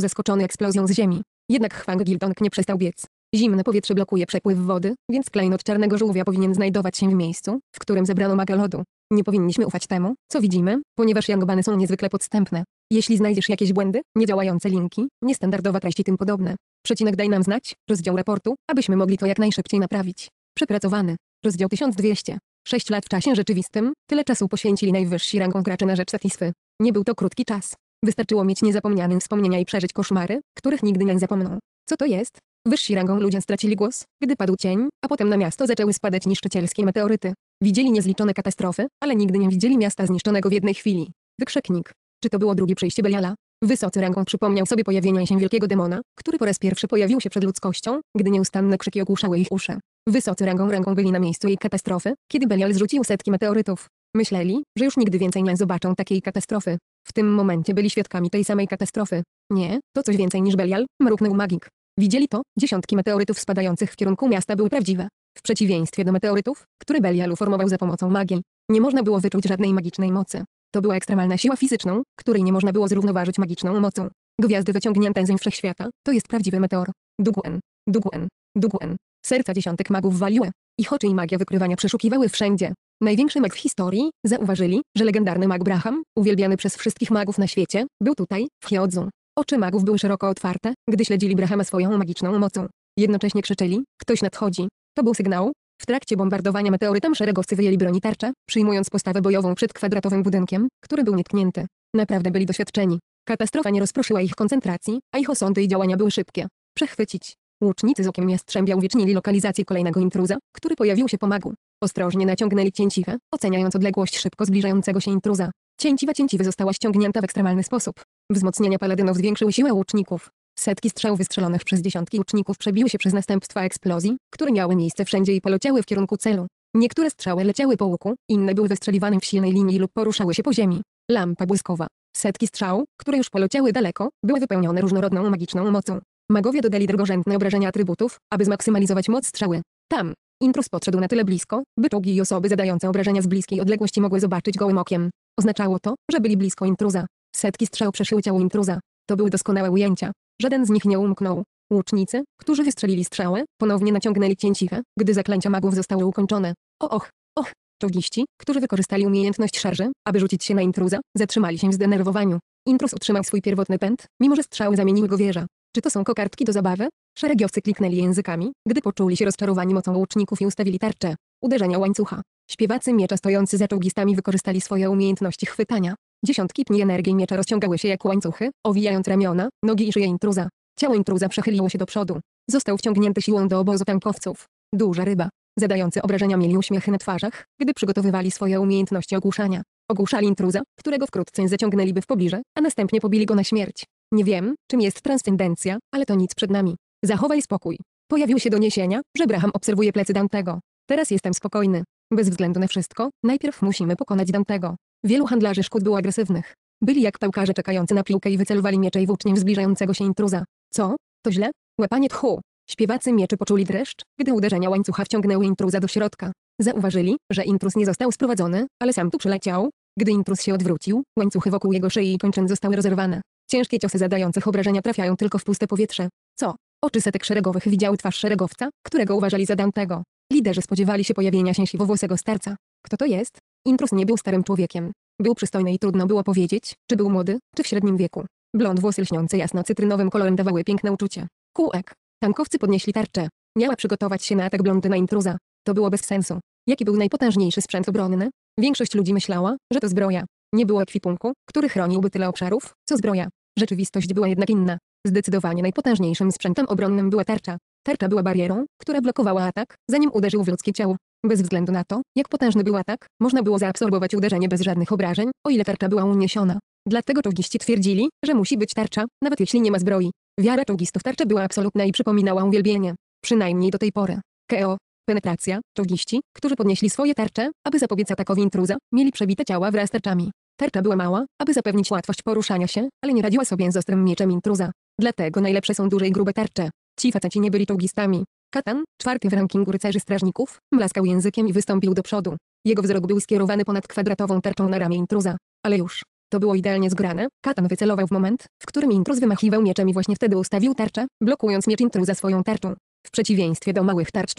zaskoczony eksplozją z ziemi. Jednak Hwang Gildong nie przestał biec. Zimne powietrze blokuje przepływ wody, więc klejnot czarnego żółwia powinien znajdować się w miejscu, w którym zebrano magę lodu. Nie powinniśmy ufać temu, co widzimy, ponieważ jangbany są niezwykle podstępne. Jeśli znajdziesz jakieś błędy, niedziałające linki, niestandardowa treść tym podobne, Przecinek daj nam znać, rozdział raportu, abyśmy mogli to jak najszybciej naprawić. Przepracowany. Rozdział 1200. Sześć lat w czasie rzeczywistym, tyle czasu poświęcili najwyżsi rangą gracze na rzecz Satisfy. Nie był to krótki czas. Wystarczyło mieć niezapomniane wspomnienia i przeżyć koszmary, których nigdy nie zapomną. Co to jest? Wyżsi rangą ludzie stracili głos, gdy padł cień, a potem na miasto zaczęły spadać niszczycielskie meteoryty. Widzieli niezliczone katastrofy, ale nigdy nie widzieli miasta zniszczonego w jednej chwili. Wykrzyknik. Czy to było drugie przejście Beliala? Wysocy rangą przypomniał sobie pojawienie się wielkiego demona, który po raz pierwszy pojawił się przed ludzkością, gdy nieustanne krzyki ogłuszały ich uszy. Wysocy rangą rangą byli na miejscu jej katastrofy, kiedy Belial zrzucił setki meteorytów. Myśleli, że już nigdy więcej nie zobaczą takiej katastrofy. W tym momencie byli świadkami tej samej katastrofy. Nie, to coś więcej niż Belial, mruknął magik. Widzieli to, dziesiątki meteorytów spadających w kierunku miasta były prawdziwe. W przeciwieństwie do meteorytów, które Belial uformował za pomocą magii, nie można było wyczuć żadnej magicznej mocy. To była ekstremalna siła fizyczną, której nie można było zrównoważyć magiczną mocą. Gwiazdy wyciągnięte zeń wszechświata, to jest prawdziwy meteor. Duguen, Duguen, Duguen. Serca dziesiątek magów waliły. Ich oczy i magia wykrywania przeszukiwały wszędzie. Największy mag w historii, zauważyli, że legendarny mag Braham, uwielbiany przez wszystkich magów na świecie, był tutaj, w Hyodzą. Oczy magów były szeroko otwarte, gdy śledzili Brahama swoją magiczną mocą. Jednocześnie krzyczeli, ktoś nadchodzi. To był sygnał, w trakcie bombardowania meteorytem szeregowcy wyjęli broni tarcza, przyjmując postawę bojową przed kwadratowym budynkiem, który był nietknięty. Naprawdę byli doświadczeni. Katastrofa nie rozproszyła ich koncentracji, a ich osądy i działania były szybkie. Przechwycić. Łucznicy z okiem jastrzębia uwiecznili lokalizację kolejnego intruza, który pojawił się pomagu. Ostrożnie naciągnęli cięciwę, oceniając odległość szybko zbliżającego się intruza. Cięciwa cięciwy została ściągnięta w ekstremalny sposób. Wzmocnienia paladynów zwiększyły siłę łuczników. Setki strzał wystrzelonych przez dziesiątki uczników przebiły się przez następstwa eksplozji, które miały miejsce wszędzie i poleciały w kierunku celu. Niektóre strzały leciały po łuku, inne były wystrzeliwane w silnej linii lub poruszały się po ziemi. Lampa błyskowa. Setki strzał, które już poleciały daleko, były wypełnione różnorodną magiczną mocą. Magowie dodali drugorzędne obrażenia atrybutów, aby zmaksymalizować moc strzały. Tam, intrus podszedł na tyle blisko, by czołgi i osoby zadające obrażenia z bliskiej odległości mogły zobaczyć gołym okiem. Oznaczało to, że byli blisko intruza. Setki strzał przeszyły ciało intruza. To były doskonałe ujęcia. Żaden z nich nie umknął. Łucznicy, którzy wystrzelili strzały, ponownie naciągnęli ciche, gdy zaklęcia magów zostały ukończone. O och, och, czołgiści, którzy wykorzystali umiejętność szarży, aby rzucić się na intruza, zatrzymali się w zdenerwowaniu. Intruz utrzymał swój pierwotny pęd, mimo że strzały zamieniły go wieża. Czy to są kokardki do zabawy? Szeregiowcy kliknęli językami, gdy poczuli się rozczarowani mocą łuczników i ustawili tarcze. Uderzenia łańcucha. Śpiewacy miecza stojący za czołgistami wykorzystali swoje umiejętności chwytania, Dziesiątki pni energii miecza rozciągały się jak łańcuchy, owijając ramiona, nogi i szyję intruza. Ciało intruza przechyliło się do przodu. Został wciągnięty siłą do obozu tankowców. Duża ryba. Zadający obrażenia mieli uśmiechy na twarzach, gdy przygotowywali swoje umiejętności ogłuszania. Ogłuszali intruza, którego wkrótce zaciągnęliby w pobliże, a następnie pobili go na śmierć. Nie wiem, czym jest transcendencja, ale to nic przed nami. Zachowaj spokój. Pojawiły się doniesienia, że Braham obserwuje plecy Dantego. Teraz jestem spokojny. Bez względu na wszystko, najpierw musimy pokonać Dantego. Wielu handlarzy szkód było agresywnych. Byli jak pałkarze czekający na piłkę i wycelowali miecze i w zbliżającego się intruza. Co? To źle? Łapanie tchu. Śpiewacy mieczy poczuli dreszcz, gdy uderzenia łańcucha wciągnęły intruza do środka. Zauważyli, że intruz nie został sprowadzony, ale sam tu przyleciał. Gdy intruz się odwrócił, łańcuchy wokół jego szyi i kończyn zostały rozerwane. Ciężkie ciosy zadających obrażenia trafiają tylko w puste powietrze. Co? Oczy setek szeregowych widziały twarz szeregowca, którego uważali za Dantego. Liderzy spodziewali się pojawienia się siwowłosego starca. Kto to jest? Intrus nie był starym człowiekiem. Był przystojny i trudno było powiedzieć, czy był młody, czy w średnim wieku. Blond włosy lśniące jasno-cytrynowym kolorem dawały piękne uczucie. Kółek. Tankowcy podnieśli tarczę. Miała przygotować się na atak blondy na intruza. To było bez sensu. Jaki był najpotężniejszy sprzęt obronny? Większość ludzi myślała, że to zbroja. Nie było ekwipunku, który chroniłby tyle obszarów, co zbroja. Rzeczywistość była jednak inna. Zdecydowanie najpotężniejszym sprzętem obronnym była tarcza. Tarcza była barierą, która blokowała atak, zanim uderzył w ludzkie ciało. Bez względu na to, jak potężny był atak, można było zaabsorbować uderzenie bez żadnych obrażeń, o ile tarcza była uniesiona. Dlatego czołgiści twierdzili, że musi być tarcza, nawet jeśli nie ma zbroi. Wiara czołgistów tarcza była absolutna i przypominała uwielbienie. Przynajmniej do tej pory. KO. Penetracja. Czołgiści, którzy podnieśli swoje tarcze, aby zapobiec atakowi intruza, mieli przebite ciała wraz z tarczami. Tarcza była mała, aby zapewnić łatwość poruszania się, ale nie radziła sobie z ostrym mieczem intruza. Dlatego najlepsze są duże i grube tarcze. Ci faceci nie byli czołgistami. Katan, czwarty w rankingu rycerzy strażników, mlaskał językiem i wystąpił do przodu. jego wzrok był skierowany ponad kwadratową tarczą na ramię intruza. Ale już. To było idealnie zgrane. Katan wycelował w moment, w którym intruz wymachiwał mieczem i właśnie wtedy ustawił tarczę, blokując miecz intruza swoją tarczą. W przeciwieństwie do małych tarcz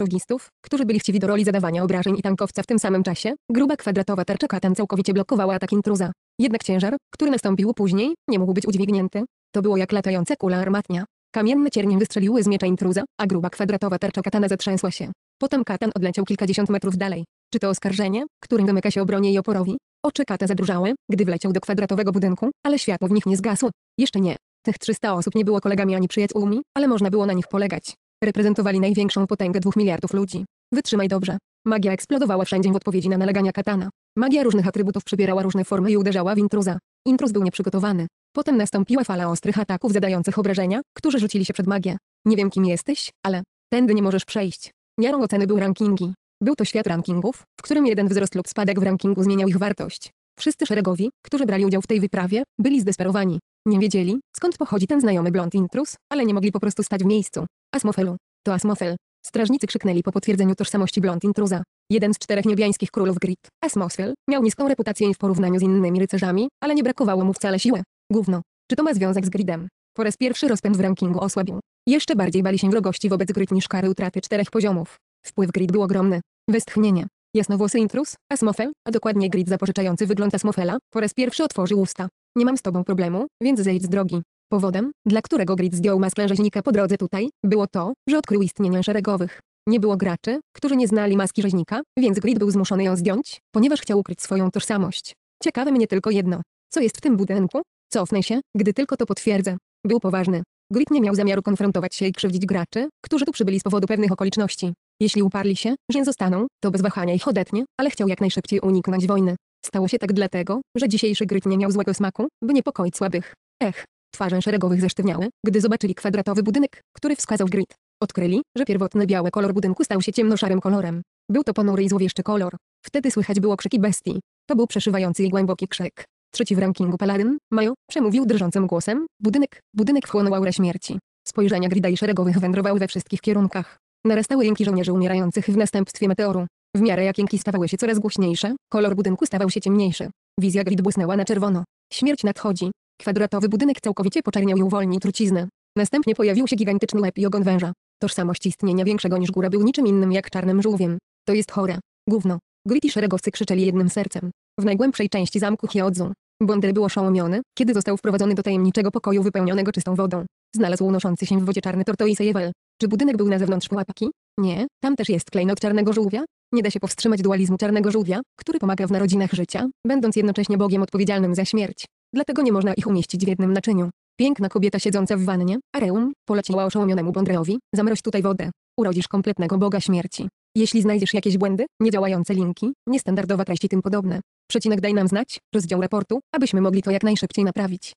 którzy byli chciwi do roli zadawania obrażeń i tankowca w tym samym czasie, gruba kwadratowa tarcza katan całkowicie blokowała atak intruza. Jednak ciężar, który nastąpił później, nie mógł być udźwignięty. To było jak latająca kula armatnia. Kamienny cierń wystrzeliły z miecza intruza, a gruba kwadratowa tarcza katana zatrzęsła się. Potem katan odleciał kilkadziesiąt metrów dalej. Czy to oskarżenie, którym wymyka się obronie i oporowi? Oczy kata zadrżały, gdy wleciał do kwadratowego budynku, ale światło w nich nie zgasło. Jeszcze nie. Tych 300 osób nie było kolegami ani przyjaciółmi, ale można było na nich polegać. Reprezentowali największą potęgę dwóch miliardów ludzi. Wytrzymaj dobrze. Magia eksplodowała wszędzie w odpowiedzi na nalegania katana. Magia różnych atrybutów przybierała różne formy i uderzała w intruza. Intruz był nieprzygotowany. Potem nastąpiła fala ostrych ataków zadających obrażenia, którzy rzucili się przed magię. Nie wiem kim jesteś, ale tędy nie możesz przejść. Miarą oceny był rankingi. Był to świat rankingów, w którym jeden wzrost lub spadek w rankingu zmieniał ich wartość. Wszyscy szeregowi, którzy brali udział w tej wyprawie, byli zdesperowani. Nie wiedzieli, skąd pochodzi ten znajomy blond intrus, ale nie mogli po prostu stać w miejscu. Asmofelu. To Asmofel. Strażnicy krzyknęli po potwierdzeniu tożsamości blond intruza. Jeden z czterech niebiańskich królów Grit, Asmosfel, miał niską reputację w porównaniu z innymi rycerzami, ale nie brakowało mu wcale siły. Gówno. Czy to ma związek z gridem? Po raz pierwszy rozpęd w rankingu osłabił. Jeszcze bardziej bali się wrogości wobec grid niż kary utraty czterech poziomów. Wpływ grid był ogromny. Westchnienie. Jasnowłosy intrus, Asmofel, a dokładnie grid zapożyczający wygląd Asmofela, po raz pierwszy otworzył usta. Nie mam z tobą problemu, więc zejdź z drogi. Powodem, dla którego Grid zdjął maskę rzeźnika po drodze tutaj, było to, że odkrył istnienie szeregowych. Nie było graczy, którzy nie znali maski rzeźnika, więc Grid był zmuszony ją zdjąć, ponieważ chciał ukryć swoją tożsamość. Ciekawe mnie tylko jedno. Co jest w tym budynku? Cofnę się, gdy tylko to potwierdzę. Był poważny. Grit nie miał zamiaru konfrontować się i krzywdzić graczy, którzy tu przybyli z powodu pewnych okoliczności. Jeśli uparli się, że zostaną, to bez wahania ich odetnie, ale chciał jak najszybciej uniknąć wojny. Stało się tak dlatego, że dzisiejszy Grit nie miał złego smaku, by niepokoić słabych. Ech, twarze szeregowych zesztywniały, gdy zobaczyli kwadratowy budynek, który wskazał Grit. Odkryli, że pierwotny biały kolor budynku stał się ciemnoszarym kolorem. Był to ponury i złowieszczy kolor. Wtedy słychać było krzyki bestii. To był przeszywający i głęboki krzyk. Trzeci w rankingu Paladin, Majo, przemówił drżącym głosem, budynek, budynek wchłonął aurę śmierci. Spojrzenia grida i szeregowych wędrowały we wszystkich kierunkach. Narastały jęki żołnierzy umierających w następstwie meteoru. W miarę jak jęki stawały się coraz głośniejsze, kolor budynku stawał się ciemniejszy. Wizja grid błysnęła na czerwono. Śmierć nadchodzi. Kwadratowy budynek całkowicie poczerniał i uwolnił truciznę. Następnie pojawił się gigantyczny łeb i ogon węża. Tożsamość istnienia większego niż góra był niczym innym jak czarnym żółwiem. To jest chore. Gówno. Grit i szeregowcy krzyczeli jednym sercem. W najgłębszej części zamku Hyodzu. Bondel był oszołomiony, kiedy został wprowadzony do tajemniczego pokoju wypełnionego czystą wodą. Znalazł unoszący się w wodzie czarny tortoisejewel. Czy budynek był na zewnątrz pułapki? Nie, tam też jest klejnot czarnego żółwia. Nie da się powstrzymać dualizmu czarnego żółwia, który pomaga w narodzinach życia, będąc jednocześnie Bogiem odpowiedzialnym za śmierć. Dlatego nie można ich umieścić w jednym naczyniu. Piękna kobieta siedząca w wannie, Areum, poleciła oszołomionemu Bondreowi, zamroź tutaj wodę. Urodzisz kompletnego Boga śmierci. Jeśli znajdziesz jakieś błędy, niedziałające linki, niestandardowa treść i tym podobne, Przecinek daj nam znać, rozdział raportu, abyśmy mogli to jak najszybciej naprawić.